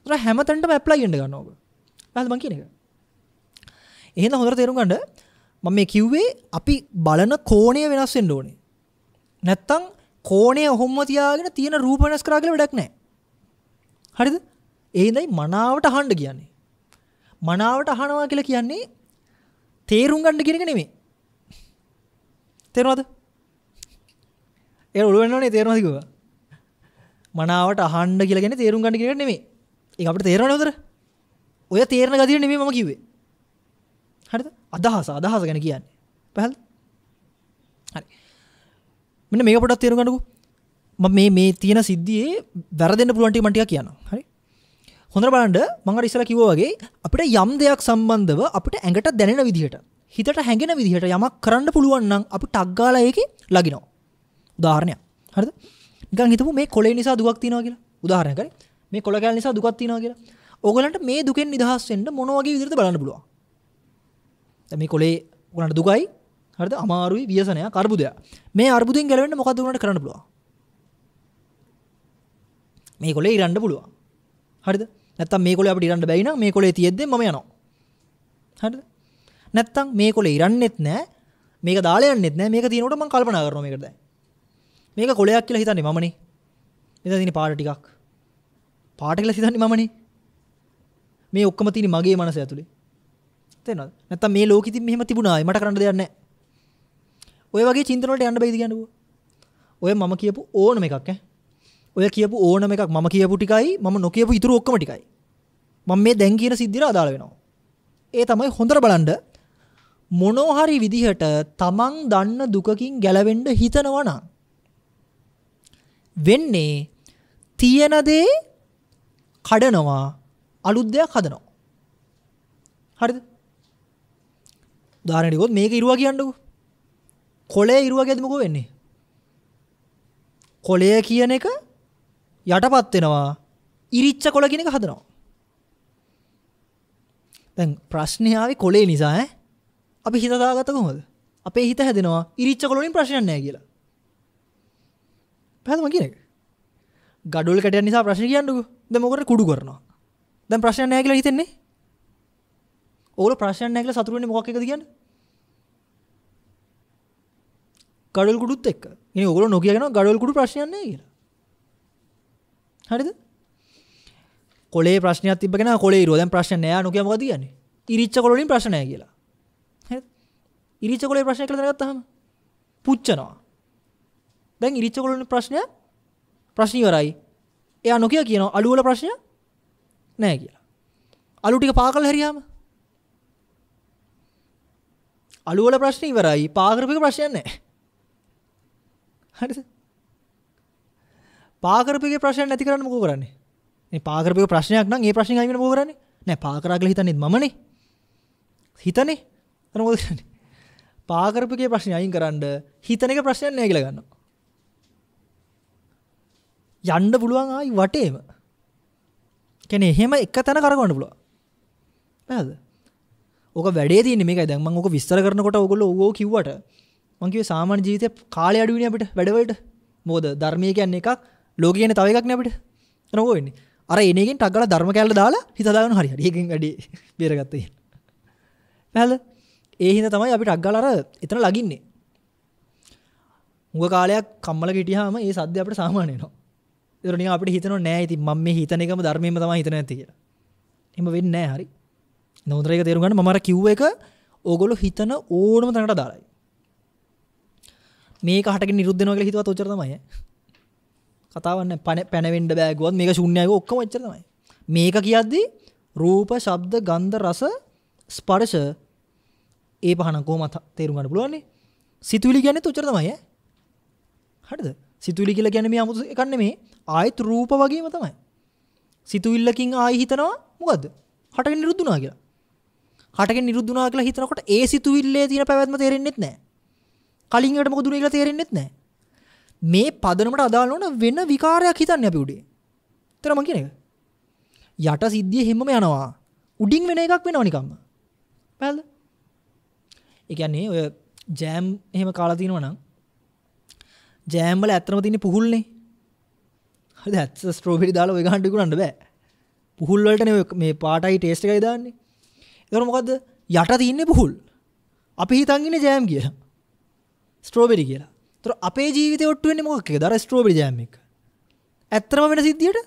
ඒතර හැමතැනටම ඇප්ලයි වෙන්න ගන්න ඕක. බලන්න මං කියන එක. එහෙනම් හොඳට තේරුම් ගන්න මම මේ කිව්වේ අපි බලන කෝණය වෙනස් වෙන්න ඕනේ. නැත්තම් කෝණය ඔහොම තියාගෙන තියෙන රූප වෙනස් කරා කියලා වැඩක් නැහැ. හරිද? ඒ ඉඳයි මනාවට අහන්න කියන්නේ. මනාවට අහනවා කියලා කියන්නේ තේරුම් ගන්න කියන එක නෙමෙයි. තේරුණාද? ඒ උළුවෙන්නනේ තේරෙනවද කිව්වා. මනාවට අහන්න කියලා කියන්නේ තේරුම් ගන්න කියන එක නෙමෙයි. ඒක අපිට තේරෙනවද උතර? ඔය තේරෙන ගතිය නෙමෙයි මම කිව්වේ. හරිද? අදහස අදහස ගැන කියන්නේ. පැහැදිලිද? හරි. මෙන්න මේක පොඩ්ඩක් තේරුම් ගන්නකෝ. මම මේ මේ තියෙන සිද්ධියේ වැරදෙන්න පුළුවන් ටික මම ටිකක් කියනවා. හරි? හොඳට බලන්න මම අර ඉස්සලා කිව්වා වගේ අපිට යම් දෙයක් සම්බන්ධව අපිට ඇඟට දැනෙන විදිහට හිතට හැඟෙන විදිහට යමක් කරන්න පුළුවන් නම් අපි ටක් ගාලා ඒකේ ලගිනවා. උදාහරණයක් හරිද නිකන් හිතමු මේ කොලේ නිසා දුකක් තියෙනවා කියලා උදාහරණයක් හරි මේ කොළ කැල නිසා දුකක් තියෙනවා කියලා ඕගලන්ට මේ දුකෙන් නිදහස් වෙන්න මොන වගේ විදිහට බලන්න පුළුවන් දැන් මේ කොලේ උගලන්ට දුකයි හරිද අමාරුයි ව්‍යසනයක් අර්බුදයක් මේ අර්බුදෙන් ගැලවෙන්න මොකද උගලන්ට කරන්න පුළුවන් මේ කොලේ ඉරන්න පුළුවන් හරිද නැත්තම් මේ කොලේ අපිට ඉරන්න බැයි නම් මේ කොලේ තියෙද්දි මම යනවා හරිද නැත්තම් මේ කොලේ ඉරන්නෙත් නෑ මේක දාලා යන්නෙත් නෑ මේක තියෙනකොට මම කල්පනා කරනවා මේකට දැන් මේක කොලයක් කියලා හිතන්නේ මමනේ. මෙතන තියෙන පාට ටිකක්. පාට කියලා හිතන්නේ මමනේ. මේ ඔක්කොම තියෙන මගේ මනස ඇතුලේ. තේනවද? නැත්තම් මේ ලෝකෙ ඉතින් මෙහෙම තිබුණායි මට කරන්න දෙයක් නැහැ. ඔය වගේ චින්තන වලට යන්න බෑද කියන්නේ ඔය මම කියපු ඕනම එකක් ඈ. ඔය කියපු ඕනම එකක් මම කියපු ටිකයි මම නොකියපු ඉතුරු ඔක්කොම ටිකයි. මම මේ දැන් කියන සිද්ධියට අදාළ වෙනවා. ඒ තමයි හොඳට බලන්න මොනෝහරි විදිහට තමන් දන්න දුකකින් ගැලවෙන්න හිතනවා නම් වෙන්නේ තියෙන දේ කඩනවා අලුත් දෙයක් හදනවා. හරිද? උදාහරණයක් ගොත් මේක ඉරුවා කියන්නකෝ. කොළය ඉරුවා කියද්දි මොකෝ වෙන්නේ? කොළය කියන එක යටපත් වෙනවා. ඉරිච්ච කොළ කියන එක හදනවා. දැන් ප්‍රශ්නේ ආවේ කොළේ නිසා ඈ. අපි හිත දාගත්ත කොහොමද? අපේ හිත හැදෙනවා ඉරිච්ච කොළ වලින් ප්‍රශ්නයක් නැහැ කියලා. පැහදම කියන එක ගඩුල් කට නිසා ප්‍රශ් කියන්නක දෙමකට කුඩු කරනවා දැන් ප්‍රශ්න නෑ කියලා හිතෙන්නේ ඕල ප්‍රශ්න නෑ කියලා සතුරුවන්නේ මොකක් එකද කියන්න ගඩුල් කුඩුත් එක්ක ඉතින් ඕගොල්ලෝ නොකියගෙන ගඩුල් කුඩු ප්‍රශ්නයක් නෑ කියලා හරිද කොලේ ප්‍රශ්නයක් තිබ්බගෙන කොලේ ඉරුවා දැන් ප්‍රශ්න නෑ නොකිය මොකද කියන්නේ ඉරිච්ච කොළ වලින් ප්‍රශ්න නෑ කියලා හරිද ඉරිච්ච කොලේ ප්‍රශ්න කියලා දැනගත්තාම පුච්චනවා දැන් ඉරිච්ච කොළොනේ ප්‍රශ්නය ප්‍රශ්න ඉවරයි. එයා නොකිය කියනවා අලු වල ප්‍රශ්න නැහැ කියලා. අලු ටික පා කරලා හරියාම අලු වල ප්‍රශ්න ඉවරයි. පා කරපේක ප්‍රශ්නයක් නැහැ. හරිද? පා කරපේක ප්‍රශ්නයක් නැති කරන්න මොකෝ කරන්නේ? මේ පා කරපේක ප්‍රශ්නයක් නම් ඒ ප්‍රශ්නේ අයින් වෙන මොකෝ කරන්නේ? නෑ පා කරා කියලා හිතන්නේ මමනේ. හිතනේ. අර මොකද කරන්නේ? පා කරපේකේ ප්‍රශ්නේ අයින් කරන්ඩ හිතන එක ප්‍රශ්නයක් නෑ කියලා ගන්නවා. යන්න පුළුවන් ආයි වටේම. කියන්නේ එහෙම එක තැන කරගන්න පුළුවන්. නේද? ඕක වැඩේ තියෙන්නේ මේකයි. දැන් මම ඕක විස්තර කරනකොට ඕගොල්ලෝ ඕව කිව්වට මම කිව්වේ සාමාන්‍ය ජීවිතේ කාලය අඩු වෙන්නේ අපිට වැඩවලට. මොකද ධර්මයේ කියන්නේ එකක්, ලෝකේ කියන්නේ තව එකක් නේ අපිට. එතන ඕක වෙන්නේ. අර එන එකෙන් ටක් ගාලා ධර්ම කැලට දාලා හිත දාගෙන හරි හරි. ඒකෙන් වැඩි බේරගත්තා කියන්නේ. නේද? ඒ හින්දා තමයි අපි ටක් ගාලා අර එතන ලගින්නේ. මුග කාලයක් කම්මල ගිටියාම ඒ සද්ද අපිට සාමාන්‍ය වෙනවා. ඒරණිය අපිට හිතනවා නෑ ඉතින් මම මේ හිතන එකම ධර්මයෙන්ම තමයි හිතන ඇත්තේ කියලා. එහෙම වෙන්නේ නෑ හරි. නෝන්දර එක තේරුම් ගන්න මම අර කිව්ව එක ඕගොල්ලෝ හිතන ඕනම තැනකට දාලයි. මේක හටගෙන නිරුද්ධ වෙනවා කියලා හිතුවත් ඔච්චර තමයි. කතාවක් නෑ පැනවෙන්න බෑ ගුවත් මේක ශුන්‍යයි ඔක්කොම ඔච්චර තමයි. මේක කියද්දී රූප, ශබ්ද, ගන්ධ, රස, ස්පර්ශ ඒ පහන කොහොමද තේරුම් ගන්න පුළුවන්නේ? සිතුවිලි කියන්නේ ඔච්චර තමයි ඈ. හරිද? සිතුවිලි කියලා කියන්නේ මේ 아무තු එකක් නෙමේ. ආයෙත් රූප වගේම තමයි. සිතුවිල්ලකින් ආයි හිතනවා මොකද්ද? හටගෙන නිරුද්ධුනා කියලා. හටගෙන නිරුද්ධුනා කියලා හිතනකොට ඒ සිතුවිල්ලේ තියෙන පැවැත්ම තේරෙන්නෙත් නැහැ. කලින් එකට මොකද උනේ කියලා තේරෙන්නෙත් නැහැ. මේ පදනමට අදාළ නොවන වෙන විකාරයක් හිතන්නේ අපි උඩේ. එතන මම කියන එක. යට සිද්ධිය හැමම යනවා. උඩින් වෙන එකක් වෙනවා නිකම්ම. පැහැදිලිද? ඒ කියන්නේ ඔය ජෑම් එහෙම කාලා තිනවනම් ජෑම් වල ඇත්තම තියෙන පුහුල්නේ. හරිද? ඇත්ත ස්ට්‍රෝබෙරි දාලා ඔය ගහන්න විකුණන්න බෑ. පුහුල් වලට මේ පාටයි ටේස්ට් එකයි දාන්නේ. ඒතර මොකද්ද? යට තියෙන්නේ පුහුල්. අපි හිතන් ඉන්නේ ජෑම් කියලා. ස්ට්‍රෝබෙරි කියලා. ඒතර අපේ ජීවිතේ ඔට්ටු වෙන්නේ මොකක් එකද? අර ස්ට්‍රෝබෙරි ජෑම් එක. ඇත්තම වෙන සිද්ධියට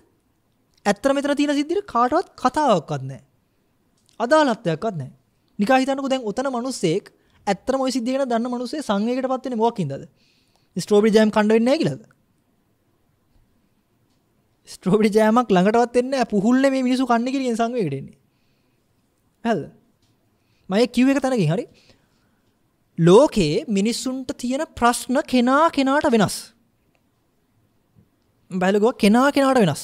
ඇත්තම මෙතන තියෙන සිද්ධියට කාටවත් කතාවක්වත් නැහැ. අදාළත්වයක්වත් නැහැ. නිකා හිතන්නකෝ දැන් ඔතන මිනිස්සෙක් ඇත්තම ওই සිද්ධිය ගැන දන්න මිනිස්සේ සංවේගයටපත් වෙන්නේ මොකක් හින්දාද? ස්ට්‍රෝබරි ජෑම් කණ්ඩ වෙන්නේ නැහැ කියලාද? ස්ට්‍රෝබරි ජෑමක් ළඟටවත් එන්නේ නැහැ. පුහුල්නේ මේ මිනිස්සු කන්නේ කියලා සංවේගයට එන්නේ. හරිද? මම ඒ කිව් එක තනකින් හරි. ලෝකේ මිනිස්සුන්ට තියෙන ප්‍රශ්න කෙනා කෙනාට වෙනස්. බැලුවා කෙනා කෙනාට වෙනස්.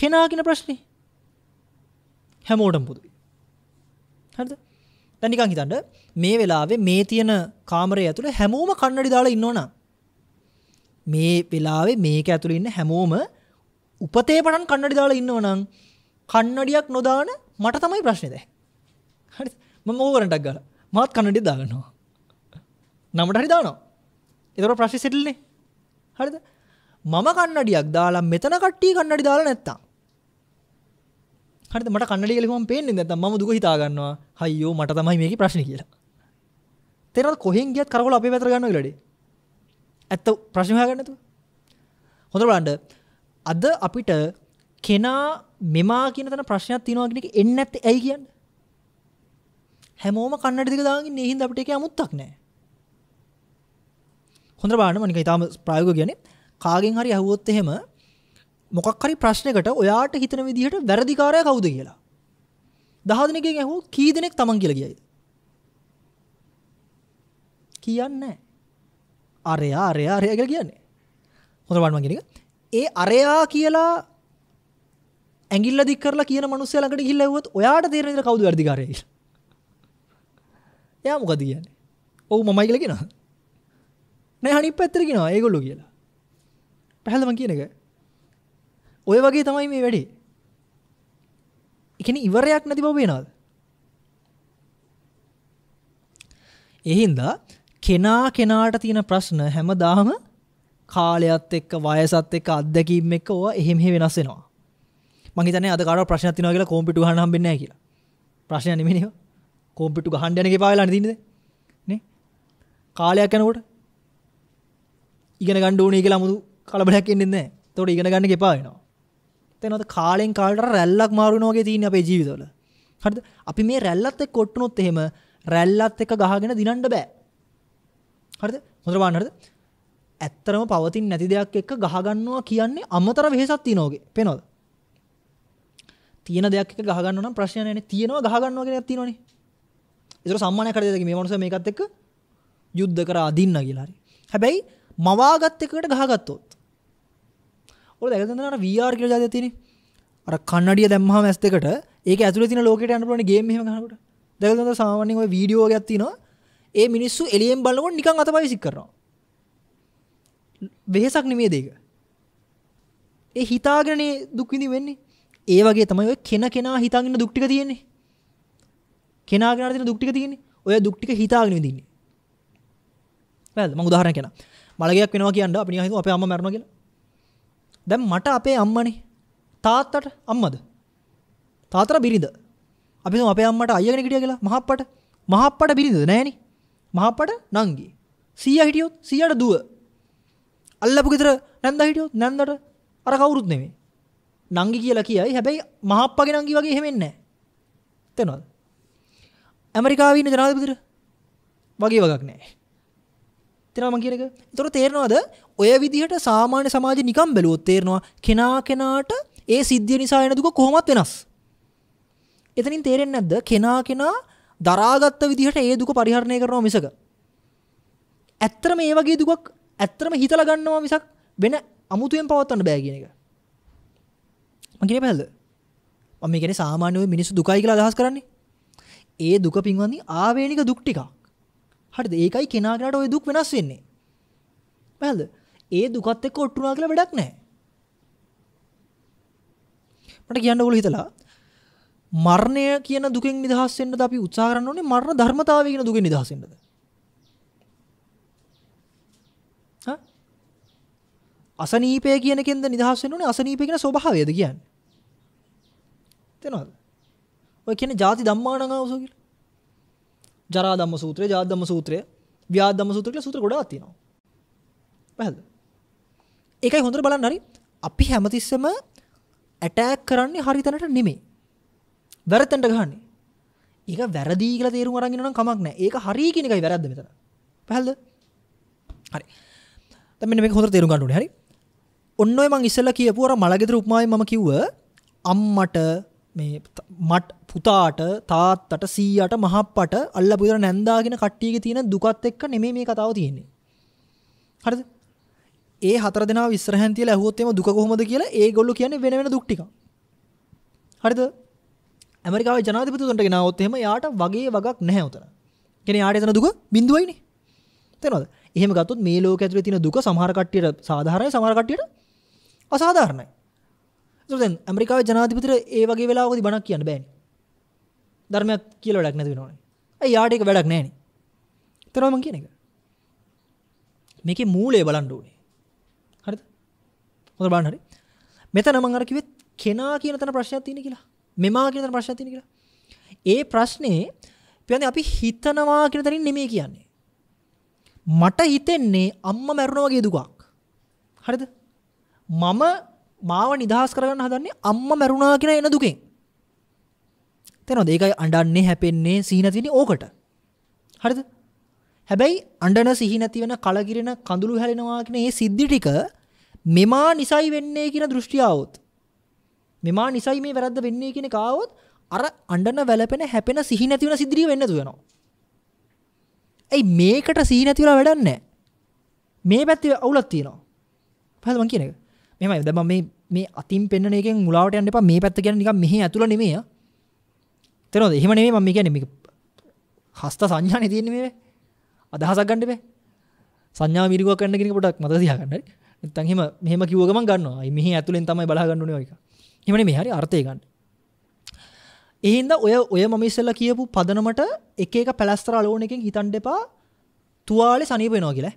කෙනා කියන ප්‍රශ්නේ හැමෝටම පොදුයි. හරිද? දැන් නිකන් හිතන්න මේ වෙලාවේ මේ තියෙන කාමරය ඇතුලේ හැමෝම කන්නඩි දාලා ඉන්නවනම් මේ වෙලාවේ මේක ඇතුලේ ඉන්න හැමෝම උපතේ පටන් කන්නඩි දාලා ඉන්නවනම් කන්නඩියක් නොදාන මට තමයි ප්‍රශ්නේ දැන්. හරිද? මම ඕකරන්ටක් ගාලා මාත් කන්නඩිය දාගන්නවා. නමට හරි දානවා. ඒතර ප්‍රශ්නේ සෙටල්නේ. හරිද? මම කන්නඩියක් දාලා මෙතන කට්ටිය කන්නඩි දාලා නැත්තම් හරිද මට කන්නඩිය ලිහුවම පේන්නේ නැත්නම් මම දුක හිතා ගන්නවා අයියෝ මට තමයි මේකේ ප්‍රශ්නේ කියලා තේරෙනවද කොහෙන් ගියත් කරකවල අපේ පැතර ගන්නවා කියලා ඩේ ඇත්ත ප්‍රශ්නේ හොයාගන්න නැතුව හොඳට බලන්න අද අපිට කෙනා මෙමා කියන තැන ප්‍රශ්නයක් තියෙනවා කියන එක එන්නේ නැත්තේ ඇයි කියන්නේ හැමෝම කන්නඩි දිග දාගෙන ඉන්නේ හින්දා අපිට ඒකේ අමුත්තක් නැහැ හොඳට බලන්න මම නිකන් ඊටාම ප්‍රායෝගිකව කියන්නේ කාගෙන් හරි අහුවොත් එහෙම මොකක් හරි ප්‍රශ්නයකට ඔයාට හිතන විදිහට වැරදිකාරය කවුද කියලා. දහ දෙනෙක්ගෙන් ඇහුවොත් කී දෙනෙක් Taman කියලා කියයිද? කියන්නේ අරයා අරයා අරයා කියලා කියන්නේ. හොඳට බලන්න මං කියන එක. ඒ අරයා කියලා ඇඟිල්ල දික් කරලා කියන මනුස්සයා ළඟට ගිහිල්ලා ඇහුවොත් ඔයාට තේරෙන විදිහට කවුද වැඩිකාරය කියලා. එයා මොකද කියන්නේ? ඔව් මමයි කියලා කියනවා. නෑ අනිත් පැත්තට කියනවා ඒගොල්ලෝ කියලා. පැහැදිලිද මං කියන එක? ඔය වගේ තමයි මේ වැඩේ. ඒ කියන්නේ ඉවරයක් නැති බව පේනවාද? ඒ හින්දා කෙනා කෙනාට තියෙන ප්‍රශ්න හැමදාම කාලයත් එක්ක වයසත් එක්ක අත්දැකීම් එක්ක ඕවා එහෙම මෙහෙ වෙනස් වෙනවා. මං හිතන්නේ අද කාටවත් ප්‍රශ්නයක් තියෙනවා කියලා කොම්පිටු ගහන්න හම්බෙන්නේ නැහැ කියලා. ප්‍රශ්නය නෙමෙයි නේද? කොම්පිටු ගහන්න යන එකේ පාවෙලා නෙදින්නේ. නේ? කාලයක් යනකොට ඉගෙන ගන්න ඕනේ කියලා 아무තු කලබලයක් එන්නේ නැහැ. ඒතකොට ඉගෙන ගන්න එක එපා වෙනවා. වෙනවද කාලෙන් කාලට රැල්ලක් මාරුනවා වගේ තියෙන අපේ ජීවිතවල. හරිද? අපි මේ රැල්ලත් එක්ක කොට්ටුනොත් එහෙම රැල්ලත් එක්ක ගහගෙන දිනන්න බෑ. හරිද? හොඳට බලන්න හරිද? ඇත්තරම පවතින නැති දෙයක් එක්ක ගහගන්නවා කියන්නේ අමතර වෙහසක් තියන වගේ. පේනවද? තියෙන දෙයක් එක්ක ගහගන්න නම් ප්‍රශ්නයක් නැහැ නේ. තියෙනවා ගහගන්නවා කියන එකක් තියෙනවනේ. ඒතර සම්මානයක් හරි දෙයක් මේ මොනසම මේකත් එක්ක යුද්ධ කරා අදින්න කියලා හරි. හැබැයි මවාගත් එකකට ගහගත්තොත් ඔය දැකලා අර VR කියලා જાතියක් තියෙන්නේ. අර කන්නඩිය දැම්මහම ඇස් දෙකට ඒක ඇතුලේ තියෙන ලෝකෙට යන්න පුළුවන් ගේම් එහෙම ගන්නකොට. දැකලා තමයි සාමාන්‍යයෙන් ඔය වීඩියෝ එකක් තියෙනවා. ඒ මිනිස්සු එළියෙන් බලනකොට නිකන් අතපය විසික් කරනවා. වෙහසක් නෙමෙයි දෙක. ඒ හිතාගෙනනේ දුක් විඳින් වෙන්නේ. ඒ වගේ තමයි ඔය කෙන කෙනා හිතාගෙන දුක් ටික තියෙන්නේ. කෙනාගෙන තියෙන දුක් ටික තියෙන්නේ. ඔය දුක් ටික හිතාගෙන විඳින්නේ. වැදගත්. මම උදාහරණයක් කියනවා. මලගයක් වෙනවා කියන්න අපි නිකන් හිතමු අපේ අම්මා මැරුණා කියලා. දැන් මට අපේ අම්මනේ තාත්තට අම්මද තාත්තට බිරිඳ අපි හිතමු අපේ අම්මට අයියා කෙනෙක් හිටියා කියලා මහප්පට මහප්පට බිරිඳද නැහනේ මහප්පට නංගි සීයා හිටියොත් සීයාට දුව අල්ලපු ගෙදර නැන්දා හිටියොත් නැන්දට අර කවුරුත් නෙමෙයි නංගි කියලා කියයි හැබැයි මහප්පගේ නංගි වගේ එහෙම නැහැ තේනවද ඇමරිකාවේ ඉන්න ජනාධිපතිට වගේ වගක් නැහැ තෙනවා මං කියන එක. ඒතර තේරෙනවද? ඔය විදිහට සාමාන්‍ය සමාජෙ නිකම් බැලුවොත් තේරෙනවා කෙනා කෙනාට ඒ සිද්ධිය නිසා එන දුක කොහොමවත් වෙනස්. එතනින් තේරෙන්නේ නැද්ද? කෙනා කෙනා දරාගත්ත විදිහට ඒ දුක පරිහරණය කරනවා මිසක. ඇත්තටම මේ වගේ දුකක් ඇත්තටම හිතලා ගන්නවා මිසක් වෙන අමුතුවෙන් පවත්වන්න බෑ කියන එක. මං කියන්නේ පැහැදිලිද? මම කියන්නේ සාමාන්‍ය ඔය මිනිස්සු දුකයි කියලා අදහස් කරන්නේ. ඒ දුක පින්වන්දි ආවේනික දුක් ටිකක්. හරිද? ඒකයි කෙනා කෙනාට ওই දුක් වෙනස් වෙන්නේ. බලද? ඒ දුකත් එක්ක ඔට්ටුනා කියලා වැඩක් නැහැ. මට කියන්න ඕගොල්ලෝ හිතලා මරණය කියන දුකෙන් නිදහස් වෙන්නද අපි උත්සාහ කරන්න ඕනේ මරණ ධර්මතාවය කියන දුකෙන් නිදහස් වෙන්නද? හා? අසනීපය කියන එකෙන්ද නිදහස් වෙන්න ඕනේ අසනීපය කියන ස්වභාවයද කියන්නේ? තේනවද? ඔය කියන්නේ ಜಾති ධම්මාණං ආවසෝ කියලා. ජරා ධම්ම සූත්‍රය, ජාත ධම්ම සූත්‍රය, ව්‍යාධ ධම්ම සූත්‍ර කියලා සූත්‍ර ගොඩාක් තියෙනවා. පැහැදිලිද? ඒකයි හොඳට බලන්න හරි. අපි හැමතිස්සෙම ඇටෑක් කරන්නේ හරි තැනට නෙමෙයි. වැරදෙන්ට ගහන්නේ. ඒක වැරදි කියලා තේරුම් අරන් ඉන්නවනම් කමක් නැහැ. ඒක හරි කියන එකයි වැරද්ද මෙතන. පැහැදිලිද? හරි. දැන් මෙන්න මේක හොඳට තේරුම් ගන්න ඕනේ. හරි. ඔන්න ඔය මං ඉස්සෙල්ලා කියපු අර මලගෙදර උපමාවෙන් මම කිව්ව අම්මට මේ මට පුතාට තාත්තට සීයට මහප්පට අල්ල පුදර නැන්දාගෙන කට්ටියක තියෙන දුකත් එක්ක නෙමෙයි මේ කතාව තියෙන්නේ. හරිද? ඒ හතර දෙනා ඉස්සරහන් තියලා ඇහුවොත් එimhe දුක කොහොමද කියලා ඒගොල්ලෝ කියන්නේ වෙන වෙන දුක් ටිකක්. හරිද? ඇමරිකාවේ ජනාධිපතිතුන්ට ගෙනාවොත් එහෙම යාට වගේ වගක් නැහැ උතන. කියන්නේ යාට එතන දුක බිඳුවයිනේ. තේරෙනවද? එහෙම ගත්තොත් මේ ලෝකයේ ඇතුලේ තියෙන දුක සමහර කට්ටියට සාධාරණයි සමහර කට්ටියට අසාධාරණයි. දැන් ඇමරිකාවේ ජනාධිපතිට ඒ වගේ වෙලාවකදී බණක් කියන්න බෑනේ. ධර්මයක් කියලා වැඩක් නැති වෙනවනේ. ඒ යාට ඒක වැඩක් නැහැනේ. ඒතරම මම කියන එක. මේකේ මූලය බලන්න ඕනේ. හරිද? හොඳට බලන්න හරි. මෙතන මම අර කිව්වෙත් කෙනා කියන තැන ප්‍රශ්නයක් තියෙන කියලා. මෙමා කියන තැන ප්‍රශ්නයක් තියෙන කියලා. ඒ ප්‍රශ්නේ කියන්නේ අපි හිතනවා කියන තැනින් නෙමෙයි කියන්නේ. මට හිතෙන්නේ අම්මා මැරුණා වගේ දුකක්. හරිද? මම මාව නිදහස් කරගන්න හදන්නේ අම්ම මැරුණා කියලා එන දුකෙන්. තේරෙනවද? ඒකයි අඬන්නේ හැපෙන්නේ සිහින තියෙන්නේ ඕකට. හරිද? හැබැයි අඬන සිහි නැති වෙන කලගිරෙන කඳුළු හැලෙනවා කියන මේ සිද්ධි ටික මෙමා නිසයි වෙන්නේ කියන දෘෂ්ටිය આવොත් මෙමා නිසයි මේ වැරද්ද වෙන්නේ කියන කාවොත් අර අඬන වැළපෙන හැපෙන සිහි නැති වෙන සිද්ධිය වෙන්න දුවනවා. ඇයි මේකට සිහි නැතිවලා වැඩක් නැහැ. මේ පැත්තේ අවුලක් තියෙනවා. පහද මං කියන එක. මෙමයි දැම මේ මේ අතින් පෙන්න්න එක මුලාවට යන්න එපා මේ පැත්ත ගැන නික මෙහි ඇතුළ නෙමේ තෙනොද එහෙම නෙමේ මම ගැන හස්ත සංඥාන තියෙන මේ අදහසක් ගණ්ඩබේ සංඥා විරුව කන්න කෙන පොටක් මත දයාගන්න එතන්හෙම මෙහම කිවගම ගන්නවා මෙහි ඇතුළෙන් තමයි බලාගන්නන එක එමන මේ හරි අර්ථය ගන්න එහින්ද ඔය ඔය මමිස්සල්ල කියපු පදනමට එක එක පැලස්තර අලෝන එකින් හිතන්ඩ එපා තුවාලෙ සනීපෙනවා කියලා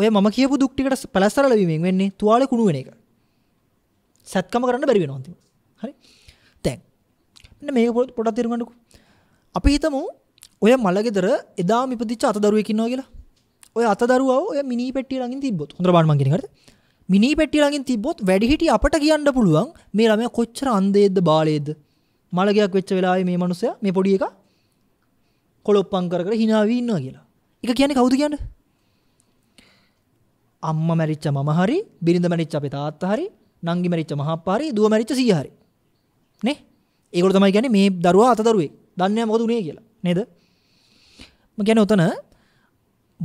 ඔය මම කියපු දුක් ටිකට පැලැස්සරල වීමෙන් වෙන්නේ තුවාලේ කුණු වෙන එක. සත්කම කරන්න බැරි වෙනවා අන්තිමට. හරි? දැන් මෙන්න මේක පොඩක් තේරුම් ගන්නකෝ. අපි හිතමු ඔය මලගෙදර එදාම ඉපදිච්ච අත දරුවෙක් ඉන්නවා කියලා. ඔය අත දරුවා ඔය මිනි පෙට්ටිය ළඟින් තිබ්බොත් හොඳට බලන්න මං කියන හරිද? මිනි පෙට්ටිය ළඟින් තිබ්බොත් වැඩිහිටි අපට කියන්න පුළුවන් මේ ළමයා කොච්චර අන්ධේද්ද බාලේද්ද. මලගයක් වෙච්ච වෙලාවේ මේ මනුස්සයා මේ පොඩි එකා කොලොප්පම් කර කර hina වී ඉන්නවා කියලා. ඒක කියන්නේ කවුද කියන්නේ? අම්මා මැරිච්ච මම හරි, බිරිඳ මැරිච්ච අපේ තාත්තා හරි, නංගි මැරිච්ච මහාප්පා හරි, දුව මැරිච්ච සීයා හරි. නේ? ඒගොල්ලෝ තමයි කියන්නේ මේ දරුවා අත දරුවේ. දන්නේ මොකද උනේ කියලා. නේද? මම කියන්නේ උතන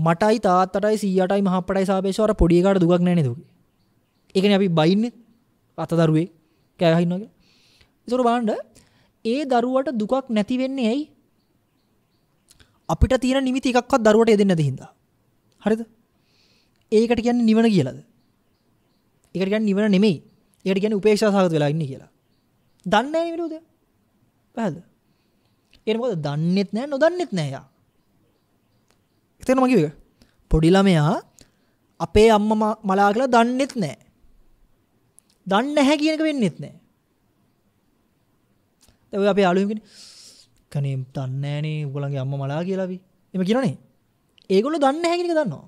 මටයි තාත්තටයි සීයාටයි මහාප්පටයි සාපේක්ෂව අර පොඩි එකාට දුකක් නැහැ නේද උගේ. ඒකනේ අපි බයින්නේ. අත දරුවේ කෑ ගහිනවා කියලා. ඒසොර බලන්න ඒ දරුවට දුකක් නැති වෙන්නේ ඇයි? අපිට තියෙන නිමිති එකක්වත් දරුවට යදෙන්නේ නැති හින්දා. හරිද? ඒකට ගැන්න නිවන කියලද එකට ගැන්න නිවන නෙමෙයි ඒයට ගැන උපේක්ෂා සහගත වෙලා ඉන්න කියලා දන්න විරෝධ පැහද එමකොද දන්නෙත් නෑ නොදන්නෙත් නෑයා එතන මකිව පොඩිලමයා අපේ අම්ම මලා කියලා දන්නෙත් නෑ දන්න හැ කියනක වෙන්නෙත් නෑ තව අපේ අලුමෙන කනේ දන්නෑනේ උගලගේ අම්ම මලා කියලාවි එම කියනේ ඒගොල්ල දන්න හැකිනික දන්නවා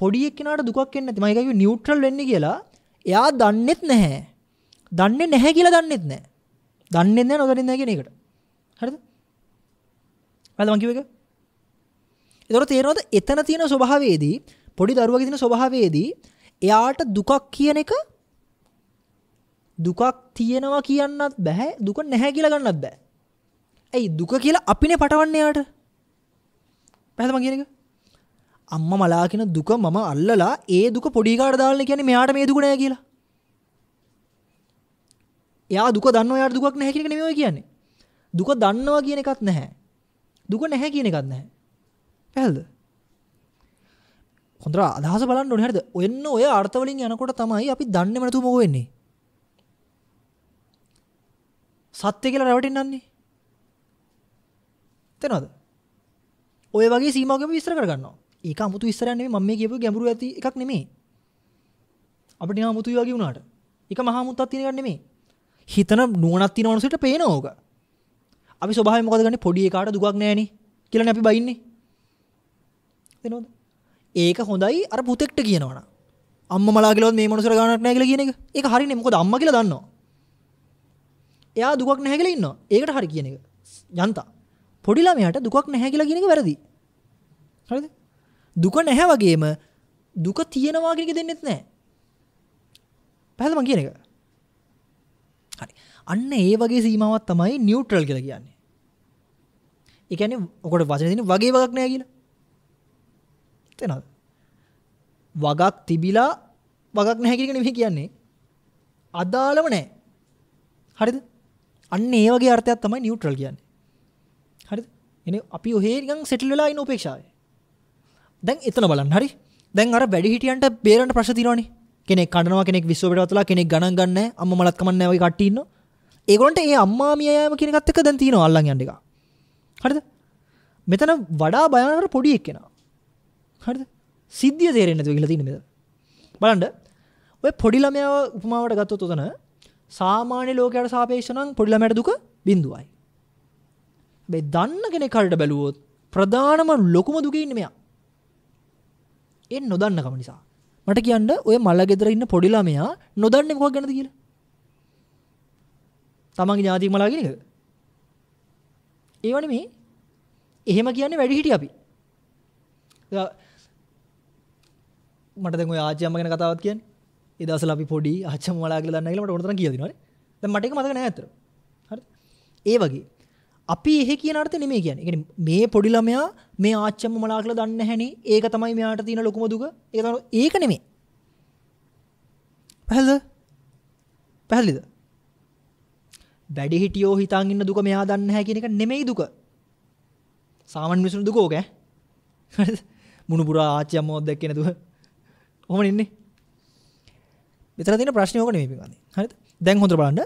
පොඩි එක්කෙනාට දුකක් එන්නේ නැති. මම ඒකයි නියුට්‍රල් වෙන්නේ කියලා. එයා දන්නෙත් නැහැ. දන්නේ නැහැ කියලා දන්නෙත් නැහැ. දන්නේ නැහැ නොදන්නේ නැහැ කියන එකට. හරිද? හරිද මම කිව්ව එක? ඒතකොට තේරෙනවද එතන තියෙන ස්වභාවයේදී පොඩි දරුවගේ තියෙන ස්වභාවයේදී එයාට දුකක් කියන එක දුකක් තියෙනවා කියන්නත් බෑ දුක නැහැ කියලා ගන්නත් බෑ. ඇයි දුක කියලා අපිනේ පටවන්නේ එයාට? පැහැදිලිද මම කියන එක? අම්ම මලාකින දුක මම අල්ලලා ඒ දුක පොඩිකාට දාන්න කියන්නේ මෙයාට මේ දුක නෑ කියලා. එයා දුක දන්නව එයාට දුකක් නැහැ කියන එක නෙමෙයි කියන්නේ. දුක දන්නවා කියන එකක් නැහැ. දුක නැහැ කියන එකක් නැහැ. පැහැදිලිද? හොඳට අදහස බලන්න ඕනේ හරිද? ඔන්න ඔය අර්ථ වලින් යනකොට තමයි අපි දන්නේම නැතුව මොකෝ වෙන්නේ. සත්‍ය කියලා රැවටෙන්නන්නේ. තේනවද? ඔය වගේ සීමාවකම විස්තර කරගන්නවා. ඒක 아무තු ඉස්සරහ නෙමෙයි මම මේ කියපු ගැඹුරු ඇති එකක් නෙමෙයි. අපිට නිකන් 아무තුයි වගේ වුණාට. ඒක මහා මුත්තක් තියෙන එකක් නෙමෙයි. හිතන නුවණක් තියෙන මනුස්සයට පේනවා ඕක. අපි ස්වභාවයෙන් මොකද ගන්නේ පොඩි එකාට දුකක් නැහෙනේ කියලානේ අපි බයින්නේ. දෙනවද? ඒක හොඳයි අර පුතෙක්ට කියනවනම්. අම්මමලා කියලාවත් මේ මනුස්සර ගානක් නැහැ කියලා කියන එක. ඒක හරිනේ මොකද අම්මා කියලා දන්නවා. එයා දුකක් නැහැ කියලා ඉන්නවා. ඒකට හරි කියන එක. යන්තා. පොඩි ළමයාට දුකක් නැහැ කියලා කියන එක වැරදි. හරිද? දුක නැහැ වගේම දුක තියෙනවා කියන එක දෙන්නෙත් නැහැ. පැහැදිලි මම කියන එක. හරි. අන්න ඒ වගේ සීමාවක් තමයි නියුට්‍රල් කියලා කියන්නේ. ඒ කියන්නේ ඔකට වචනේ දෙන වගේ වගක් නැහැ කියලා. තේනවද? වගක් තිබිලා වගක් නැහැ කියන එක නෙමෙයි කියන්නේ. අදාළම නැහැ. හරිද? අන්න ඒ වගේ අර්ථයක් තමයි නියුට්‍රල් කියන්නේ. හරිද? එනේ අපි ඔහේ නිකන් සෙටල් වෙලා ඉන්න උපේක්ෂාවේ. දැන් එතන බලන්න හරි දැන් අර වැඩිහිටියන්ට බේරන්න ප්‍රශ්න තියෙනවනේ කෙනෙක් කඩනවා කෙනෙක් විශ්වවිද්‍යාලයට වතලා කෙනෙක් ගණන් ගන්නෑ අම්මා මලත් කමන්නේ නැහැ වගේ කට්ටිය ඉන්නවා ඒගොල්ලන්ට ඒ අම්මා මිය යෑම කියන එකත් එක්ක දැන් තියෙනවා අල්ලන් යන්න එක හරිද මෙතන වඩා බයනකට පොඩි එක්කෙනා හරිද සිද්ධිය තේරෙන්නේ නැතුව කියලා තියෙන මෙතන බලන්න ඔය පොඩි ළමයාව උපමාවට ගත්තොත් උතන සාමාන්‍ය ලෝකයට සාපේක්ෂව නම් පොඩි ළමයාට දුක බිඳුවයි. මේ දන්න කෙනෙක් හරියට බැලුවොත් ප්‍රධානම ලොකුම දුකේ ඉන්නේ මෙයා. ඒ නොදන්නකම නිසා මට කියන්න ඔය මල්ල ගෙදර ඉන්න පොඩිලාමයා නොදන්න මොකක් ගැනද කියලා තමන්ගේ ඥාතික මලාගෙනක ඒවන මේ එහෙම කියන්නේ වැඩි හිටි අපි මට දැන් ඔය ආච්චිම්ම ගැන කතාවක් කියන්නේ ඒ දවස්වල අපි පොඩි ආච්චිම්ම මලා කියලා දන්නා කියලා මට ඕනතරම් කියදිනවනේ දැන් මට ඒක මතක නෑ අතට හරි ඒ වගේ අපි එහෙ කියන අර්ථය නෙමෙයි කියන්නේ. ඒ කියන්නේ මේ පොඩි ළමයා මේ ආච්චම්ම මලා කියලා දන්නේ නැහනේ. ඒක තමයි මෙයාට තියෙන ලොකුම දුක. ඒක තමයි ඒක නෙමෙයි. පැහැදිලිද? පැහැදිලිද? වැඩි හිටියෝ හිතන් ඉන්න දුක මෙයා දන්නේ නැහැ කියන එක නෙමෙයි දුක. සාමාන්‍ය මිනිසුන් දුක ඕක ඈ. හරිද? මුණුපුරා ආච්චම්මවත් දැක්කේ නේද? කොහොමද ඉන්නේ? මෙතන තියෙන ප්‍රශ්නේ ඕක නෙමෙයි පින්වත්නි. හරිද? දැන් හොඳට බලන්න.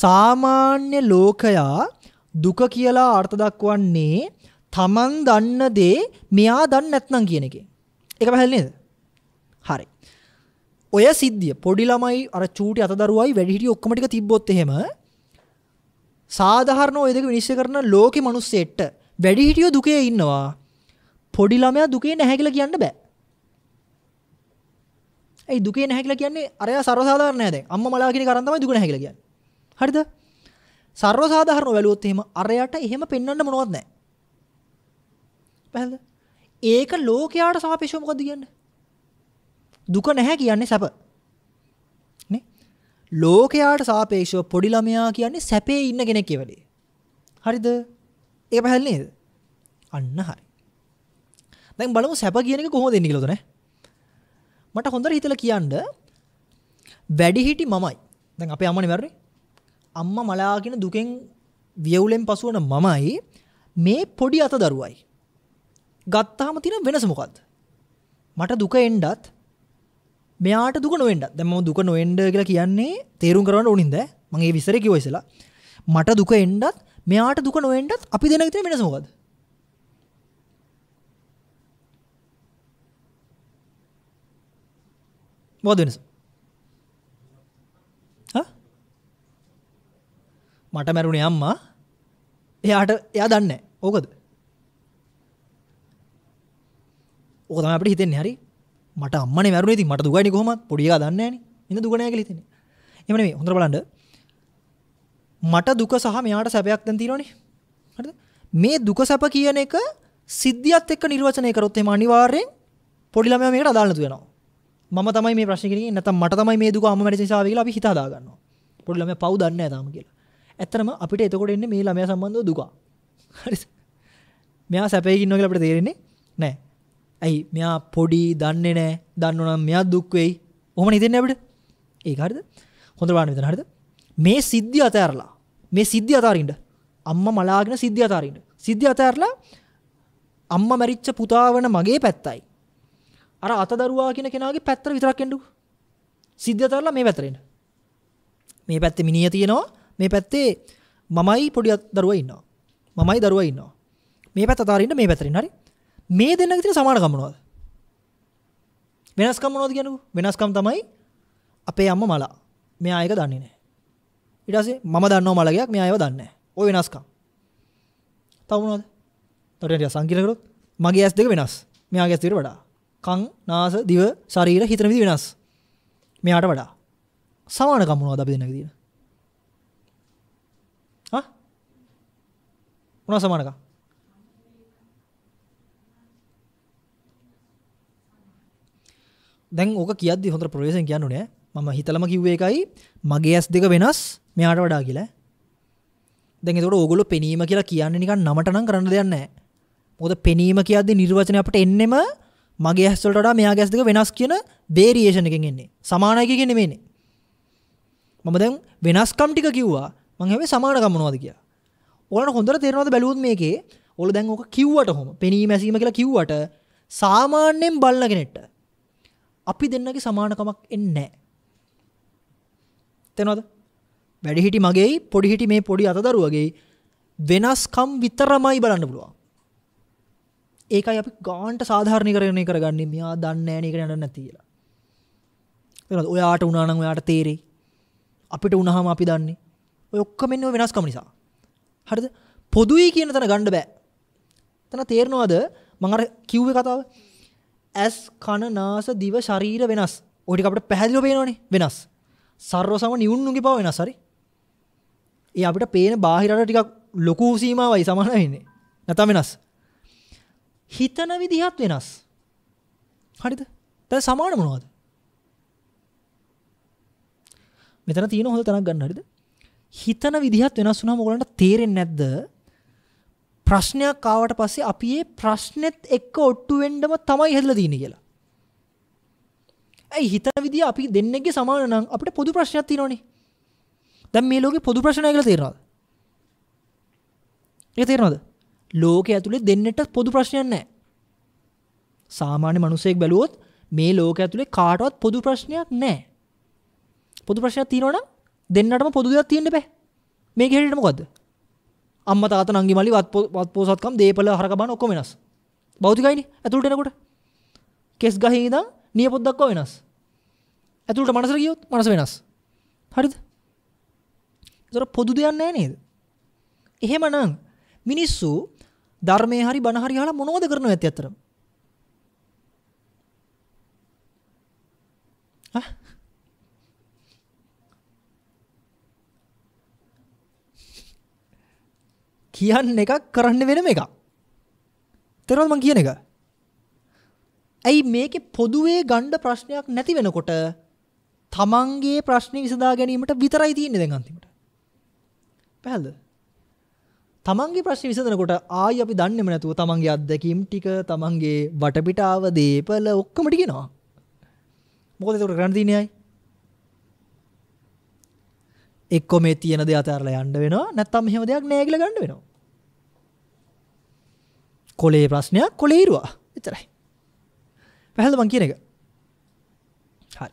සාමාන්‍ය ලෝකයා දුක කියලා අර්ථ දක්වන්නේ තමන් දන්න දේ මෙයා දන්නේ නැත්නම් කියන එකේ. ඒක පැහැදිලි නේද? හරි. ඔය සිද්ධිය පොඩි ළමයි අර චූටි අතදරුවයි වැඩිහිටිය ඔක්කොම ටික තිබ්බොත් එහෙම සාධාරණ ওই දෙක විනිශ්චය කරන ලෝකෙ මිනිස්සෙට වැඩිහිටියෝ දුකේ ඉන්නවා. පොඩි ළමයා දුකේ නැහැ කියලා කියන්න බෑ. ඇයි දුකේ නැහැ කියලා කියන්නේ අරයා සර්වසාධාරණ නැහැ දැන්. අම්මා මලා කියන කරන් තමයි දුක නැහැ කියලා කියන්නේ. හරිද? සර්ව සාධාරණ වැළුවොත් එහෙම අරයට එහෙම පෙන්වන්න මොනවත් නැහැ. පැහැදිලිද? ඒක ලෝකයාට සාපේක්ෂව මොකද කියන්නේ? දුක නැහැ කියන්නේ සැප. නේ? ලෝකයාට සාපේක්ෂව පොඩි ළමයා කියන්නේ සැපේ ඉන්න කෙනෙක් කියවලේ. හරිද? ඒක පැහැදිලි නේද? අන්න හරි. දැන් බලමු සැප කියන එක කොහොමද එන්නේ කියලාද නේ? මට හොඳට හිතලා කියන්න වැඩිහිටි මමයි. දැන් අපේ අම්මනේ මැරුණේ. අම්මා මලා කියන දුකෙන් වියවුලෙන් පසුවන මමයි මේ පොඩි අත දරුවයි. ගත්තාම තියෙන වෙනස මොකද්ද? මට දුක එන්නත් මෙයාට දුක නොවෙන්නත්. දැන් මම දුක නොවෙන්න කියලා කියන්නේ තේරුම් කරවන්න ඕනින්ද? මම ඒ විස්තරේ කිව්වා ඉස්සලා. මට දුක එන්නත් මෙයාට දුක නොවෙන්නත් අපි දෙන්නගේ තියෙන වෙනස මොකද්ද? මොකද වෙනස? මට මැරුණේ අම්මා එයාට එයා දන්න ඕකද ඕකතම අපට හිතෙන්නේ හරි මට අම්මනේ මැරුණේ ඉතින් මට දුකයිනේ කොහොමද පොඩි එකා දන්නේ නැහනේ ඉන්න දුක නැහැ කියලා හිතෙන්නේ එහෙම නෙමෙයි හොඳට බලන්න මට දුක සහ මෙයාට සැපයක් දැන් තියෙනවනේ හරිද මේ දුක සැප කියන එක සිද්ධියත් එක්ක නිර්වචනය කරොත් එහෙම අනිවාර්යෙන් පොඩි ළමයා මේකට අදාළ නැතු වෙනවා මම තමයි මේ ප්‍රශ්නේ කියන්නේ නැත්නම් මට තමයි මේ දුක අම්ම මැරිච්ච නිසා වෙයි කියලා අපි හිත හදා ගන්නවා පොඩි ළමයා පව් දන්නේ නැහැ තාම කියලා ඇත්තරම අපිට එතකොට එන්නේ මේ ළමයා සම්බන්ධව දුක. හරි. මෙයා සැපේ ඉන්නවා කියලා අපිට තේරෙන්නේ නැහැ. ඇයි මෙයා පොඩි දන්නේ නැහැ. දන්නවනම් මෙයා දුක් වෙයි. ඔහොම හිතෙන්නේ අපිට. ඒක හරිද? හොඳට බලන්න මෙතන හරිද? මේ සිද්ධිය අතහැරලා මේ සිද්ධිය අතාරින්න. අම්මා මලාගෙන සිද්ධිය අතාරින්න. සිද්ධිය අතහැරලා අම්මා මැරිච්ච පුතා වන මගේ පැත්තයි. අර අතදරුවා කියන කෙනාගේ පැත්තට විතරක් එන්නකෝ. සිද්ධිය අතහැරලා මේ පැත්තට එන්න. මේ පැත්තේ මිනිහ තියෙනවා මේ පැත්තේ මමයි පොඩි දරුවා ඉන්නවා මමයි දරුවා ඉන්නවා මේ පැත්ත අතාරින්න මේ පැත්තරින් හරි මේ දෙන්නගේ තියෙන සමානකම මොනවද වෙනස්කම් මොනවද කියනකෝ වෙනස්කම් තමයි අපේ අම්ම මලා මෙයා ඒක දන්නේ නැහැ ඊට පස්සේ මම දන්නව මලගයක් මෙයා ඒව දන්නේ නැහැ ওই වෙනස්කම් තව මොනවද තව ටිකක් සංකීර්ණ කරොත් මගේ ඇස් දෙක වෙනස් මෙයාගේ ඇස් දෙකට වඩා කන් නාස දිව ශරීර හිතන විදි වෙනස් මෙයාට වඩා සමානකම් මොනවද අපි දෙන්නගේ තියෙන මොනවා සමානකම්? දැන් ඕක කියද්දි හොඳට ප්‍රවේශයෙන් කියන්න ඕනේ මම හිතලම කිව්වේ එකයි මගේ ඇස් දෙක වෙනස් මෙයාට වඩා කියලා. දැන් ඒකට ඕගොල්ලෝ පෙනීම කියලා කියන්නේ නිකන් නමට නම් කරන්න දෙයක් නැහැ. මොකද පෙනීම කියද්දි නිර්වචනය අපිට එන්නෙම මගේ ඇස් වලට වඩා මෙයාගේ ඇස් දෙක වෙනස් කියන වේරියේෂන් එකෙන් එන්නේ. සමානයි කියන්නේ නෙමෙයිනේ. මම දැන් වෙනස්කම් ටික කිව්වා. මං හැබැයි සමානකම් මොනවද කියලා. ඕන හොඳට තේරනවද බැලුවත් මේකේ ඔල දැන් ඕක කිව්වට හොම පෙනී මැසීම කියලා කිව්වට සාමාන්‍යයෙන් බලන කෙනෙක්ට අපි දෙන්නගේ සමානකමක් එන්නේ නැහැ. තේනවද? වැඩි හිටි මගේයි පොඩි හිටි මේ පොඩි අතදරුවගේ වෙනස්කම් විතරමයි බලන්න පුළුවන්. ඒකයි අපි ගාන්ට සාධාරණීකරණය කරගන්නේ මෙයා දන්නේ නැහැ නේකට යන්න නැති කියලා. තේරෙනවද? ඔයාට උනා නම් ඔයාට තේරෙයි. අපිට උනහම අපි දන්නේ. ඔය ඔක්කොම වෙනස්කම නිසා. හරිද? පොදුයි කියන තැන ගන්න බෑ. එතන තේරෙනවද? මම අර කිව්වේ කතාව. ඇස් කන නාස දිව ශරීර වෙනස්. ඔය ටික අපිට පැහැදිලිව පේනවනේ වෙනස්. සර්ව සම නියුන්නුගේ බව වෙනස් හරි. ඒ අපිට පේන බාහිරට ටිකක් ලොකු සීමාවයි සමාන වෙන්නේ. නැත්නම් වෙනස්. හිතන විදිහත් වෙනස්. හරිද? දැන් සමාන මොනවද? මෙතන තියෙන හොඳ තැනක් ගන්න හරිද? හිතන විදිහත් වෙනස් වුණාම ඔයගලන්ට තේරෙන්නේ නැද්ද? ප්‍රශ්නයක් ආවට පස්සේ අපි ඒ ප්‍රශ්නෙත් එක්ක ඔට්ටු වෙන්නම තමයි හැදලා තියෙන්නේ කියලා. ඇයි හිතන විදිය අපි දෙන්නෙක්ගේ සමාන නම් අපිට පොදු ප්‍රශ්නයක් තියෙනවනේ. දැන් මේ ලෝකේ පොදු ප්‍රශ්නය කියලා තේරෙනවද? ඒක තේරෙනවද? ලෝකයේ ඇතුලේ දෙන්නට පොදු ප්‍රශ්නයක් නැහැ. සාමාන්‍ය මිනිසෙක් බැලුවොත් මේ ලෝකයේ ඇතුලේ කාටවත් පොදු ප්‍රශ්නයක් නැහැ. පොදු ප්‍රශ්නයක් තියෙනවනම් දෙන්නටම පොදුදයක් තියෙන්න බෑ මේක හැටියට මොකද්ද අම්මා තාත්තා නංගි මල්ලි වත් පොසත්කම් දේපල හරක බන ඔක්කොම වෙනස් භෞතිකයිනේ ඇතුළට එනකොට කෙස් ගහින් ඉඳන් නියපොත් දක්වා වෙනස් ඇතුළට මනසට ගියොත් මනස වෙනස් හරිද ඒතර පොදු දෙයක් නෑ නේද එහෙමනම් මිනිස්සු ධර්මයේ හරි බණ හරි අහලා මොනවද කරනව ඇත්තටම? ආ කියන්න එකක් කරන්න වෙනම එකක්. තේරුණාද මං කියන එක? ඇයි මේකේ පොදුවේ ගණ්ඩ ප්‍රශ්නයක් නැති වෙනකොට තමන්ගේ ප්‍රශ්නේ විසඳා ගැනීමට විතරයි තියෙන්නේ දැන් අන්තිමට. පැහැදිලිද? තමන්ගේ ප්‍රශ්නේ විසඳනකොට ආයි අපි දන්නේම නැතුව තමන්ගේ අත්දැකීම් ටික තමන්ගේ වටපිටාව දීපල ඔක්කොම ටිකනවා. මොකද ඒක කරන්න තියෙන්නේ අය? එක්කො මේ තියෙන දේ අතහැරලා යන්න වෙනවා නැත්නම් මෙහෙම දෙයක් නෑ කියලා ගන්න වෙනවා. කොලේ ප්‍රශ්නයක් කොලේ ඉරුවා. එච්චරයි. පැහැදිලිද මං කියන එක? හරි.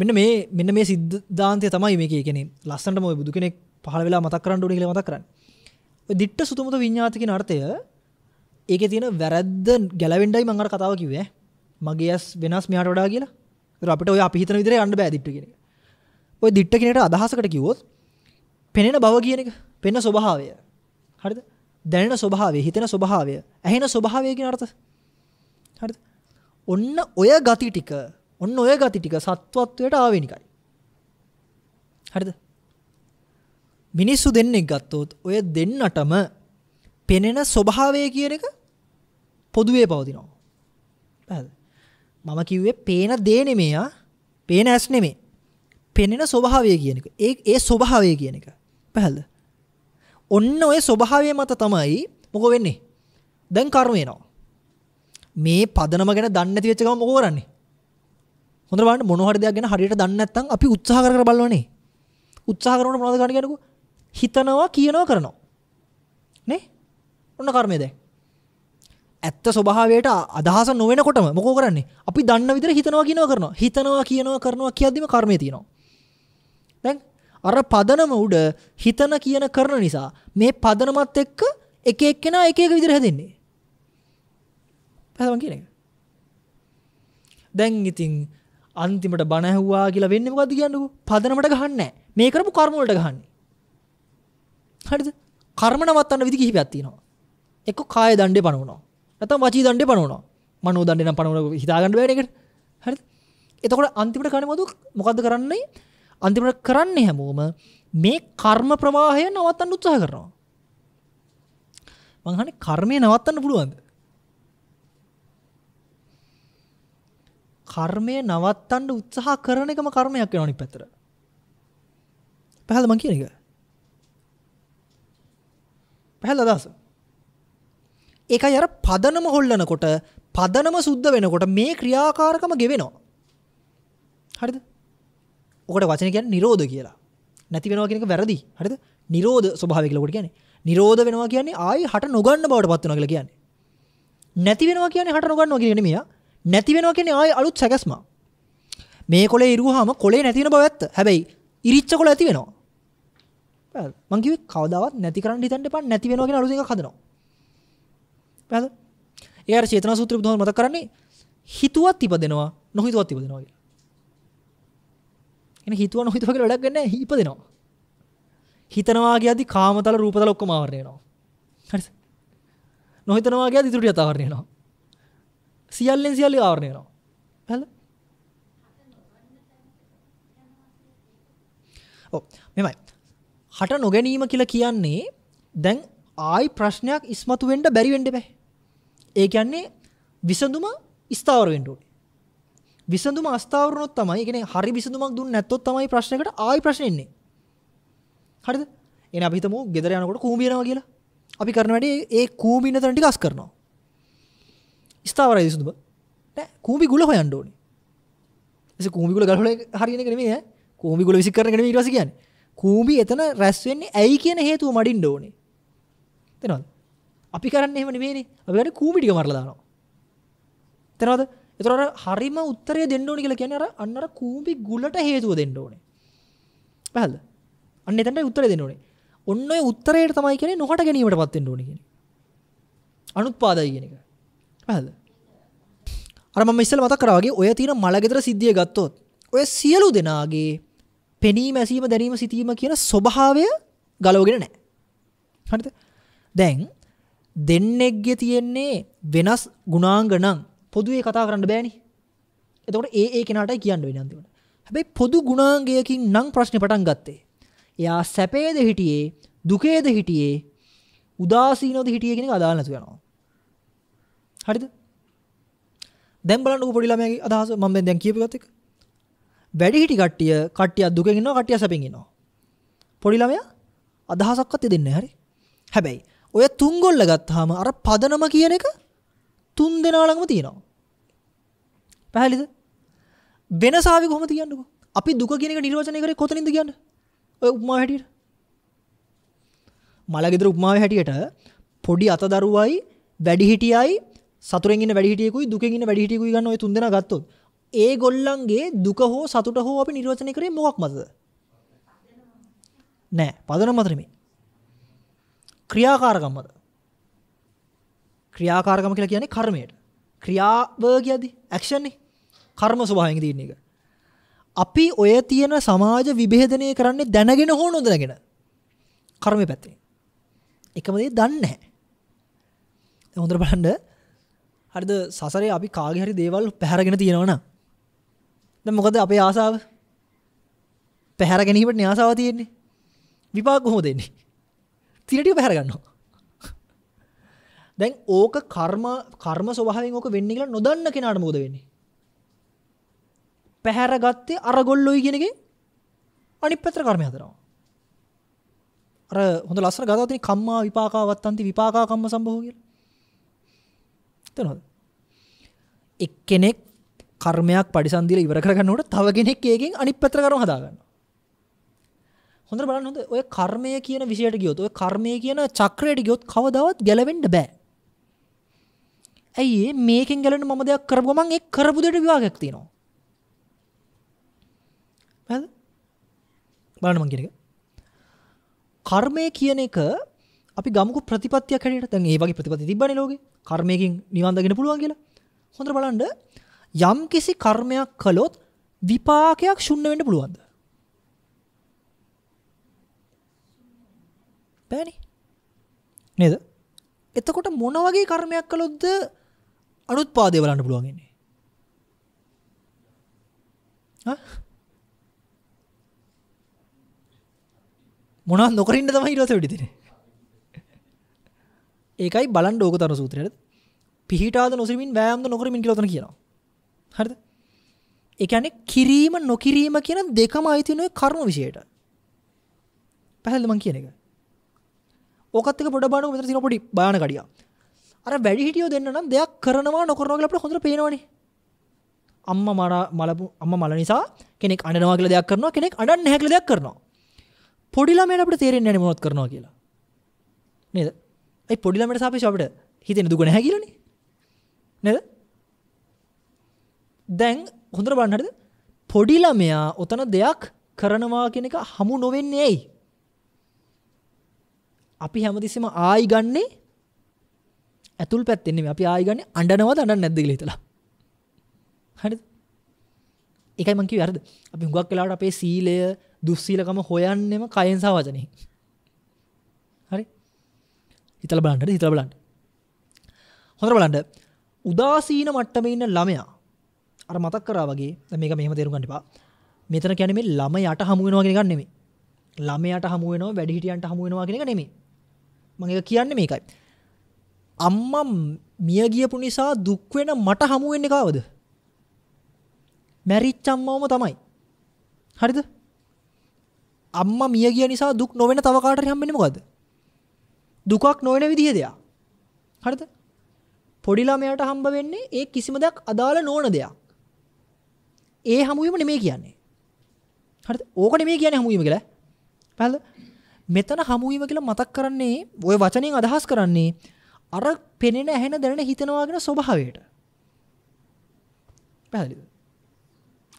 මෙන්න මේ මෙන්න මේ සිද්ධාන්තය තමයි මේකේ කියන්නේ ලස්සනටම ওই බුදු කෙනෙක් පහළ වෙලා මතක් කරන්න ඕනේ කියලා මතක් කරන්නේ. ඔය දිට්ඨ සුතමත විඤ්ඤාති කියන අර්ථය ඒකේ තියෙන වැරද්ද ගැලවෙන්නයි මම අර කතාව කිව්වේ. මගේ ඇස් වෙනස් මෙහාට වඩා කියලා. ඒතර අපිට ඔය අපි හිතන විදිහට යන්න බෑ දිට්ඨ කියන එක. ඔය දිට්ට කෙනට අදහසකට කිව්වොත් පෙනෙන බව කියන එක පෙනෙන ස්වභාවය හරිද දැනෙන ස්වභාවය හිතෙන ස්වභාවය ඇහෙන ස්වභාවය කියන අර්ථ හරිද ඔන්න ඔය ගති ටික ඔන්න ඔය ගති ටික සත්වත්වයට ආවෙනිකයි හරිද මිනිස්සු දෙන්නෙක් ගත්තොත් ඔය දෙන්නටම පෙනෙන ස්වභාවය කියන එක පොදුවේ පවතිනවා පැහැදිලි මම කිව්වේ පේන දේ නෙමෙයි ආ පේන ඇස් නෙමෙයි පෙනෙන ස්වභාවය කියන එක. ඒ ඒ ස්වභාවය කියන එක. පැහැල්ද? ඔන්න ඔය ස්වභාවය මත තමයි මොකෝ වෙන්නේ? දැන් කර්ම වෙනවා. මේ පදනම ගැන දන්නේ නැති වෙච්ච ගමන් මොකෝ කරන්නේ? හොඳට බලන්න මොන හරි දෙයක් ගැන හරියට දන්නේ නැත්නම් අපි උත්සාහ කර කර බලවනේ. උත්සාහ කරනකොට මොනවද ගන්න කියනකෝ? හිතනවා කියනවා කරනවා. නේ? ඔන්න කර්මය දැන්. ඇත්ත ස්වභාවයට අදහස නොවෙනකොටම මොකෝ කරන්නේ? අපි දන්න විදිහට හිතනවා කියනවා කරනවා. හිතනවා කියනවා කරනවා කියද්දිම කර්මය තියෙනවා. දැන් අර පදනම උඩ හිතන කියන කරන නිසා මේ පදනමත් එක්ක එක එක්කෙනා එක එක විදිහට හැදෙන්නේ. පැහැදිලිව කියන එක. දැන් ඉතින් අන්තිමට බණ ඇහුවා කියලා වෙන්නේ මොකද්ද කියන්නකෝ? පදනමට ගහන්නේ මේ කරපු කර්ම වලට ගහන්නේ. හරිද? කර්ම නවත්තන්න විදි කිහිපයක් තියෙනවා. එක්ක කාය දණ්ඩේ පණවනවා. නැත්නම් වචී දණ්ඩේ පණවනවා. මනෝ දණ්ඩේ නම් පණවන හිතා ගන්න බෑනේ ඒකට. හරිද? එතකොට අන්තිමට කරන්නේ මොකද්ද කරන්නේ? අන්තිමට කරන්නේ හැමෝම මේ කර්ම ප්‍රවාහය නවත්තන්න උත්සාහ කරනවා. මං අහන්නේ කර්මය නවත්තන්න පුළුවන්ද? කර්මය නවත්තන්න උත්සාහ කරන එකම කර්මයක් වෙනවා අනිත් පැත්තට. පැහැදිලි මං කියන එක. පැහැදිලි අදහස. ඒකයි අර පදනම හොල්ලනකොට පදනම සුද්ධ වෙනකොට මේ ක්‍රියාකාරකම ගෙවෙනවා. හරිද? ඕකට වචන කියන්න නිරෝධ කියලා නැති වෙනවා කියනක වැරදි හරිද නිරෝධ ස්වභාවය කියලා කොට කියන්නේ නිරෝධ වෙනවා කියන්නේ ආයි හට නොගන්න බවට පත් වෙනවා කියලා කියන්නේ නැති වෙනවා කියන්නේ හට නොගන්නවා කියන නෙමෙයි නැති වෙනවා කියන්නේ ආයි අලුත් සැකස්ම මේ කොලේ ඉරුවාම කොලේ නැති වෙන බව ඇත්ත හැබැයි ඉරිච්ච කොල ඇති වෙනවා මං කිව්වේ කවදාවත් නැති කරන්න හිතන්න එපා නැති වෙනවා කියන අලුත් එකක් හදනවා පැහැදිලි ඒ අර චේතනා සූත්‍රය බුදුහාම මතක් කරන්නේ හිතුවත් ඉපදෙනවා නොහිතුවත් ඉපදෙනවා කියලා එන හිතුව නොහිතුව කියලා වැඩක් නැහැ ඉපදෙනවා. හිතනවා කියද්දි කාමතල රූපතල ඔක්කොම ආවරණය වෙනවා. හරිද? නොහිතනවා කියද්දි ඉතුරු ටික ආවරණය වෙනවා. සියල්ලෙන් සියල්ල ආවරණය වෙනවා. බැලලා. ඔව් මෙමය. හට නොගැනීම කියලා කියන්නේ දැන් ආයි ප්‍රශ්නයක් ඉස්මතු වෙන්න බැරි වෙන්න බෑ. ඒ කියන්නේ විසඳුම ස්ථාවර වෙන්න ඕනේ. විසඳුම අස්ථාවරණොත් තමයි. ඒ කියන්නේ හරි විසඳුමක් දුන්නේ නැත්තොත් තමයි ප්‍රශ්නයකට ආයි ප්‍රශ්න එන්නේ. හරිද? එහෙනම් අපි හිතමු ගෙදර යනකොට කූඹි යනවා කියලා. අපි කරන වැඩේ ඒ කූඹි ඉන්න තැන ටික අස් කරනවා. ස්ථාවරයි විසඳුම. නෑ කූඹි ගුල හොයන්න ඕනේ. එසේ කූඹි ගුල ගලවලා හරියන එක නෙමෙයි ඈ. කූඹි ගුල විසිකරන එක නෙමෙයි ඊට පස්සේ කියන්නේ. කූඹි එතන රැස් වෙන්නේ ඇයි කියන හේතුව මඩින්න ඕනේ. තේරෙනවද? අපි කරන්නේ එහෙම නෙමෙයිනේ. අපි කරන්නේ කූඹි ටික මරලා දානවා. තේරෙනවද? එතර හරිම උත්තරය දෙන්නඕනි කියලා කියන අර අන්නර කූඹි ගුලට හේතුව දෙන්න ඕනේ. පැහැදිලිද? අන්න එතනට උත්තරය දෙන්න ඕනේ. ඔන්න ඔය උත්තරයට තමයි කියන්නේ නොකට ගැනීමට පත් වෙන්න ඕනේ කියන්නේ. අනුත්පාදයි කියන එක. පැහැදිලිද? අර මම ඉස්සෙල්ලා මතක් කරා වගේ ඔය තියෙන මලගෙදර සිද්ධිය ගත්තොත් ඔය සියලු දෙනාගේ පෙනීම ඇසීම දැරීම සිතීම කියන ස්වභාවය ගලවගෙන නැහැ. හරිද? දැන් දෙන්නෙක්ගේ තියෙන්නේ වෙනස් ගුණාංග නම් පොදුවේ කතා කරන්න බෑනි එතකොට ඒ ඒ කෙනටයි කියන්න වෙන අන්තිමට හැබැයි පොදු ගුණාංගයකින් නම් ප්‍රශ්න පටන් ගත්තේ එයා සැපේද හිටියේ දුකේද හිටියේ උදාසීනෝද හිටිය කෙනෙක් අදාළ නැතු වෙනවා හරිද දැන් බලන්නකෝ පොඩි ළමයාගේ අදහස මම දැන් කියපු එකත් එක්ක වැඩි හිටි කට්ටිය කට්ටියක් දුකෙන් ඉන්නවා කට්ටියක් සැපෙන් ඉන්නවා පොඩි ළමයා අදහසක්වත් දෙන්නේ හරි හැබැයි ඔය තුන්ගොල්ල ගත්තාම අර පදනම කියන එක තුන් දෙනා ළඟම තියෙනවා. පැහැලිද වෙනසාවි කොහොම තියන්නකෝ අපි දුක කියන එක නිර්වචනය කරේ කොතනින්ද කියන්න ඔය උපමා හැටියට මලගෙදර උපමාව හැටියට පොඩි අත දරුවයි වැඩිහිටියයි සතුරෙන් ඉන්න වැඩිහිටියෙකුයි දුකෙන් ඉන්න වැඩිහිටියෙකුයි ගන්න ඔය තුන්දෙනා ගත්තොත් ඒ ගොල්ලන්ගේ දුක හෝ සතුට හෝ අපි නිර්වචනය කරේ මොකක් මතද නෑ පදනම මත නෙමෙයි ක්‍රියාකාරකම් මත ක්‍රියාකාරකම කියලා කියන්නේ කර්මයට ක්‍රියාව කියද්දි ඇක්ෂන් නේ කර්ම ස්වභාවයෙන් තියෙන එක. අපි ඔය තියෙන සමාජ විභේදනය කරන්නේ දැනගෙන හෝ නොදැනගෙන. කර්මයේ පැත්තේ. එකම දේ දන්නේ නැහැ. දැන් හොඳට බලන්න. හරිද සසරේ අපි කාගේ හරි දේවල් පැහැරගෙන තියෙනවනම්. දැන් මොකද අපේ ආසාව? පැහැර ගැනීමට නේ ආසාව තියෙන්නේ. විපාක කොහොමද එන්නේ? තිරටිව පැහැර ගන්නවා. දැන් ඕක කර්ම කර්ම ස්වභාවයෙන් ඕක වෙන්නේ කියලා නොදන්න කෙනාට මොකද වෙන්නේ? පැහැරගත්තේ අරගොල්ලොයි ගෙනගේ අනි පැත්‍ර කර්මය අතරවා. අර හොඳ ලස්සර ගතතින කම්මා විපාකාවත් අන්ති විපාකාකම්ම සම්බහෝගල් තනොද එක් කෙනෙක් කර්මයක් පඩිසන්දිල ඉවර කරගන්නට තව කෙනෙක් ඒකින් අනි පැත්‍ර කරු හදාගන්න හොඳ බලන්න හොඳ ඔය කර්මය කියන විසියට ගියොත් ඔය කර්මය කියන චක්‍රයට ගියොත් කවදවත් ගැලවෙන්ඩ බෑ ඇයි මේකෙන් ගැලන මම දෙයක් කරපුගමන් එක් කරපු දෙට විවාගයක් තිනවා හැද බලනම කියෙනක කර්මය කියන එක අපි ගමු ප්‍රතිපත්තිය කැට තැන් ඒ වගේ ප්‍රතිපති තිබන ලෝක කර්මයකින් නිවන්දගෙන පුළුවන් කියලා හොඳ බලන්ඩ යම් කිසි කර්මයක් කළොත් විපාකයක් ශුන්න වෙන්න පුළුවන්ද පැණි නේද එතකොට මොන වගේ කර්මයක් කළොත්ද අනුත් පාදය වලන්න පුළුවන්ගන්නේ මොනවත් නොකරින්න තමයි ඊට පස්සේ වෙඩි දෙන්නේ ඒකයි බලන්න ඕක තරු සූත්‍රයට පිහිටාද නොසිරමින් වෑයම්ද නොකරමින් කියලා උතන කියනවා හරිද ඒ කියන්නේ කිරීම නොකිරීම කියන දෙකම අයිති වෙන කර්ම විශේෂයට පැහැදිලිද මං කියන එක ඕකත් එක පොඩ බානක මෙතන තියෙන පොඩි බාන කඩියක් අර වැඩි හිටියෝ දෙන්න නම් දෙයක් කරනවා නොකරනවා කියලා අපිට හොඳට පේනවනේ අම්මා මර මලපු අම්මා මල නිසා කෙනෙක් අඬනවා කියලා දෙයක් කරනවා කෙනෙක් අඬන්නේ නැහැ කියලා දෙයක් කරනවා පොඩි ළමයට අපිට තේරෙන්නේ නැහැ මොනවද කරනවා කියලා. නේද? ඒ පොඩි ළමයට සාපේක්ෂව අපිට හිතෙන දුක නැහැ කියලානේ. නේද? දැන් හොඳට බලන්න හරිද? පොඩි ළමයා ඔතන දෙයක් කරනවා කියන එක හමු නොවෙන්නේ ඇයි? අපි හැමතිස්සෙම ආයි ගන්නේ ඇතුල් පැත්තෙන් නෙමෙයි. අපි ආයි ගන්නේ අඬනවද අඬන්නේ නැද්ද කියලා හිතලා. හරිද? ඒකයි මම කිව්වේ හරිද? අපි හුඟක් වෙලාවට අපේ සීලය දුස්සීලකම හොයන්නෙම කයෙන් සහ වචනේ. හරි? හිතලා බලන්න, හිතලා බලන්න. හොඳට බලන්න. උදාසීන මට්ටමේ ඉන්න ළමයා අර මතක් කරා වගේ දැන් මේක මෙහෙම තේරුම් ගන්න එපා. මෙතන කියන්නේ මේ ළමයට හමු වෙනවා කියන එක නෙමෙයි. ළමයට හමු වෙනවා වැඩිහිටියන්ට හමු වෙනවා කියන එක නෙමෙයි. මම ඒක කියන්නේ මේකයි. අම්මා මිය ගියපු නිසා දුක් වෙන මට හමු වෙන්නේ කාවද? මැරිච්ච අම්මවම තමයි. හරිද? අම්මා මිය ගිය නිසා දුක් නොවන තව කාටරි හම්බෙන්නේ මොකද්ද? දුකක් නොවන විදිහ දෙයක්. හරිද? පොඩි ළමයාට හම්බ වෙන්නේ ඒ කිසිම දෙයක් අදාළ නොවන දෙයක්. ඒ හමුවීම නෙමෙයි කියන්නේ. හරිද? ඕක නෙමෙයි කියන්නේ හමුවීම කියලා. පැහැදිලිද? මෙතන හමුවීම කියලා මතක් කරන්නේ ওই වචනෙන් අදහස් කරන්නේ අර පෙනෙන ඇහෙන දැනෙන හිතනවා කියන ස්වභාවයට. පැහැදිලිද?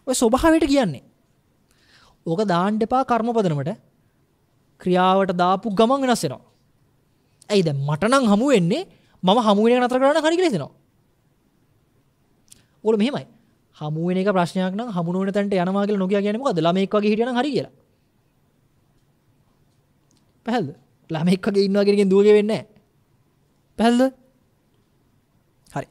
ඔය ස්වභාවයට කියන්නේ ඕක දාන්න එපා කර්මපදනමට ක්‍රියාවට දාපු ගමන් වෙනස් වෙනවා. ඇයි දැන් මට නම් හමු වෙන්නේ මම හමු වෙන එක නතර කරන්න හරි කියලා හිතෙනවා. ඕල මෙහෙමයි. හමු වෙන එක ප්‍රශ්නයක් නම් හමු නොවන තැනට යනවා කියලා නොකිය කියන්නේ මොකද්ද? ළමෙක් වගේ හිටියනම් හරි කියලා. පැහැදිලිද? ළමෙක් වගේ ඉන්නවා කියන එකෙන් දුවගේ වෙන්නේ නැහැ. පැහැදිලිද? හරි.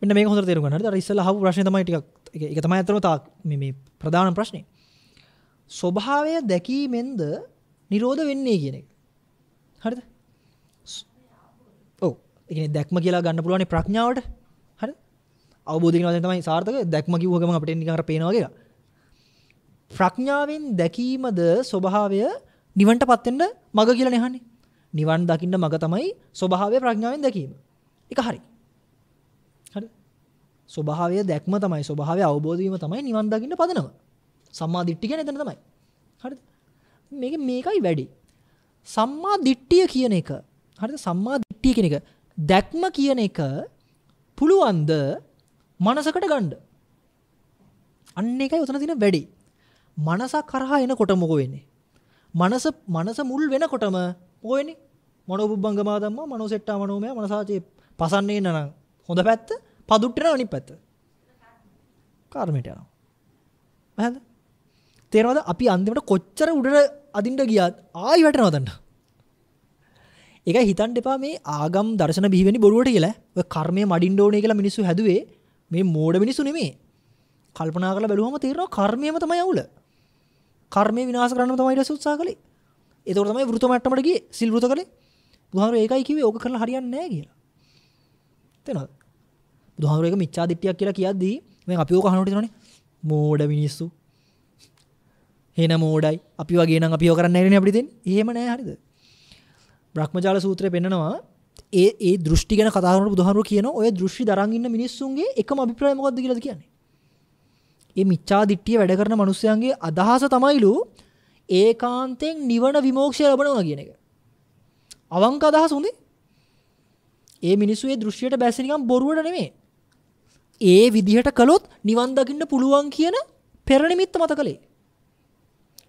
මෙන්න මේක හොඳට තේරුම් ගන්න. හරිද? අර ඉස්සෙල්ලා අහපු ප්‍රශ්නේ තමයි ටිකක් එක තමයි ඇතරම තා මේ ප්‍රධාන ප්‍රශ්නය ස්වභාවය දැකීමෙන්ද නිරෝධ වෙන්නේ කියන එක හරිද ඔව් ඒ දැක්ම කියලා ගන්න පුළුවන් ප්‍රඥාවට හරි අවබෝධයෙන් වශයෙන් තමයි සාර්ථක දැක්ම කිව්ව ගමන් අපිට නිකන් අර පේනවා කියලා ප්‍රඥාවෙන් දැකීමද ස්වභාවය නිවනටපත් වෙන්න මග කියලා නේ අහන්නේ නිවන් දකින්න මග තමයි ස්වභාවය ප්‍රඥාවෙන් දැකීම ඒක හරියි ස්වභාවය දැක්ම තමයි ස්වභාවය අවබෝධවීම තමයි නිවන් දකින්න පදනම. සම්මා දිට්ඨිය කියන්නේ එතන තමයි. හරිද? මේක මේකයි වැඩි. සම්මා දිට්ඨිය කියන එක හරිද? සම්මා දිට්ඨිය කියන එක දැක්ම කියන එක පුළුවන්ද මනසකට ගන්න. අන්න ඒකයි උතන තියෙන වැඩි. මනසක් කරහා එනකොට මොකෝ වෙන්නේ? මනස මනස මුල් වෙනකොටම මොකෝ වෙන්නේ? මනෝබුබ්බංගමා ධම්මා මනෝසෙට්ටා මනෝමය මනසාචේ පසන්නේ නනම් හොඳ පැත්ත පදුට්ටන අනිත් පැත්ත. කර්මයට යනවා. මහද? තේරෙනවද? අපි අන්තිමට කොච්චර උඩට අදින්න ගියත් ආයි වැටෙනවා දැන්. ඒකයි හිතන්න එපා මේ ආගම් දර්ශන බිහිවෙන්නේ බොරුවට කියලා. ඔය කර්මය මඩින්න ඕනේ කියලා මිනිස්සු හැදුවේ මේ මෝඩ මිනිස්සු නෙමෙයි. කල්පනා කරලා බැලුවම තේරෙනවා කර්මයම තමයි අවුල. කර්මය විනාශ කරන්න තමයි ඊට උත්සාහ කළේ. ඒතකොට තමයි වෘත මට්ටමට ගියේ සිල් වෘත කළේ. බුදුහාමර ඒකයි කිව්වේ ඕක කරලා හරියන්නේ නැහැ කියලා. තේරෙනවද? බුදුහාමුදුරේක මිච්ඡාදිට්ඨියක් කියලා කියද්දී දැන් අපි ඕක අහනකොට ඉතනනේ මෝඩ මිනිස්සු හේන මෝඩයි අපි වගේ නම් අපිව කරන්න නැහැ නේ අපිට දෙන්නේ එහෙම නෑ හරිද බ්‍රහ්මජාල සූත්‍රය පෙන්නනවා ඒ ඒ දෘෂ්ටි ගැන කතා කරනකොට බුදුහාමුදුරුවෝ කියනවා ඔය දෘෂ්ටි දරන් ඉන්න මිනිස්සුන්ගේ එකම අභිප්‍රාය මොකද්ද කියලාද කියන්නේ ඒ මිච්ඡාදිට්ඨිය වැඩ කරන මිනිස්සයන්ගේ අදහස තමයිලු ඒකාන්තයෙන් නිවන විමෝක්ෂය ලබනවා කියන එක අවංක අදහස හොඳේ ඒ මිනිස්සුගේ දෘෂ්ටියට බැස්සේ නිකන් බොරුවට නෙමෙයි ඒ විදිහට කළොත් නිවන් දකින්න පුළුවන් කියන පෙරනිමිත්ත මත කළේ.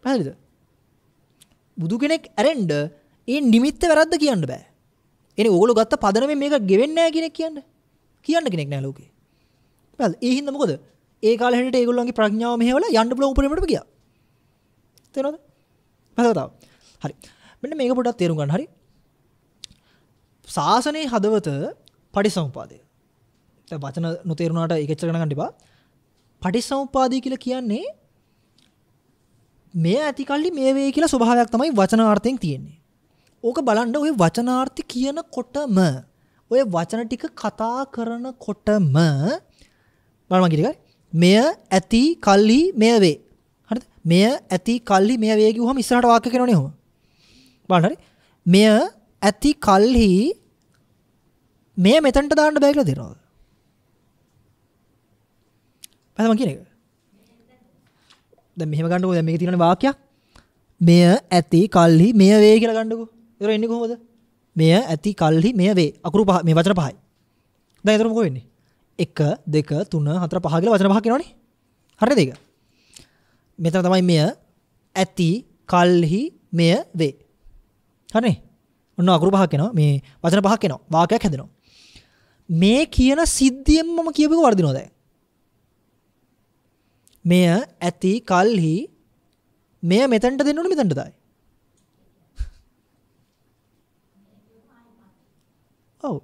පැහැදිලිද? බුදු කෙනෙක් ඇරෙන්න ඒ නිමිත්ත වැරද්ද කියන්න බෑ. එනේ ඕගොල්ලෝ ගත්ත පදනමෙන් මේක ගෙවෙන්නේ නැහැ කෙනෙක් කියන්න. කියන්න කෙනෙක් නැහැ ලෝකේ. පැහැදිලි. ඒ හින්දා මොකද? ඒ කාලේ හැටියට ඒගොල්ලන්ගේ ප්‍රඥාව මෙහෙවලා යන්න පුළුවන් උපරිමයටම ගියා. තේරෙනවද? පැහැදිලි තාම. හරි. මෙන්න මේක පොඩ්ඩක් තේරුම් ගන්න. හරි. සාසනයේ හදවත පටිසමුපාදය. වචන නොතේරුණාට එකච්චර ගණන් ගන්න එපා. පටිච්චසමුප්පාදය කියලා කියන්නේ මේ ඇතිකල්ලි මේ වේ කියලා ස්වභාවයක් තමයි වචනාර්ථයෙන් තියෙන්නේ. ඕක බලන්න ওই වචනාර්ථ කියනකොටම ඔය වචන ටික කතා කරනකොටම බලන්න මගේ ටිකයි. මෙය ඇති කල්ලි මෙය වේ. හරිද? මෙය ඇති කල්ලි මෙය වේ කිව්වම ඉස්සරහට වාක්‍ය කියනවනේ ඔහොම. බලන්න හරි. මෙය ඇති කල්හි මෙය මෙතනට දාන්න බෑ කියලා දෙනවා. පැසම කියන එක ද මෙහම ගන්නකෝ දැම තිරන වාකයක් මෙය ඇති කල්හි මෙය වේ කියලා ගණ්ඩකු එර එන්න කොහොමද මෙය ඇති කල්හි මෙය වේ අකුරු පහ මේ වචන පහයි දැන් එතරම් කොහෙන්නේ 1 2 3 4 5 කියලා වචන පහක් කියනවනේ හරිද ඒක මෙතන තමයි මෙය ඇති කල්හි මෙය වේ හරිනේ ඔන්න අකුරු පහක් එනවා මේ වචන පහක් එනවා වාක්‍යයක් හැදෙනවා මේ කියන සිද්ධියෙන් මම කියපේක වර්ධිනවා දැන් මෙය ඇති කල්හි මෙය මෙතනට දෙන්න ඕනේ මෙතනට දායි. ඔව්.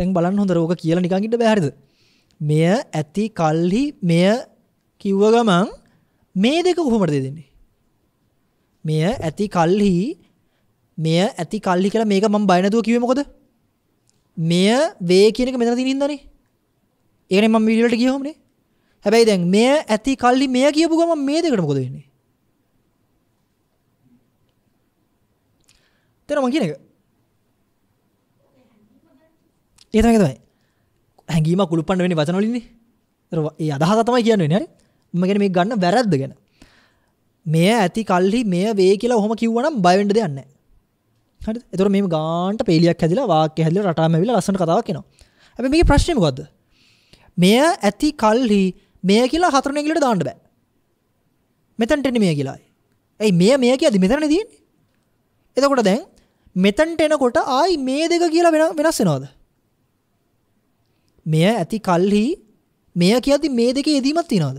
දැන් බලන්න හොඳට ඕක කියලා නිකන් ඉන්න බෑ හරිද? මෙය ඇති කල්හි මෙය කිව්ව ගමන් මේ දෙක කොහොමද දෙන්නේ? මෙය ඇති කල්හි මෙය ඇති කල්හි කියලා මේක මම බය නැතුව කිව්වේ මොකද? මෙය වේ කියන එක මෙතන තියෙන හින්දානේ. ඒකනේ මම වීඩියෝ වලට ගියෝමනේ. හැබැයි දැන් මෙය ඇති කල්ලි මෙය කියපු ගමන් මේ දෙකට මොකද වෙන්නේ? තේරුම් කියන එක. ඒ තමයි තමයි. හැංගීම කුළුප්පන්න වෙන්නේ වචන වලින්නේ. ඒ අදහස තමයි කියන්නේ හරි. මම කියන්නේ මේක ගන්න වැරද්ද ගැන. මෙය ඇති කල්හි මෙය වේ කියලා ඔහොම කිව්වනම් බය වෙන්න දෙයක් නැහැ. හරිද? ඒතකොට මේ ගානට පේලියක් හැදිලා වාක්‍ය හැදිලා රටාම ඇවිල්ලා ලස්සන කතාවක් එනවා. හැබැයි මේකේ ප්‍රශ්නේ මොකද්ද? මෙය ඇති කල්හි මෙය කියලා හතරෙන් එගලට දාන්න බෑ. මෙතනට එන්නේ මෙය කියලා. එයි මෙය මෙය කියද්දි මෙතනනේ තියෙන්නේ. එතකොට දැන් මෙතනට එනකොට ආයි මේ දෙක කියලා වෙනස් වෙනවද? මෙය ඇති කල්හි මෙය කියද්දි මේ දෙකේ යෙදීමක් තියනවද?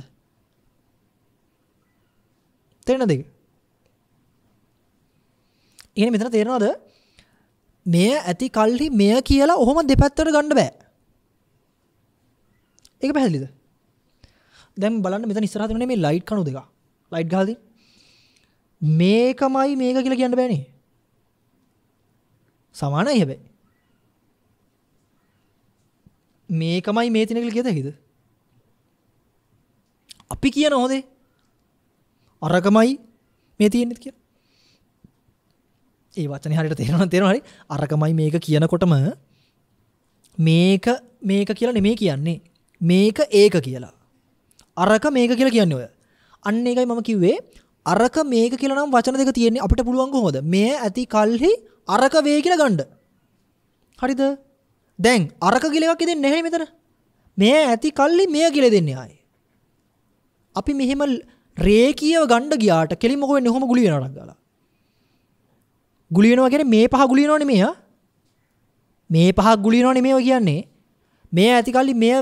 තේරෙනද ඒක? ඉගෙන මෙතන තේරෙනවද? මෙය ඇති කල්හි මෙය කියලා ඔහොම දෙපැත්තට ගන්න බෑ. ඒක පැහැදිලිද? දැම් බලන්න මෙත නිස්රහතන මේ ලයිට් කනු දෙක ලයිට් ගාද මේකමයි මේක කියලා කියන්න බෑනේ සමානයි හැබැයි මේකමයි මේ තිනකල කියත හිද අපි කියන හොදේ අරකමයි මේ තියෙනෙත් කිය ඒ වචන හරිට තේරෙන තේරෙන හරි අරකමයි මේක කියනකොටම මේක මේක කියලා නෙමේ කියන්නේ මේක ඒක කියලා අරක මේක කියලා කියන්නේ ඔය. අන්න ඒකයි මම කිව්වේ අරක මේක කියලා නම් වචන දෙක තියෙන්නේ අපිට පුළුවන් කොහොමද? මේ ඇති කල්හි අරක වේ කියලා ගන්න. හරිද? දැන් අරක කියලා එකක් දෙන්නේ නැහැ මෙතන. මේ ඇති කල්හි මෙය කියලා දෙන්නේ ආයේ. අපි මෙහෙම රේකියව ගන්න ගියාට කෙලින්ම කොහෙ වෙන්නේ? ඔහොම ගුලි වෙනවා ගාලා. ගුලි වෙනවා කියන්නේ මේ පහ ගුලි වෙනව නෙමෙයි ආ. මේ පහ ගුලි වෙනව නෙමෙයි කියන්නේ. මේ ඇති කල්හි මෙය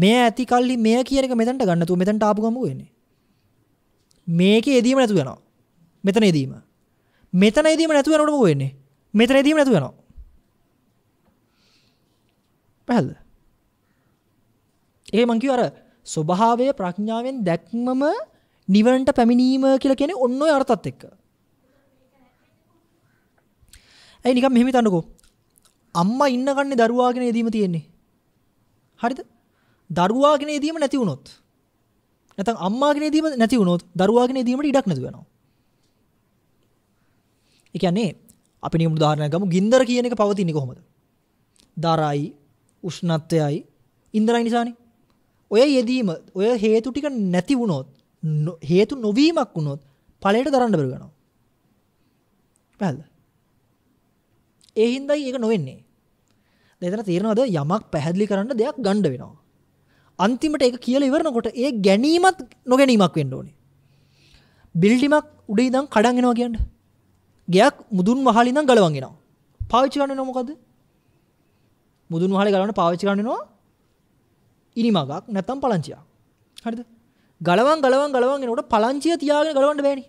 මේ ඇති කල්ලි මේ කියන එක මෙතනට ගන්න තු මෙතනට ආපු ගමු වෙන්නේ. මේකේ එදීම නැතු වෙනවා. මෙතන එදීම. මෙතන එදීම නැතු වෙනකොට මොකෝ වෙන්නේ? මෙතන එදීම නැතු වෙනවා. පැහැදිලිද? ඒකයි මං කිව්ව අර ස්වභාවය ප්‍රඥාවෙන් දැක්මම නිවනට පැමිණීම කියලා කියන්නේ ඔන්න ඔය අර්ථත් එක්ක. ඇයි නිකන් මෙහෙම හිතන්නකෝ. අම්මා ඉන්න කන්නේ දරුවාගෙන යදීම තියෙන්නේ. හරිද? දරුවාගෙන ඉදීම නැති වුණොත් නැත්නම් අම්මාගෙන ඉදීම නැති වුණොත් දරුවාගෙන ඉදීමට ඉඩක් නැති වෙනවා. ඒ කියන්නේ අපි නියම උදාහරණයක් ගමු ගින්දර කියන එක පවතින්නේ කොහොමද? දරයි උෂ්ණත්වයයි ඉන්ද්‍රයයි නිසානේ. ඔය යෙදීම ඔය හේතු ටික නැති වුණොත් හේතු නොවීමක් වුණොත් ඵලයට දරන්න බැරි වෙනවා. පැහැදිලිද? ඒ හින්දායි ඒක නොවෙන්නේ. දැන් එතන තේරෙනවද යමක් පැහැදිලි කරන්න දෙයක් ගන්න වෙනවා. අන්තිමට ඒක කියලා ඉවරනකොට ඒ ගැනීමත් නොගැනීමක් වෙන්න ඕනේ. බිල්ඩිමක් උඩ ඉඳන් කඩන් එනවා කියන්නේ. ගයක් මුදුන් වහලේ ඉඳන් ගලවන් එනවා. පාවිච්චි කරන්නේ මොකද? මුදුන් වහලේ ගලවන්න පාවිච්චි කරන්නේ ඉනිමගක් නැත්නම් පලංචියක්. හරිද? ගලවන් ගලවන් ගලවන් එනකොට පලංචිය තියාගෙන ගලවන්න බෑනේ.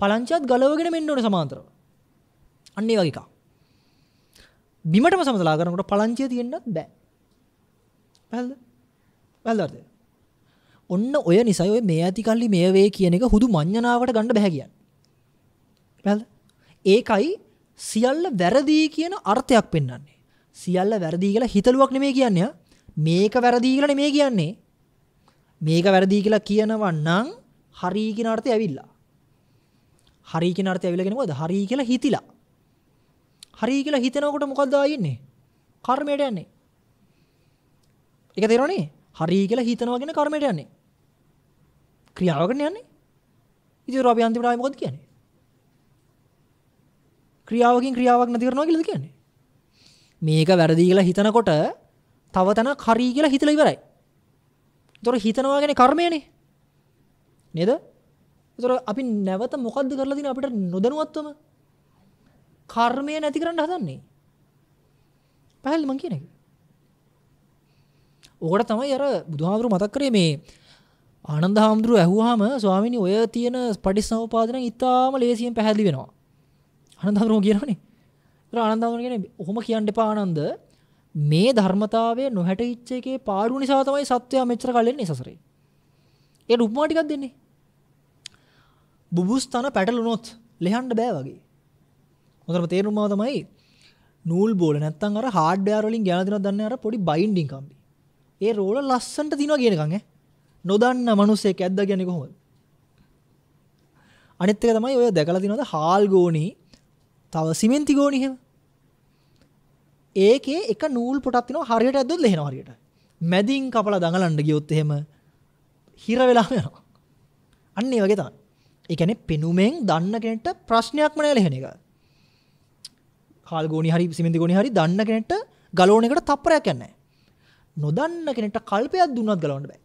පලංචියත් ගලවගෙන මෙන්න ඕනේ සමාන්තරව. අන්න ඒ වගේ එකක්. බිමටම සමතලා කරනකොට පලංචිය තියෙන්නත් බෑ. පැහැදිලිද? වැල්ලර්ද ඔන්න ඔය නිසා ඔය මේ ඇති කල්ලි මේ වේ කියන එක හුදු මඤ්ඤණාවට ගන්න බෑ කියන්නේ. වැල්ද? ඒකයි සියල්ල වැරදි කියන අර්ථයක් පෙන්වන්නේ. සියල්ල වැරදි කියලා හිතලුවක් නෙමෙයි කියන්නේ. මේක වැරදි කියලා නෙමෙයි කියන්නේ. මේක වැරදි කියලා කියනවා නම් හරි කියන අර්ථය ඇවිල්ලා. හරි කියන අර්ථය ඇවිල්ලා කියන්නේ මොකද? හරි කියලා හිතිලා. හරි කියලා හිතනකොට මොකද්ද ආයෙන්නේ? කර්මයට යන්නේ. ඒක තේරෙන්නේ? හරි කියලා හිතනවා කියන කර්මයට යන්නේ. ක්‍රියාවකට යන්නේ. ඉතින් අපි අන්තිමට ආයේ මොකද කියන්නේ? ක්‍රියාවකින් ක්‍රියාවක් නැති කරනවා කියලාද කියන්නේ? මේක වැරදි කියලා හිතනකොට තව තැනක් හරි කියලා හිතලා ඉවරයි. ඒතොර හිතනවා කියන්නේ කර්මයනේ. නේද? ඒතොර අපි නැවත මොකද්ද කරලා තියෙන්නේ අපිට නොදැනුවත්වම කර්මය නැති කරන්න හදන්නේ. පැහැදිලි මං කියන එක. ඕකට තමයි අර බුදුහාමුදුරු මතක් කරේ මේ ආනන්ද හාමුදුරුව ඇහුවාම ස්වාමීනි ඔය තියෙන පටිසමුපාදන ඉතාම ලේසියෙන් පැහැදිලි වෙනවා. ආනන්ද හාමුදුරුව කියනවනේ. ඒතර ආනන්ද හාමුදුරුව කියන්නේ ඔහොම කියන්න එපා ආනන්ද. මේ ධර්මතාවය නොහැටිච්ච එකේ පාඩුව නිසා තමයි සත්වයා මෙච්චර කල් එන්නේ සසරේ. ඒ උපමා ටිකක් දෙන්නේ. බුබුස්තන පැටලුනොත් ලෙහන්න බෑ වගේ. හොඳටම තේරුම් තමයි නූල් බෝල නැත්තම් අර හાર્ඩ්වෙයාර් වලින් ගෑන දෙනවද දන්නේ අර පොඩි බයින්ඩින් කම්බි. ඒ රෝල ලස්සන්ට දිනවා කියනකං නොදන්න මනුස්සේ ඇද්ද ගැන කොහොම අනිත්තක තමයි ඔය දැකලා තිනොද හාල් ගෝනී තව සිමෙන්ති ගෝනිහෙම ඒකේ එක නූල් පොටක් තිනවා හරියට ඇද්දොත් ලෙහෙන හරියට මැදින් කපලා දඟලන්න ගියොත් එහෙම හිර වෙලා යනවා අන්න ඒ වගේ තමයි ඒ කියන්නේ පෙනුමෙන් දන්න කෙනෙක්ට ප්‍රශ්නයක්ම නැහැ ලෙහෙන එක හාල් ගෝනි හරි සිමෙන්ති ගෝනි හරි දන්න කෙනෙක්ට ගලෝන එකට තප්පරයක් යන්නේ නැහැ නොදන්න කෙනෙට කල්පයක් දුන්නත් ගලවන්න බෑ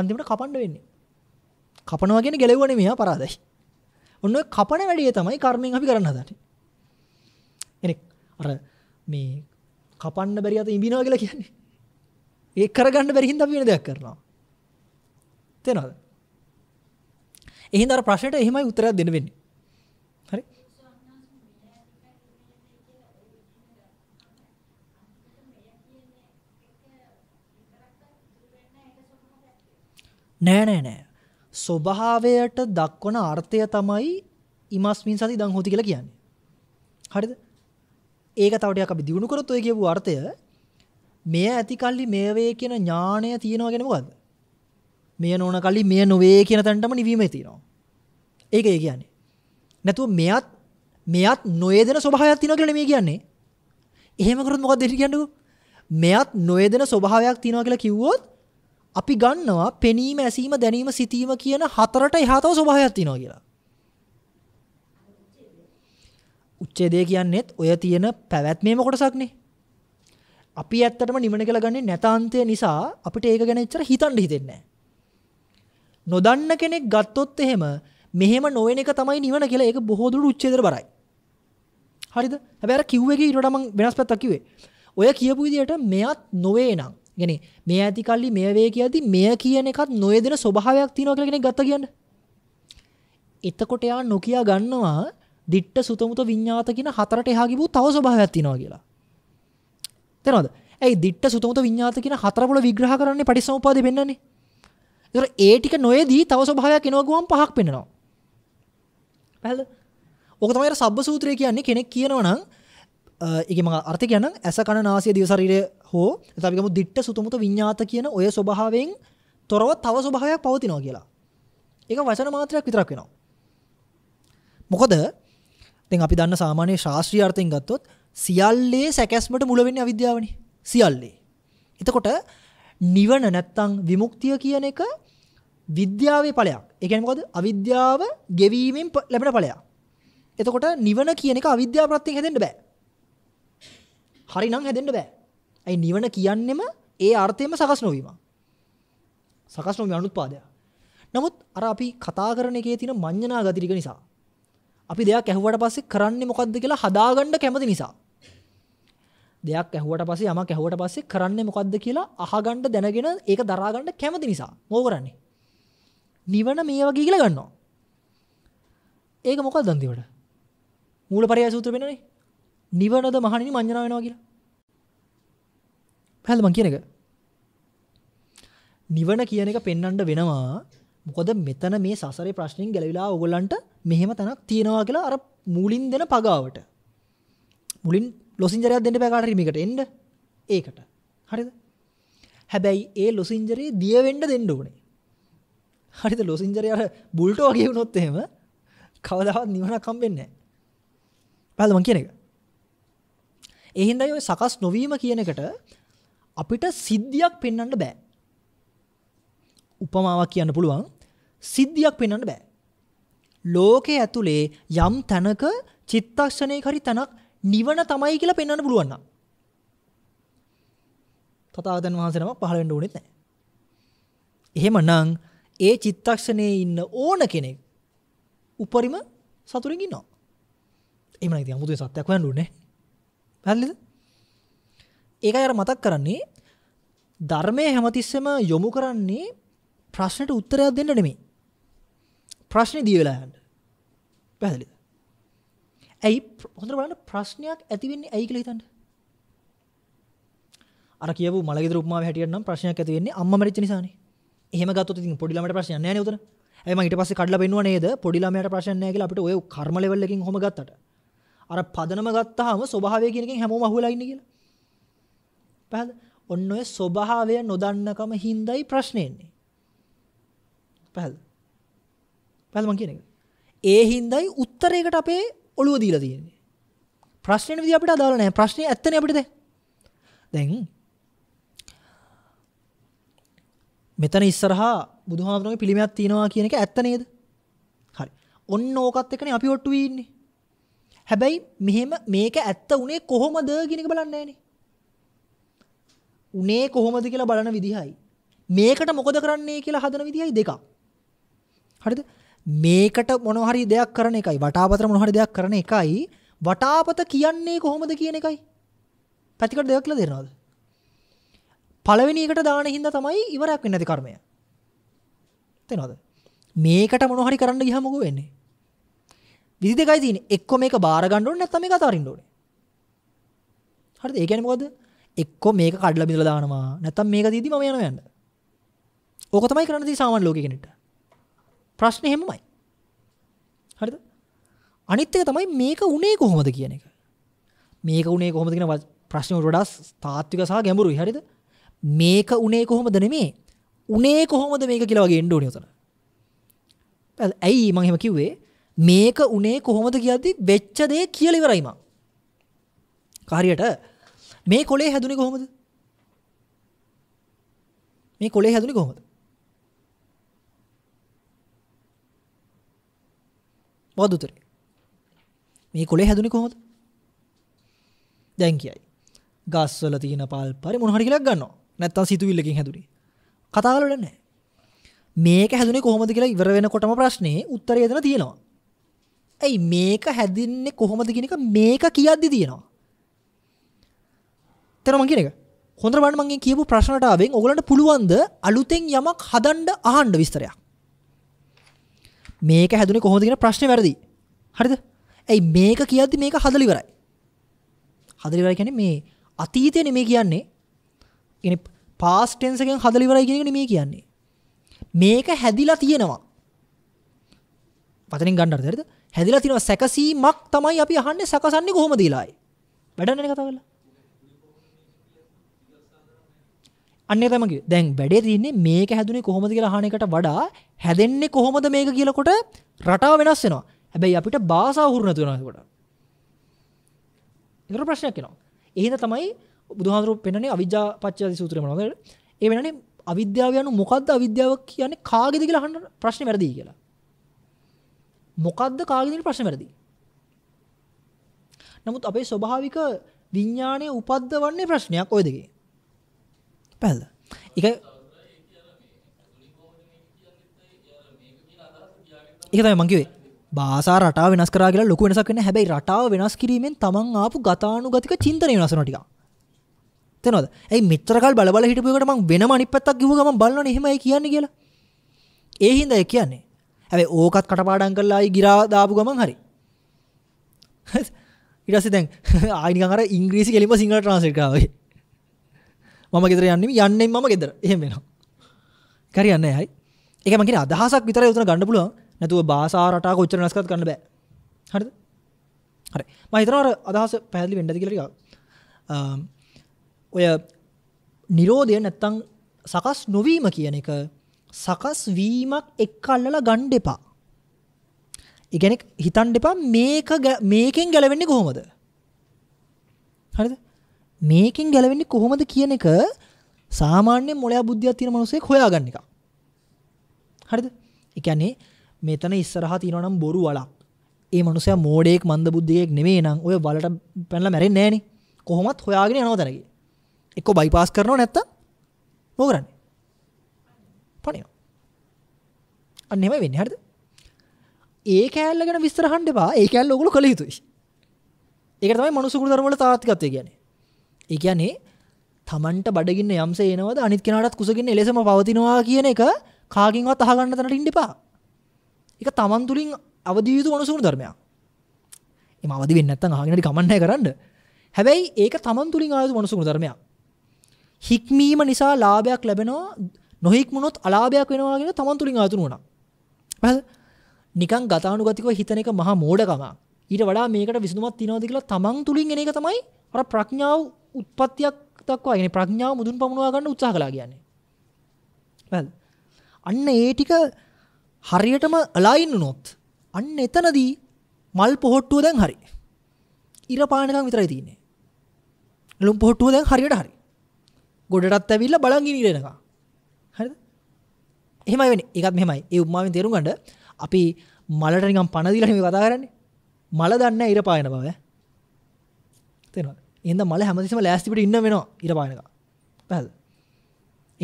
අන්තිමට කපන්න වෙන්නේ කපනවා කියෙන ගෙලෙවන මෙයා පරාදයි ඔන්න කපන වැඩිය තමයි කර්මයෙන් අපි කරන්න දට එනෙක් අර මේ කපන්න බැරි අත ඉබිනවා කියලා කියන්නේ ඒ කරගන්න බැරිහින් අපි වෙන දෙයක් කරනවා තේනවද එහෙනම් අර ප්‍රශ්නට එහෙමයි උත්තරයක් දෙන්න වෙන්නේ නෑ නෑ නෑ. ස්වභාවයට දක්වන අර්ථය තමයි ඉමස්මින් සති දං හොති කියලා කියන්නේ. හරිද? ඒක තව ටිකක් අපි දිනු කරොත් ඔය කියපු අර්ථය මෙය ඇති කල්ලි මෙය වේ කියන ඥාණය තියෙනවා කියන්නේ මොකද්ද? මෙය නොවන කල්ලි මෙය නොවේ කියන තැනටම නිවීමේ තියෙනවා. ඒක ඒ කියන්නේ. නැතුව මෙයත් මෙයත් නොයදෙන ස්වභාවයක් තියෙනවා කියලා නෙමෙයි කියන්නේ. එහෙම කරොත් මොකද්ද කියන්නේ? මෙයත් නොයදෙන ස්වභාවයක් තියෙනවා කියලා කිව්වොත් අපි ගන්නවා පෙනීම ඇසීම දැනීම සිතීම කියන හතරට එහාතව ස්වභාවයක් තියෙනවා කියලා. උච්ඡේදය කියන්නේත් ඔය තියෙන පැවැත්මේම කොටසක්නේ. අපි ඇත්තටම නිමන කියලා ගන්නේ නැතාන්තය නිසා අපිට ඒක ගැන එච්චර හිතන්න හිතෙන්නේ නොදන්න කෙනෙක් ගත්තොත් එහෙම මෙහෙම නොවන එක තමයි නිවන කියලා ඒක බොහෝ දුරට උච්ඡේදයට බරයි. හරිද? හැබැයි අර කිව්වගේ ඊට වඩා මම වෙනස් පැත්තක් කිව්වේ. ඔය කියපු විදිහට මෙයත් නොවේ නං يعني මේ ඇති කල්ලි මෙය වේ කියද්දි මෙය කියන එකත් නොයදෙන ස්වභාවයක් තියෙනවා කියලා කෙනෙක් ගත්තා කියන්නේ. එතකොට යා නොකිය ගන්නවා දිට්ඨ සුතමුත විඤ්ඤාත කියන හතරට එහා ගිහුව තව ස්වභාවයක් තියෙනවා කියලා. තේරෙනවද? ඇයි දිට්ඨ සුතමුත විඤ්ඤාත කියන හතර පොළ විග්‍රහ කරන්නේ පටිසමුපාදේ පෙන්වන්නේ. ඒතර ඒ ටික නොයේදී තව ස්වභාවයක් එනවා ගුවන් පහක් පෙන්වනවා. පැහැදිලිද? ඕක තමයි අර සබ්බ සූත්‍රය කියන්නේ කෙනෙක් කියනවා නම් එකම අර්ථ කියන ඇස කණ නාසය දියසරීරය හෝ තබිකම දිට්ට සුතුමුත විඤ්ඥාත කියන ඔය ස්වභාවෙන් තොරව තව ස්වභාවයක් පවතිනවා කියලා ඒක වචන මාත්‍රයක් විතරක් වෙනවා මොකද තැන් අපි දන්න සාමානය ශාස්ත්‍රී අර්ථයෙන් ගත්තොත් සියල්ලේ සැකැස්මට මුලවෙන්න අවිද්‍යාවනි සියල්ලේ එතකොට නිවන නැත්තං විමුක්තිය කියන එක විද්‍යාවේ පලයක් එකකොද අවිද්‍යාව ගෙවීමෙන් ලැබෙන පලයා එතකොට නිවන කියන එක අවිද්‍යා ප්‍රත්තිෙන් හැදෙන්ට බෑ හරිනම් හැදෙන්න බෑ. ඇයි නිවන කියන්නෙම ඒ අර්ථයෙන්ම සකස් නොවීම. සකස් නොවීම අනුත්පාදය. නමුත් අර අපි කතා කරන එකේ තියෙන මඤ්ඤණා ගති ටික නිසා අපි දෙයක් ඇහුවට පස්සේ කරන්නේ මොකද්ද කියලා හදාගන්න කැමති නිසා දෙයක් ඇහුවට පස්සේ යමක් ඇහුවට පස්සේ කරන්නේ මොකද්ද කියලා අහගන්න දැනගෙන ඒක දරාගන්න කැමති නිසා මොව කරන්නේ නිවන මේ වගේ කියලා ගන්නවා ඒක මොකක්ද අන්තිමට මූලපරයය සූත්‍රය වෙනනේ නිවනද මහණෙනි මඤ්ඤණා වෙනවා කියලා. පැහැදිලි මං කියන එක. නිවන කියන එක පෙන්වන්න වෙනවා. මොකද මෙතන මේ සසරේ ප්‍රශ්نين ගැලවිලා ඕගොල්ලන්ට මෙහෙම තනක් තියනවා කියලා අර මුලින් දෙන පගාවට. මුලින් ලොසින්ජරයක් දෙන්න බෑ කාට හරි මේකට එන්න. ඒකට. හරිද? හැබැයි ඒ ලොසින්ජරේ දිය වෙන්න දෙන්න ඕනේ. හරිද ලොසින්ජරය අර බුල්ටෝ වගේ වුණොත් එහෙම කවදාවත් නිවනක් හම්බෙන්නේ නැහැ. බලන්න මං කියන එක. එහින්දයි ඔය සකස් නොවීම කියන එකට අපිට සිද්ධියක් පෙන්වන්න බෑ. උපමාවක් කියන්න පුළුවන් සිද්ධියක් පෙන්වන්න බෑ. ලෝකයේ ඇතුලේ යම් තැනක චිත්තක්ෂණයක හරි තැනක් නිවන තමයි කියලා පෙන්වන්න පුළුවන් නම් තථාගතයන් වහන්සේ නමක් පහළ වෙන්න ඕනෙත් නැහැ. එහෙමනම් ඒ චිත්තක්ෂණයේ ඉන්න ඕන කෙනෙක් උපරිම සතුටින් ඉන්නවා. එහෙමනම් ඉතින් අමුතුවෙන් සත්‍යක් හොයන්න ඕනේ. පැල්ලිද ඒක අර මතක් කරන්නේ ධර්මය හැමතිස්සම යොමු කරන්නේ ප්‍රශ්නයට උත්තරයක් දෙන්න නෙමේ ප්‍රශ්නය දී වෙලා යන්න පැහැදිලිද ඇයි හොඳට බලන්න ප්‍රශ්නයක් ඇති වෙන්නේ ඇයි කියලා හිතන්න අර කියපු මලගෙදර උපමාව හැටියට නම් ප්‍රශ්නයක් ඇති වෙන්නේ අම්මා මැරිච්ච නිසානේ එහෙම ගත්තොත් ඉතින් පොඩි ළමයට ප්‍රශ්නයක් නැහැ නේ උතන ඇයි මම ඊට පස්සේ කඩලා බෙන්නුවා නේද පොඩි ළමයට ප්‍රශ්නයක් නැහැ කියලා අපිට ඔය කර්ම ලෙවල් එකකින් කොහොම ගත්තට අර පදනම ගත්තාම ස්වභාවය කියන එකෙන් හැමෝම අහුවෙලා ඉන්නේ කියලා. පැහැදිලි? ඔන්න ඔය ස්වභාවය නොදන්නකම හිඳයි ප්‍රශ්නේ එන්නේ. පැහැදිලි? පැහැදිලි මං කියන එක. ඒ හිඳයි උත්තරයකට අපේ ඔළුව දීලා තියෙන්නේ. ප්‍රශ්නේ විදිහ අපිට අදාළ නැහැ. ප්‍රශ්නේ ඇත්තනේ අපිට දැන්. දැන් මෙතන ඉස්සරහා බුදුහාමරගේ පිළිමයක් තියෙනවා කියන එක ඇත්ත නේද? හරි. ඔන්න ඕකත් එක්කනේ අපි ඔට්ටු වෙන්නේ. හැබැයි මෙහෙම මේක ඇත්ත උනේ කොහොමද කියන එක බලන්නේ නැහනේ. උනේ කොහොමද කියලා බලන විදිහයි මේකට මොකද කරන්නේ කියලා හදන විදිහයි දෙකක්. හරිද? මේකට මොන හරි දෙයක් කරන එකයි වටාපතර මොන හරි දෙයක් කරන එකයි වටාපත කියන්නේ කොහොමද කියන එකයි. පැතිකඩ දෙකක් කියලා දෙනවද? පළවෙනි එකට දාන හින්දා තමයි ඉවරයක් වෙන්නේ නැති කර්මය. තේනවද? මේකට මොන හරි කරන්න ගියාම මොකද වෙන්නේ? විදි දෙකයි තියෙන්නේ. එක්ක මේක බාර ගන්න ඕනේ නැත්නම් මේක අතාරින්න ඕනේ. හරිද? ඒ කියන්නේ මොකද්ද? එක්ක මේක කඩලා බිඳලා දානවා නැත්නම් මේක දීදී මම යනවා යන්න. ඕක තමයි කරන්න තියෙන්නේ සාමාන්‍ය ලෝකෙ කෙනෙක්ට. ප්‍රශ්නේ හැමමයි. හරිද? අනිත් එක තමයි මේක උනේ කොහොමද කියන එක. මේක උනේ කොහොමද කියන ප්‍රශ්නේ උඩ වඩා තාත්වික සහ ගැඹුරුයි. හරිද? මේක උනේ කොහොමද නෙමේ. උනේ කොහොමද මේක කියලා වගේ එන්න ඕනේ උතන. ඇයි මම එහෙම කිව්වේ? මේක උනේ කොහොමද කියද්දි වෙච්ච දේ කියලා ඉවරයි මං. හරියට මේ කොලේ හැදුනේ කොහොමද? මේ කොලේ හැදුනේ කොහොමද? මොකද උතරේ? මේ කොලේ හැදුනේ කොහොමද? දැන් කියයි. ගස්වල තියෙන පල් පරි මොන හරි කියලා ගන්නවා. නැත්තම් සිතුවිල්ලකින් හැදුනේ. කතා වල නැහැ. මේක හැදුනේ කොහොමද කියලා ඉවර වෙනකොටම ප්‍රශ්නේ උත්තරය එතන තියෙනවා. ඇයි මේක හැදින්නේ කොහොමද කියන එක මේක කියද්දි තියෙනවා. තේරුම් මං කියන එක. හොඳට බලන්න මං කියපු ප්‍රශ්නට ආවෙන් ඔයගලන්ට පුළුවන්ද අලුතෙන් යමක් හදන්න අහන්න විස්තරයක්. මේක හැදුනේ කොහොමද කියන ප්‍රශ්නේ වැරදි. හරිද? ඇයි මේක කියද්දි මේක හදලා ඉවරයි. හදලා ඉවරයි කියන්නේ මේ අතීතයනේ මේ කියන්නේ. කියන්නේ පාස් ටෙන්ස් එකෙන් හදලා ඉවරයි කියන එක නෙමෙයි කියන්නේ. මේක හැදිලා තියෙනවා. වතනින් ගන්න හරිද? හැදිලා තියෙනවා සැකසීමක් තමයි අපි අහන්නේ සකසන්නේ කොහොමද ඊලායි. වැඩන්නේ කතා කරලා. අන්නේ තමයි කිව්වේ. දැන් වැඩේ තියෙන්නේ මේක හැදුනේ කොහොමද කියලා අහන එකට වඩා හැදෙන්නේ කොහොමද මේක කියලාකොට රටාව වෙනස් වෙනවා. හැබැයි අපිට භාෂාව හුරු නැතුව යනවා ඒකට. ඒකට ප්‍රශ්නයක් එනවා. එහෙනම් තමයි බුදුහාමුදුරුවෝ පෙන්නන්නේ අවිජ්ජා පත්‍ය සූත්‍රය මොනවද? ඒ වෙනනේ අවිද්‍යාව යනු මොකද්ද අවිද්‍යාව කියන්නේ කාගේද කියලා අහන්න ප්‍රශ්නේ වැරදියි කියලා. මොකද්ද කාගෙනද ප්‍රශ්න වැරදි. නමුත් අපේ ස්වභාවික විඥානය උපද්දවන්නේ ප්‍රශ්නයක් ওই දෙකේ. පැහැදිලිද? ඒක ඒක තමයි මං කිව්වේ. භාෂා රටාව වෙනස් කරා කියලා ලොකු වෙනසක් වෙන්නේ හැබැයි රටාව වෙනස් කිරීමෙන් තමන් ආපු ගතානුගතික චින්තනය වෙනස් වෙනවා ටිකක්. තේනවද? ඇයි මෙච්චර කාල බල බල හිටපු එකට මං වෙනම අනිත් පැත්තක් කිව්ව ගමන් බලනවනේ එහෙමයි කියන්නේ කියලා. ඒ හින්දා ඒ කියන්නේ. හැබැයි ඕකත් කටපාඩම් කරලා ආයි ගිරා දාපු ගමන් හරි. ඊට පස්සේ දැන් ආයි නිකන් අර ඉංග්‍රීසි කෙලින්ම සිංහල ට්‍රාන්ස්ලේට් කරා වගේ. මම ගෙදර යන්නේ යන්නේ මම ගෙදර. එහෙම වෙනවා. කරියන්නේ නැහැ. ඒක මම කියන්නේ අදහසක් විතරයි උතන ගන්න පුළුවන්. නැතුව භාෂා රටා කොච්චර වෙනස් කරත් ගන්න බෑ. හරිද? හරි. මම හිතනවා අර අදහස පැහැදිලි වෙන්නද කියලා ටිකක්. ඔය නිරෝධය නැත්තම් සකස් නොවීම කියන එක සකස් වීමක් එක්ක අල්ලලා ගන්න එපා. ඒ කියන්නේ හිතන්න එපා මේක මේකෙන් ගැලවෙන්නේ කොහොමද? හරිද? මේකෙන් ගැලවෙන්නේ කොහොමද කියන එක සාමාන්‍ය මොළයා බුද්ධියක් තියෙන මිනිස්සෙක් හොයාගන්න එක. හරිද? ඒ කියන්නේ මෙතන ඉස්සරහා තියෙනවා නම් බොරු වලක්. ඒ මනුස්සයා මෝඩයෙක් මන්දබුද්ධියෙක් නෙමෙයි නං ඔය වලට පැනලා මැරෙන්නේ නැහනේ. කොහොමත් හොයාගෙන යනවා දැනගේ. එක්ක බයිපාස් කරනව නැත්තම් මොකරන්නේ? පනිනවා. අන්න එහෙමයි වෙන්නේ හරිද? ඒ කෑල්ල ගැන විස්තර අහන්න එපා. ඒ කෑල්ල ඔයගොල්ලෝ කළ යුතුයි. ඒක තමයි මනුස්ස කුලධර්ම වල තාත්විකත්වය කියන්නේ. ඒ කියන්නේ Tamanට බඩගින්න යම්සේ එනවද අනිත් කෙනාටත් කුසගින්න එලෙසම පවතිනවා කියන එක කාගෙන්වත් අහගන්න තැනට ඉන්න එපා. ඒක Taman තුලින් අවදි යුතු මනුස්ස කුලධර්මයක්. එම අවදි වෙන්නේ නැත්නම් අහගෙන හරි කමන්නෑ කරන්න. හැබැයි ඒක Taman තුලින් ආයුතු මනුස්ස කුලධර්මයක්. හික්මීම නිසා ලාභයක් ලැබෙනවා නොහික්මුණොත් අලාභයක් වෙනවා කියන තමන් තුලින් ආතුරු වුණා. හරිද? නිකන් ගතානුගතිකව හිතන එක මහා මෝඩකම. ඊට වඩා මේකට විසඳුමක් තියනවාද කියලා තමන් තුලින් එන එක තමයි අර ප්‍රඥාව උත්පත්තියක් දක්වා يعني ප්‍රඥාව මුදුන් පමුණවා ගන්න උත්සාහ කළා කියන්නේ. හරිද? අන්න ඒ ටික හරියටම අලයින් වුණොත් අන්න එතනදී මල් පොහට්ටුව දැන් හරි. ඉර පානකම් විතරයි තියෙන්නේ. ලුම් පොහට්ටුව දැන් හරියට හරි. ගොඩටත් ඇවිල්ලා බලන් ඉන්න ඉරෙනකම්. හරිද එහෙමයි වෙන්නේ ඒකත් මෙහෙමයි ඒ උපමාවෙන් තේරුම් ගන්න අපි මලට නිකන් පණ දීලා නෙමෙයි කතා කරන්නේ මල දන්නේ ඉර පායන බව තේරෙනවද එහෙනම් මල හැමතිස්සෙම ලෑස්ති පිට ඉන්න වෙනවා ඉර පායනක පැහැද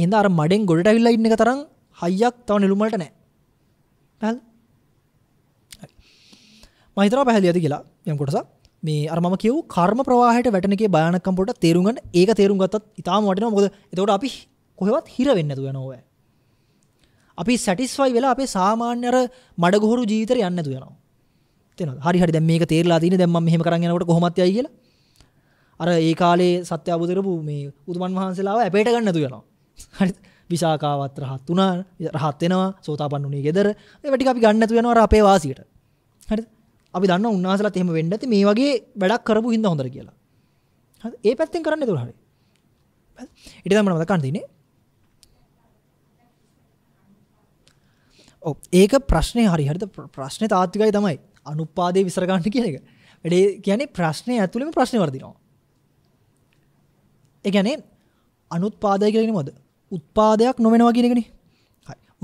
එහෙනම් අර මඩෙන් ගොඩට අවිල්ලා ඉන්න එක තරම් හයියක් තව නෙළුම් වලට නැහැ පැහැද මම හිතනවා පැහැදිලි ඇති කියලා යම් කොටසක් මේ අර මම කියව කර්ම ප්‍රවාහයට වැටෙනකේ භයානකම් පොඩට තේරුම් ගන්න ඒක තේරුම් ගත්තත් ඉතාලම වටිනවා මොකද එතකොට අපි කොහෙවත් හිර වෙන්න නැතුව යනවා. අපි සැටිස්ෆයි වෙලා අපේ සාමාන්‍ය අර මඩගොහරු ජීවිතේ යන්න නැතුව යනවා. තේනවද? හරි හරි දැන් මේක තේරලා තියෙන්නේ දැන් මම මෙහෙම කරන් යනකොට කොහොමද යයි කියලා. අර ඒ කාලේ සත්‍ය අවබෝධ කරපු මේ උතුමන් වහන්සේලාව ඇපේට ගන්න නැතුව යනවා. හරිද? විසාකාවත් රහත් වුණා, රහත් වෙනවා, සෝතාපන්න වුණේ ගෙදර. ඒවා ටික අපි ගන්න නැතුව යනවා අර අපේ වාසියට. හරිද? අපි දන්නවා උන්වහන්සේලාත් එහෙම වෙන්න ඇති මේ වගේ වැඩක් කරපු හින්දා හොඳට කියලා. හරි? ඒ පැත්තෙන් කරන්න ඒක හරියි. ඊට තමයි මම මතක් කරන් තින්නේ ඒක ප්‍රශ්නය හරිහරිත ප්‍රශ්න තාත්තිකයි තමයි අනුපාදය විසරගන්න කියන එක වැඩේ කියන්නේ ප්‍රශ්නය ඇතුළම ප්‍රශ්න වර්දිනවා එකැනේ අනුත්පාදය කියෙන මොද උත්පාදයක් නොවෙනවා කියෙනෙගෙන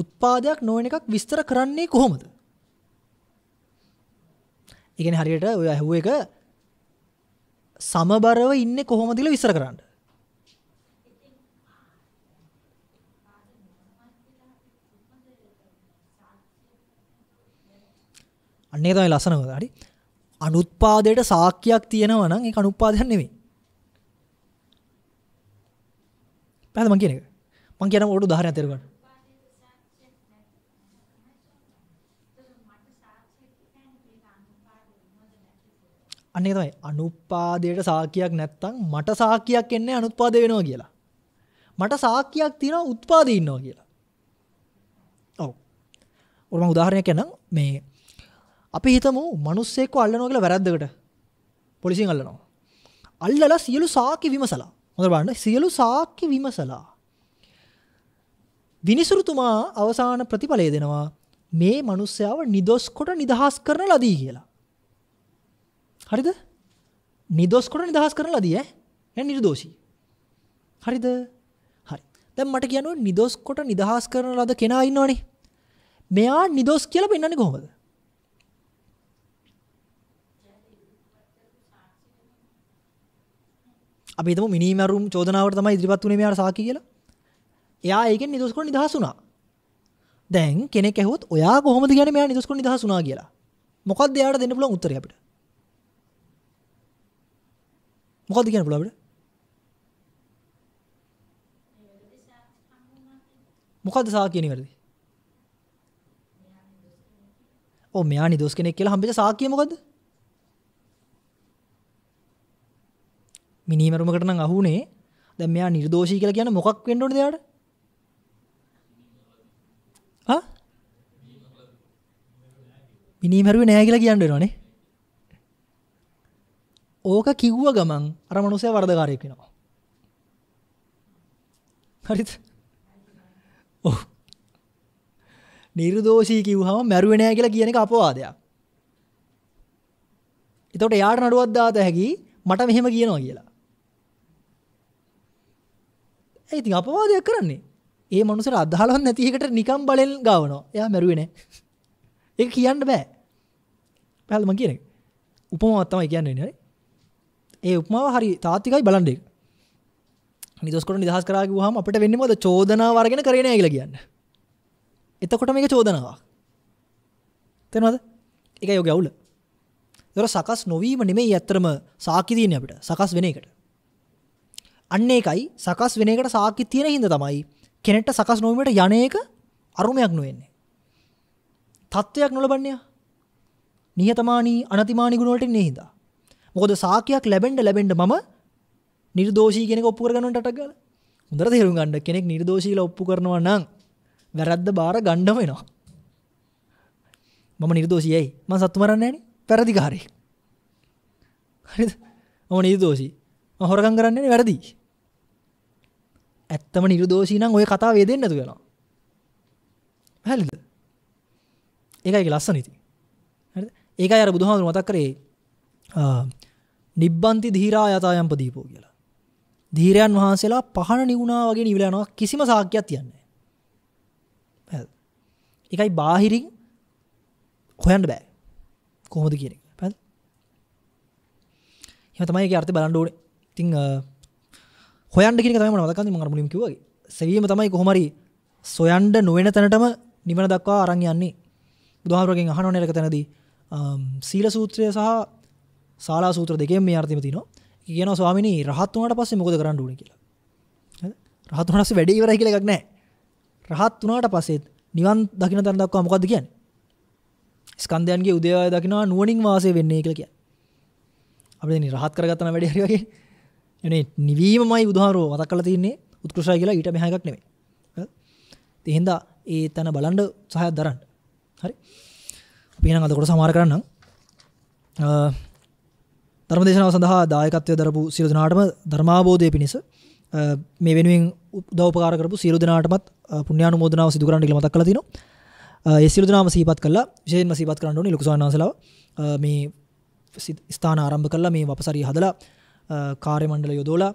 උත්පාදයක් නොවෙන එකක් විස්තර කරන්නේ කොහොමද එකන හරියට ඔය ඇහුව එක සමබරව ඉන්න කොහොමදිල විසර කරන්න අන්නේ තමයි ලස්සනම හරි අනුත්පාදයට සාක්කයක් තියෙනවා නම් ඒක අනුත්පාදයක් නෙමෙයි පැහැද මං කියන එක මං කියන ඔකට උදාහරණයක් තේරුම් ගන්න අන්න තමයි අනුපාදයට සාකයක් නැත්තම් මට සාකයක් එන්නේ අනුත්පාද වෙනවා කියලා. මට සාකයක් තියෙනවා උත්පාදේ ඉන්නවා කියලා. ඔව්. ඔර මම උදාහරණයක් කියන්නම් මේ අපි හිතමු මිනිස්සෙක්ව අල්ලනවා කියලා වැරද්දකට. පොලිසියෙන් අල්ලනවා. අල්ලලා සියලු සාක්ෂි විමසලා. හොඳට බලන්න සියලු සාක්ෂි විමසලා. විනිසුරුතුමා අවසාන ප්‍රතිඵලය දෙනවා මේ මිනිස්සයාව නිදොස් කොට නිදහස් කරන ලදී කියලා. හරිද? නිදොස් කොට නිදහස් කරන ලදී ඈ. يعني නිර්දෝෂී. හරිද? හරි. දැන් මට කියනවා නිදොස් කොට නිදහස් කරන ලද කෙනා ඉන්නවනේ. මෙයා නිදොස් කියලා පෙන්වන්නේ කොහොමද? අපි හිතමු මිනිමරුම් චෝදනාවට තමයි ඉදිරිපත් වුනේ මෙයාට සාකි කියලා. එයා ඒකෙන් නිදොස් කරන නිදහස් වුණා. දැන් කෙනෙක් ඇහුවොත් ඔයා කොහොමද කියන්නේ මෙයා නිදොස් කරන නිදහස් වුණා කියලා? මොකද්ද එයාට දෙන්න පුළුවන් උත්තරේ අපිට? මොකද්ද කියන්න පුළුවන් අපිට? මොකද්ද සාකියනේ වැරදි? ඔව් මෙයා නිදොස් කෙනෙක් කියලා හම්බෙච්ච සාකිය මොකද්ද? මිනිමරුමකට නම් අහුනේ දැන් මෙයා නිර්දෝෂී කියලා කියන්නේ මොකක් වෙන්න ඕනද එයාට? ආ? මිනිමරුවේ නෑ කියලා කියන්න වෙනවනේ. ඕක කිව්ව ගමන් අර මනුස්සයා වරදකාරයෙක් වෙනවා. හරිද? ඔව්. නිර්දෝෂී කිව්වහම මැරුවේ නෑ කියලා කියන එක අපවාදයක්. එතකොට එයාට නඩුවක් දාත හැකි මට මෙහෙම කියනවා කියලා. ඒ ඉතින් අපවාදයක් කරන්නේ. ඒ මනුස්සර අදහලවත් නැති එකට නිකම් බලෙන් ගාවනවා. එයා මැරුවේ නෑ. ඒක කියන්න බෑ. පැහැදිලි මං කියන්නේ. උපමාවක් තමයි කියන්නේ හරි. ඒ උපමාව හරි තාත්තිකයි බලන්න ඒක. නිදොස් කොට නිදහස් කරා කිව්වහම අපිට වෙන්නේ මොකද? චෝදනාව අරගෙන කරේ නෑ කියලා කියන්නේ. එතකොට මේක චෝදනාවක්. තේරෙනවද? ඒකයි යෝගේ අවුල. ඒතර සකස් නොවීම නෙමෙයි ඇත්තම සාකි දින්නේ අපිට. සකස් වෙන එකට. අන්න ඒකයි සකස් වෙන එකට සාක්කි තියෙන හින්දා තමයි කෙනෙක්ට සකස් නොවීමට යන එක අරුමයක් නොවෙන්නේ. තත්වයක් නොලබන්නේ. නිහතමානී අනතිමානී ගුණ වලට ඉන්නේ හින්දා. මොකද සාක්කයක් ලැබෙන්න ලැබෙන්න මම නිර්දෝෂී කෙනෙක් ඔප්පු කරගන්නට අටක් ගාලා. හොඳට තේරුම් ගන්න කෙනෙක් නිර්දෝෂීලා ඔප්පු කරනවා නම් වැරද්ද බාර ගණ්ඩම වෙනවා. මම නිර්දෝෂයයි ම සත්තු මරන්න න පැරදිකාරය හරි ඕ නිර්දෝෂී හොරගන් කරන්නේ වැරදිී ඇත්තම නිර්දෝෂී නම් ওই කතාව වේදෙන්නේ නැතු වෙනවා. පැහැදිලිද? ඒකයි ඒක ලස්සන ඉතින්. හරිද? ඒකයි අර බුදුහාමුදුරු මතක් කරේ නිබ්බන්ති ධීරා යතායම් පදීපෝ කියලා. ධීරයන් වහන්සේලා පහන නිවුණා වගේ නිවිලා යනවා කිසිම සාක්කයක් තියන්නේ නැහැ. ඒකයි බාහිරින් හොයන්න බෑ. කොහොමද කියන එක. පැහැදිලි? එහෙනම් තමයි ඒකේ අර්ථය බලන්න ඕනේ. ඉතින් හොයන්ඩ කියන තම නවදකන්න මඟ මුලින් කිවගේ සැවීම තමයි කොහොමරි සොයන්ඩ නොවෙන තැනටම නිවන දක්වා අරං යන්නේ බුදුහාරගෙන් අහන නැක තැනද සීල සූත්‍රය සහ සාලා සූත්‍ර දෙකෙන් මේ අර්ථම තින කියන ස්වාමිනි රහත් වනට පස්සේ මොකද කරන්න ඕන කියලා රහත් වනස වැඩ ඉවරයි කියලා එකක් නෑ රහත් වනාට පස්සෙත් නිවන් දකින තැන දක්වා මොකක්ද කියන්න ස්කන්ධයන්ගේ උදේවාය දකිනවා නුවනින් වාසය වෙන්නේ කියලා කිය අපි රහත් කරගත්තන වැඩ හරි වගේ එනේ නිවීමමයි බුදුහාරෝ මතක් කරලා තින්නේ උත්කෘෂ්ටයි කියලා ඊට මෙහා එකක් නෙමෙයි. හරිද? ඒ හින්දා ඒ තැන බලන්න සහයක් දරන්න. හරි? අපි එහෙනම් අද කොට සමාර කරන්නම්. ධර්මදේශනාව සඳහා දායකත්වය දරපු සියලු දෙනාටම ධර්මාබෝධය පිණිස මේ වෙනුවෙන් උදව් උපකාර කරපු සියලු දෙනාටමත් පුණ්‍යානුමෝදනාව සිදු කරන්න කියලා මතක් කරලා තිනවා. ඒ සියලු දෙනාම සීපත් කළා. විශේෂයෙන්ම සීපත් කරන්න ඕනේ ලොකු සාන්නාසලාව මේ ස්ථාන ආරම්භ කළා මේ වපසරිය හදලා කාර්යමණ්ඩල යොදෝලා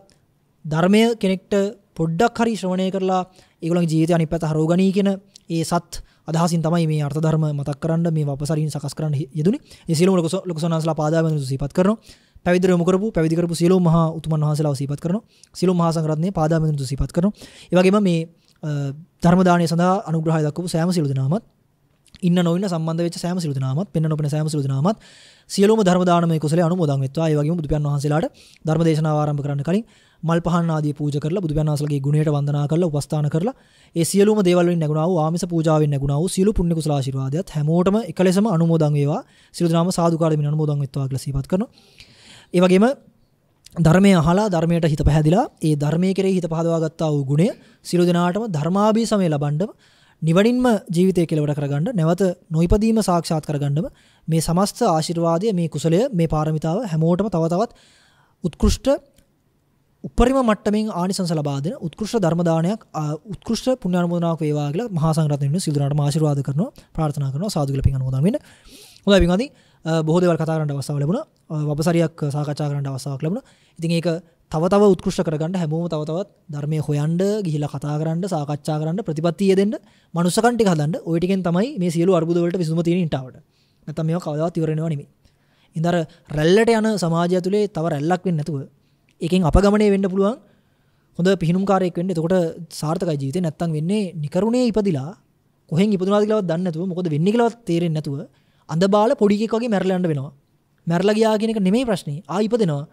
ධර්මය කෙනෙක්ට පොඩ්ඩක් හරි ශ්‍රවණය කරලා ඒගොල්ලන්ගේ ජීවිතය අනිත් පැත්ත හරව ගනී කියන ඒ සත් අදහසින් තමයි මේ අර්ථ ධර්ම මතක් කරන්න මේ වපසරින් සකස් කරන්න යෙදුනේ. ඒ සියලුම ලොකු සෝනස්ලා පාදාවෙන් සිහිපත් කරනවා. පැවිදි රොමු කරපු පැවිදි කරපු සියලුම මහා උතුමන් වහන්සේලාව සිහිපත් කරනවා. සියලුම මහා සංඝරත්නයේ පාදාවෙන් සිහිපත් කරනවා. ඒ වගේම මේ ධර්ම දාණය සඳහා අනුග්‍රහය දක්වපු සෑම සියලු දෙනාමත් ඉන්න නොවන්න සම්බන්ධ වෙච්ච සෑම සිරුදනාමත් පෙන්න නොපෙන සෑම සිරුදනාමත් සියලුම ධර්මදානමය කුසලයේ අනුමෝදන් වෙත්වා ඒ වගේම බුදුපියන් වහන්සේලාට ධර්ම දේශනාව ආරම්භ කරන්න කලින් මල් පහන් ආදී පූජා කරලා බුදුපියන් වහන්සේලාගේ ගුණයට වන්දනා කරලා උපස්ථාන කරලා ඒ සියලුම දේවල් වලින් නැගුණා වූ ආමිස පූජාවෙන් නැගුණා වූ සියලු පුණ්‍ය කුසල ආශිර්වාදයත් හැමෝටම එකලෙසම අනුමෝදන් වේවා සිරුදනාම සාදුකාර දෙමින් අනුමෝදන් වෙත්වා කියලා සිහිපත් කරනවා ඒ වගේම ධර්මය අහලා ධර්මයට හිත පැහැදිලා ඒ ධර්මයේ කෙරෙහි හිත පහදවා ගත්තා වූ ගුණය සියලු දෙනාටම ධර්මාභිසමය ලබන්නම නිවනින්ම ජීවිතය කෙලවට කරගන්න නැවත නොයිපදීම සාක්ෂාත් කරගන්නම මේ සමස්ත ආශිර්වාදය මේ කුසලය මේ පාරමිතාව හැමෝටම තව තවත් උත්කෘෂ්ට උපරිම මට්ටමින් ආනිසංස ලබා දෙන උත්කෘෂ්ට ධර්ම දානයක් උත්කෘෂ්ට පුණ්‍යානුමෝදනාවක් වේවා කියලා මහා සංඝරත්නයන් සිදුරාට ආශිර්වාද කරනවා ප්‍රාර්ථනා කරනවා සාදු කියලා පින් අනුමෝදන් වෙන්න හොඳ බිමති බොහෝදවල් කතාරට අවස්සාාව ලබුණ වපසරයක් සාකච්ා කරට අවස්සාාවක් ලබුණ ඉතින් ඒක තවතව උත්කෘෂ කරගන්න හැමෝම තවතවත් ධර්මය හොයන්ඩ ගිහිල කතා කරන්න සාකච්ඡා කරන්න ප්‍රතිපත්තිය දෙන්න මනුසකටි හදන්න ඔයිටිකෙන් තමයි මේ සියලු අර්බුදවලට විසුමති ඉටාවට නැතම මේ කවදා තිවරෙනවා නෙමේ ඉදර රැල්ලට යන සමාජය තුළේ තව රැල්ලක් වෙන්න නැතුව එකෙන් අපගමනය වෙන්න පුළුවන් හොඳ පිහිනුම්කාරයෙක් වෙන්න එතකොට සාර්ථක ජීවිතේ නැත්තම් වෙන්නේ නිකරුණේ ඉපදිලා කොහෙන් ඉපදුනාද කියලාවත් දන්නේ නැතුව මොකද වෙන්නේ කියලාවත් තේරෙන්නේ නැතුව අඳ බාල පොඩිකෙක් වගේ මැරලන්න වෙනවා. මැරලා ගියා කියන එක නෙමෙයි ප්‍රශ්නේ. ආයි ඉපදෙනවා.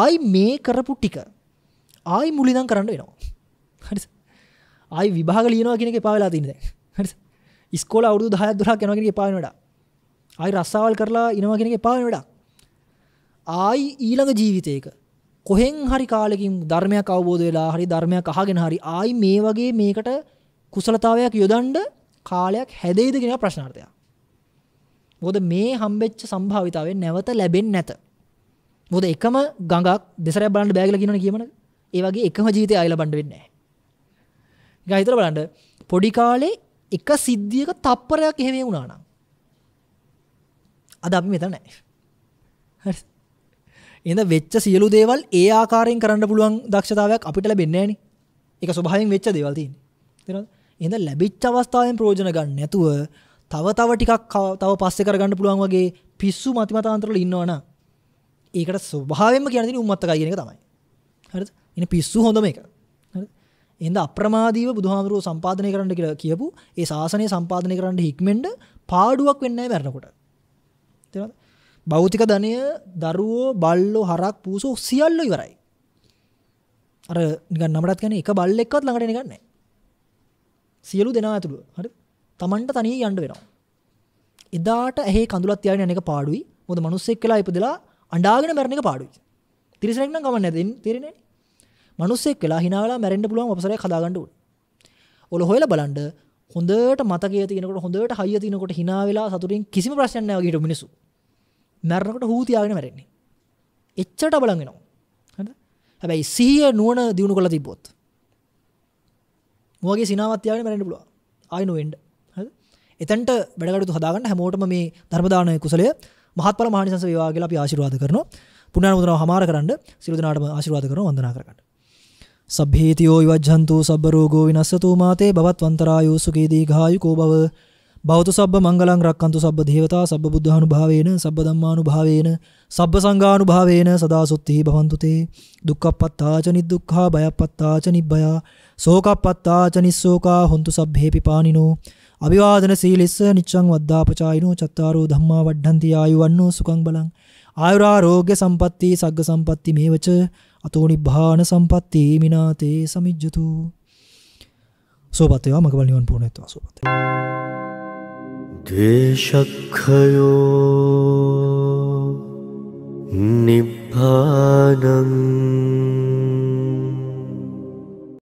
ආයි මේ කරපු ටික ආයි මුලින්දන් කරන්න වෙනවා. හරිද? ආයි විභාග ලියනවා කියන එක එපා වෙලා තියෙන දැන්. හරිද? ඉස්කෝල අවුරුදු 10ක් 12ක් යනවා කියන එක එපා වෙන වැඩක්. ආයි රස්සාවල් කරලා ඉනවා කියන එක එපා වෙන වැඩක්. ආයි ඊළඟ ජීවිතේක කොහෙන් හරි කාලෙකින් ධර්මයක් අවබෝධ වෙලා හරි ධර්මයක් අහගෙන හරි ආයි මේ වගේ මේකට කුසලතාවයක් යොදන්න කාලයක් හැදෙයිද කියන ප්‍රශ්නාර්ථයක්. මොකද මේ හම්බෙච්ච සම්භාවිතාවේ නැවත ලැබෙන්නේ නැත. මොකද එකම ගඟක් දෙසරයක් බලන්න බෑ කියලා කියනවනේ කියමනක. ඒ වගේ එකම ජීවිතය ආයෙ ලබන්න වෙන්නේ නැහැ. නිකන් හිතලා බලන්න පොඩි කාලේ එක සිද්ධියක තප්පරයක් එහෙම වුණා නම් අද අපි මෙතන නැහැ. හරි. එහෙනම් වෙච්ච සියලු දේවල් ඒ ආකාරයෙන් කරන්න පුළුවන් දක්ෂතාවයක් අපිට ලැබෙන්නේ නැහනේ. ඒක ස්වභාවයෙන් වෙච්ච දේවල් තියෙන්නේ. තේරෙනවද? එහෙනම් ලැබිච්ච අවස්ථාවෙන් ප්‍රයෝජන ගන්න නැතුව තව තව ටිකක් තව පස්සේ කරගන්න පුළුවන් වගේ පිස්සු මතිමතාන්තරවල ඉන්නවනම් ඒකට ස්වභාවයෙන්ම කියන දේ උම්මත්තකයි කියන එක තමයි. හරිද? ඉතින් පිස්සු හොඳම එක. හරිද? එහෙනම් අප්‍රමාදීව බුදුහාමරෝ සම්පාදනය කරන්න කියලා කියපු ඒ ශාසනය සම්පාදනය කරන්න හික්මෙන්ඩ පාඩුවක් වෙන්නේ නැහැ මරනකොට. තේරුණාද? භෞතික ධනය, දරුවෝ, බල්ලෝ, හරක්, පූසෝ සියල්ලෝ ඉවරයි. අර නිකන් නමරත් කියන්නේ එක බල්ලෙක්වත් ළඟට එන්නේ නැහැ. සියලු දෙනා ඇතුළුව. හරිද? Tamanට තනිය යන්න වෙනවා. එදාට ඇහි කඳුලක් තියාගෙන යන එක පාඩුයි. මොකද මිනිස්සෙක් වෙලා ඉපදලා අඬාගෙන මැරෙන එක පාඩුයි. තිරිසනෙක් නම් ගමන් නැදින් තේරෙන්නේ. මිනිස්සෙක් වෙලා hina වෙලා මැරෙන්න පුළුවන් අවසරයක් හදාගන්න ඕනේ. ඔල හොයලා බලන්න හොඳට මතකයේ තියෙනකොට හොඳට හයිය තියෙනකොට hina වෙලා සතුටින් කිසිම ප්‍රශ්නයක් නැහැ වගේ හිටපු මිනිස්සු. මැරෙනකොට හූ තියාගෙන මැරෙන්නේ. එච්චරට බලන් වෙනවා. හරිද? හැබැයි සිහිය නුවණ දිනු කරලා තිබ්බොත්. මොවගේ සිනාවක් තියාගෙන මැරෙන්න පුළුවන්. ආයි නොවෙන්න. එතන්ට වැඩකටු හදාගන්න හැමෝටම මේ ධර්මදානය කුසලය මහත්ඵල මහනිසංස වේවා කියලා අපි ආශිර්වාද කරනවා. පුණ්‍යානුමෝදනාව හමාර කරන්න සියලු දෙනාටම ආශිර්වාද කරනවා වන්දනා කරගන්න. සබ්බේතියෝ විවජ්ජන්තු සබ්බ රෝගෝ විනස්සතු මාතේ භවත්වන්තරායෝ සුඛේ දීඝායුකෝ භව භවතු සබ්බ මංගලං රක්칸තු සබ්බ දේවතා සබ්බ බුද්ධානුභාවේන සබ්බ ධම්මානුභාවේන සබ්බ සංඝානුභාවේන සදා සුත්ති භවන්තු තේ දුක්ඛප්පත්තා ච නිදුක්ඛා භයප්පත්තා ච නිබ්බයා සෝකප්පත්තා ච නිස්සෝකා හොන්තු සබ්බේ පිපානිනෝ අභිවාදන සීලිස්ස නිච්ඡං වද්දාපචායිනෝ චත්තාරෝ ධම්මා වඩ්ඩන්ති ආයුවන්නෝ සුඛං බලං ආයුරා රෝග්‍ය සම්පatti සග්ග සම්පatti මේවච අතෝ නිබ්බාන සම්පatti මිනාතේ සමිජ්ජතු සෝපතේවා මගවල නිවන් පුණේත්වා සෝපතේ ද්වේෂක්ඛයෝ නිබ්බානං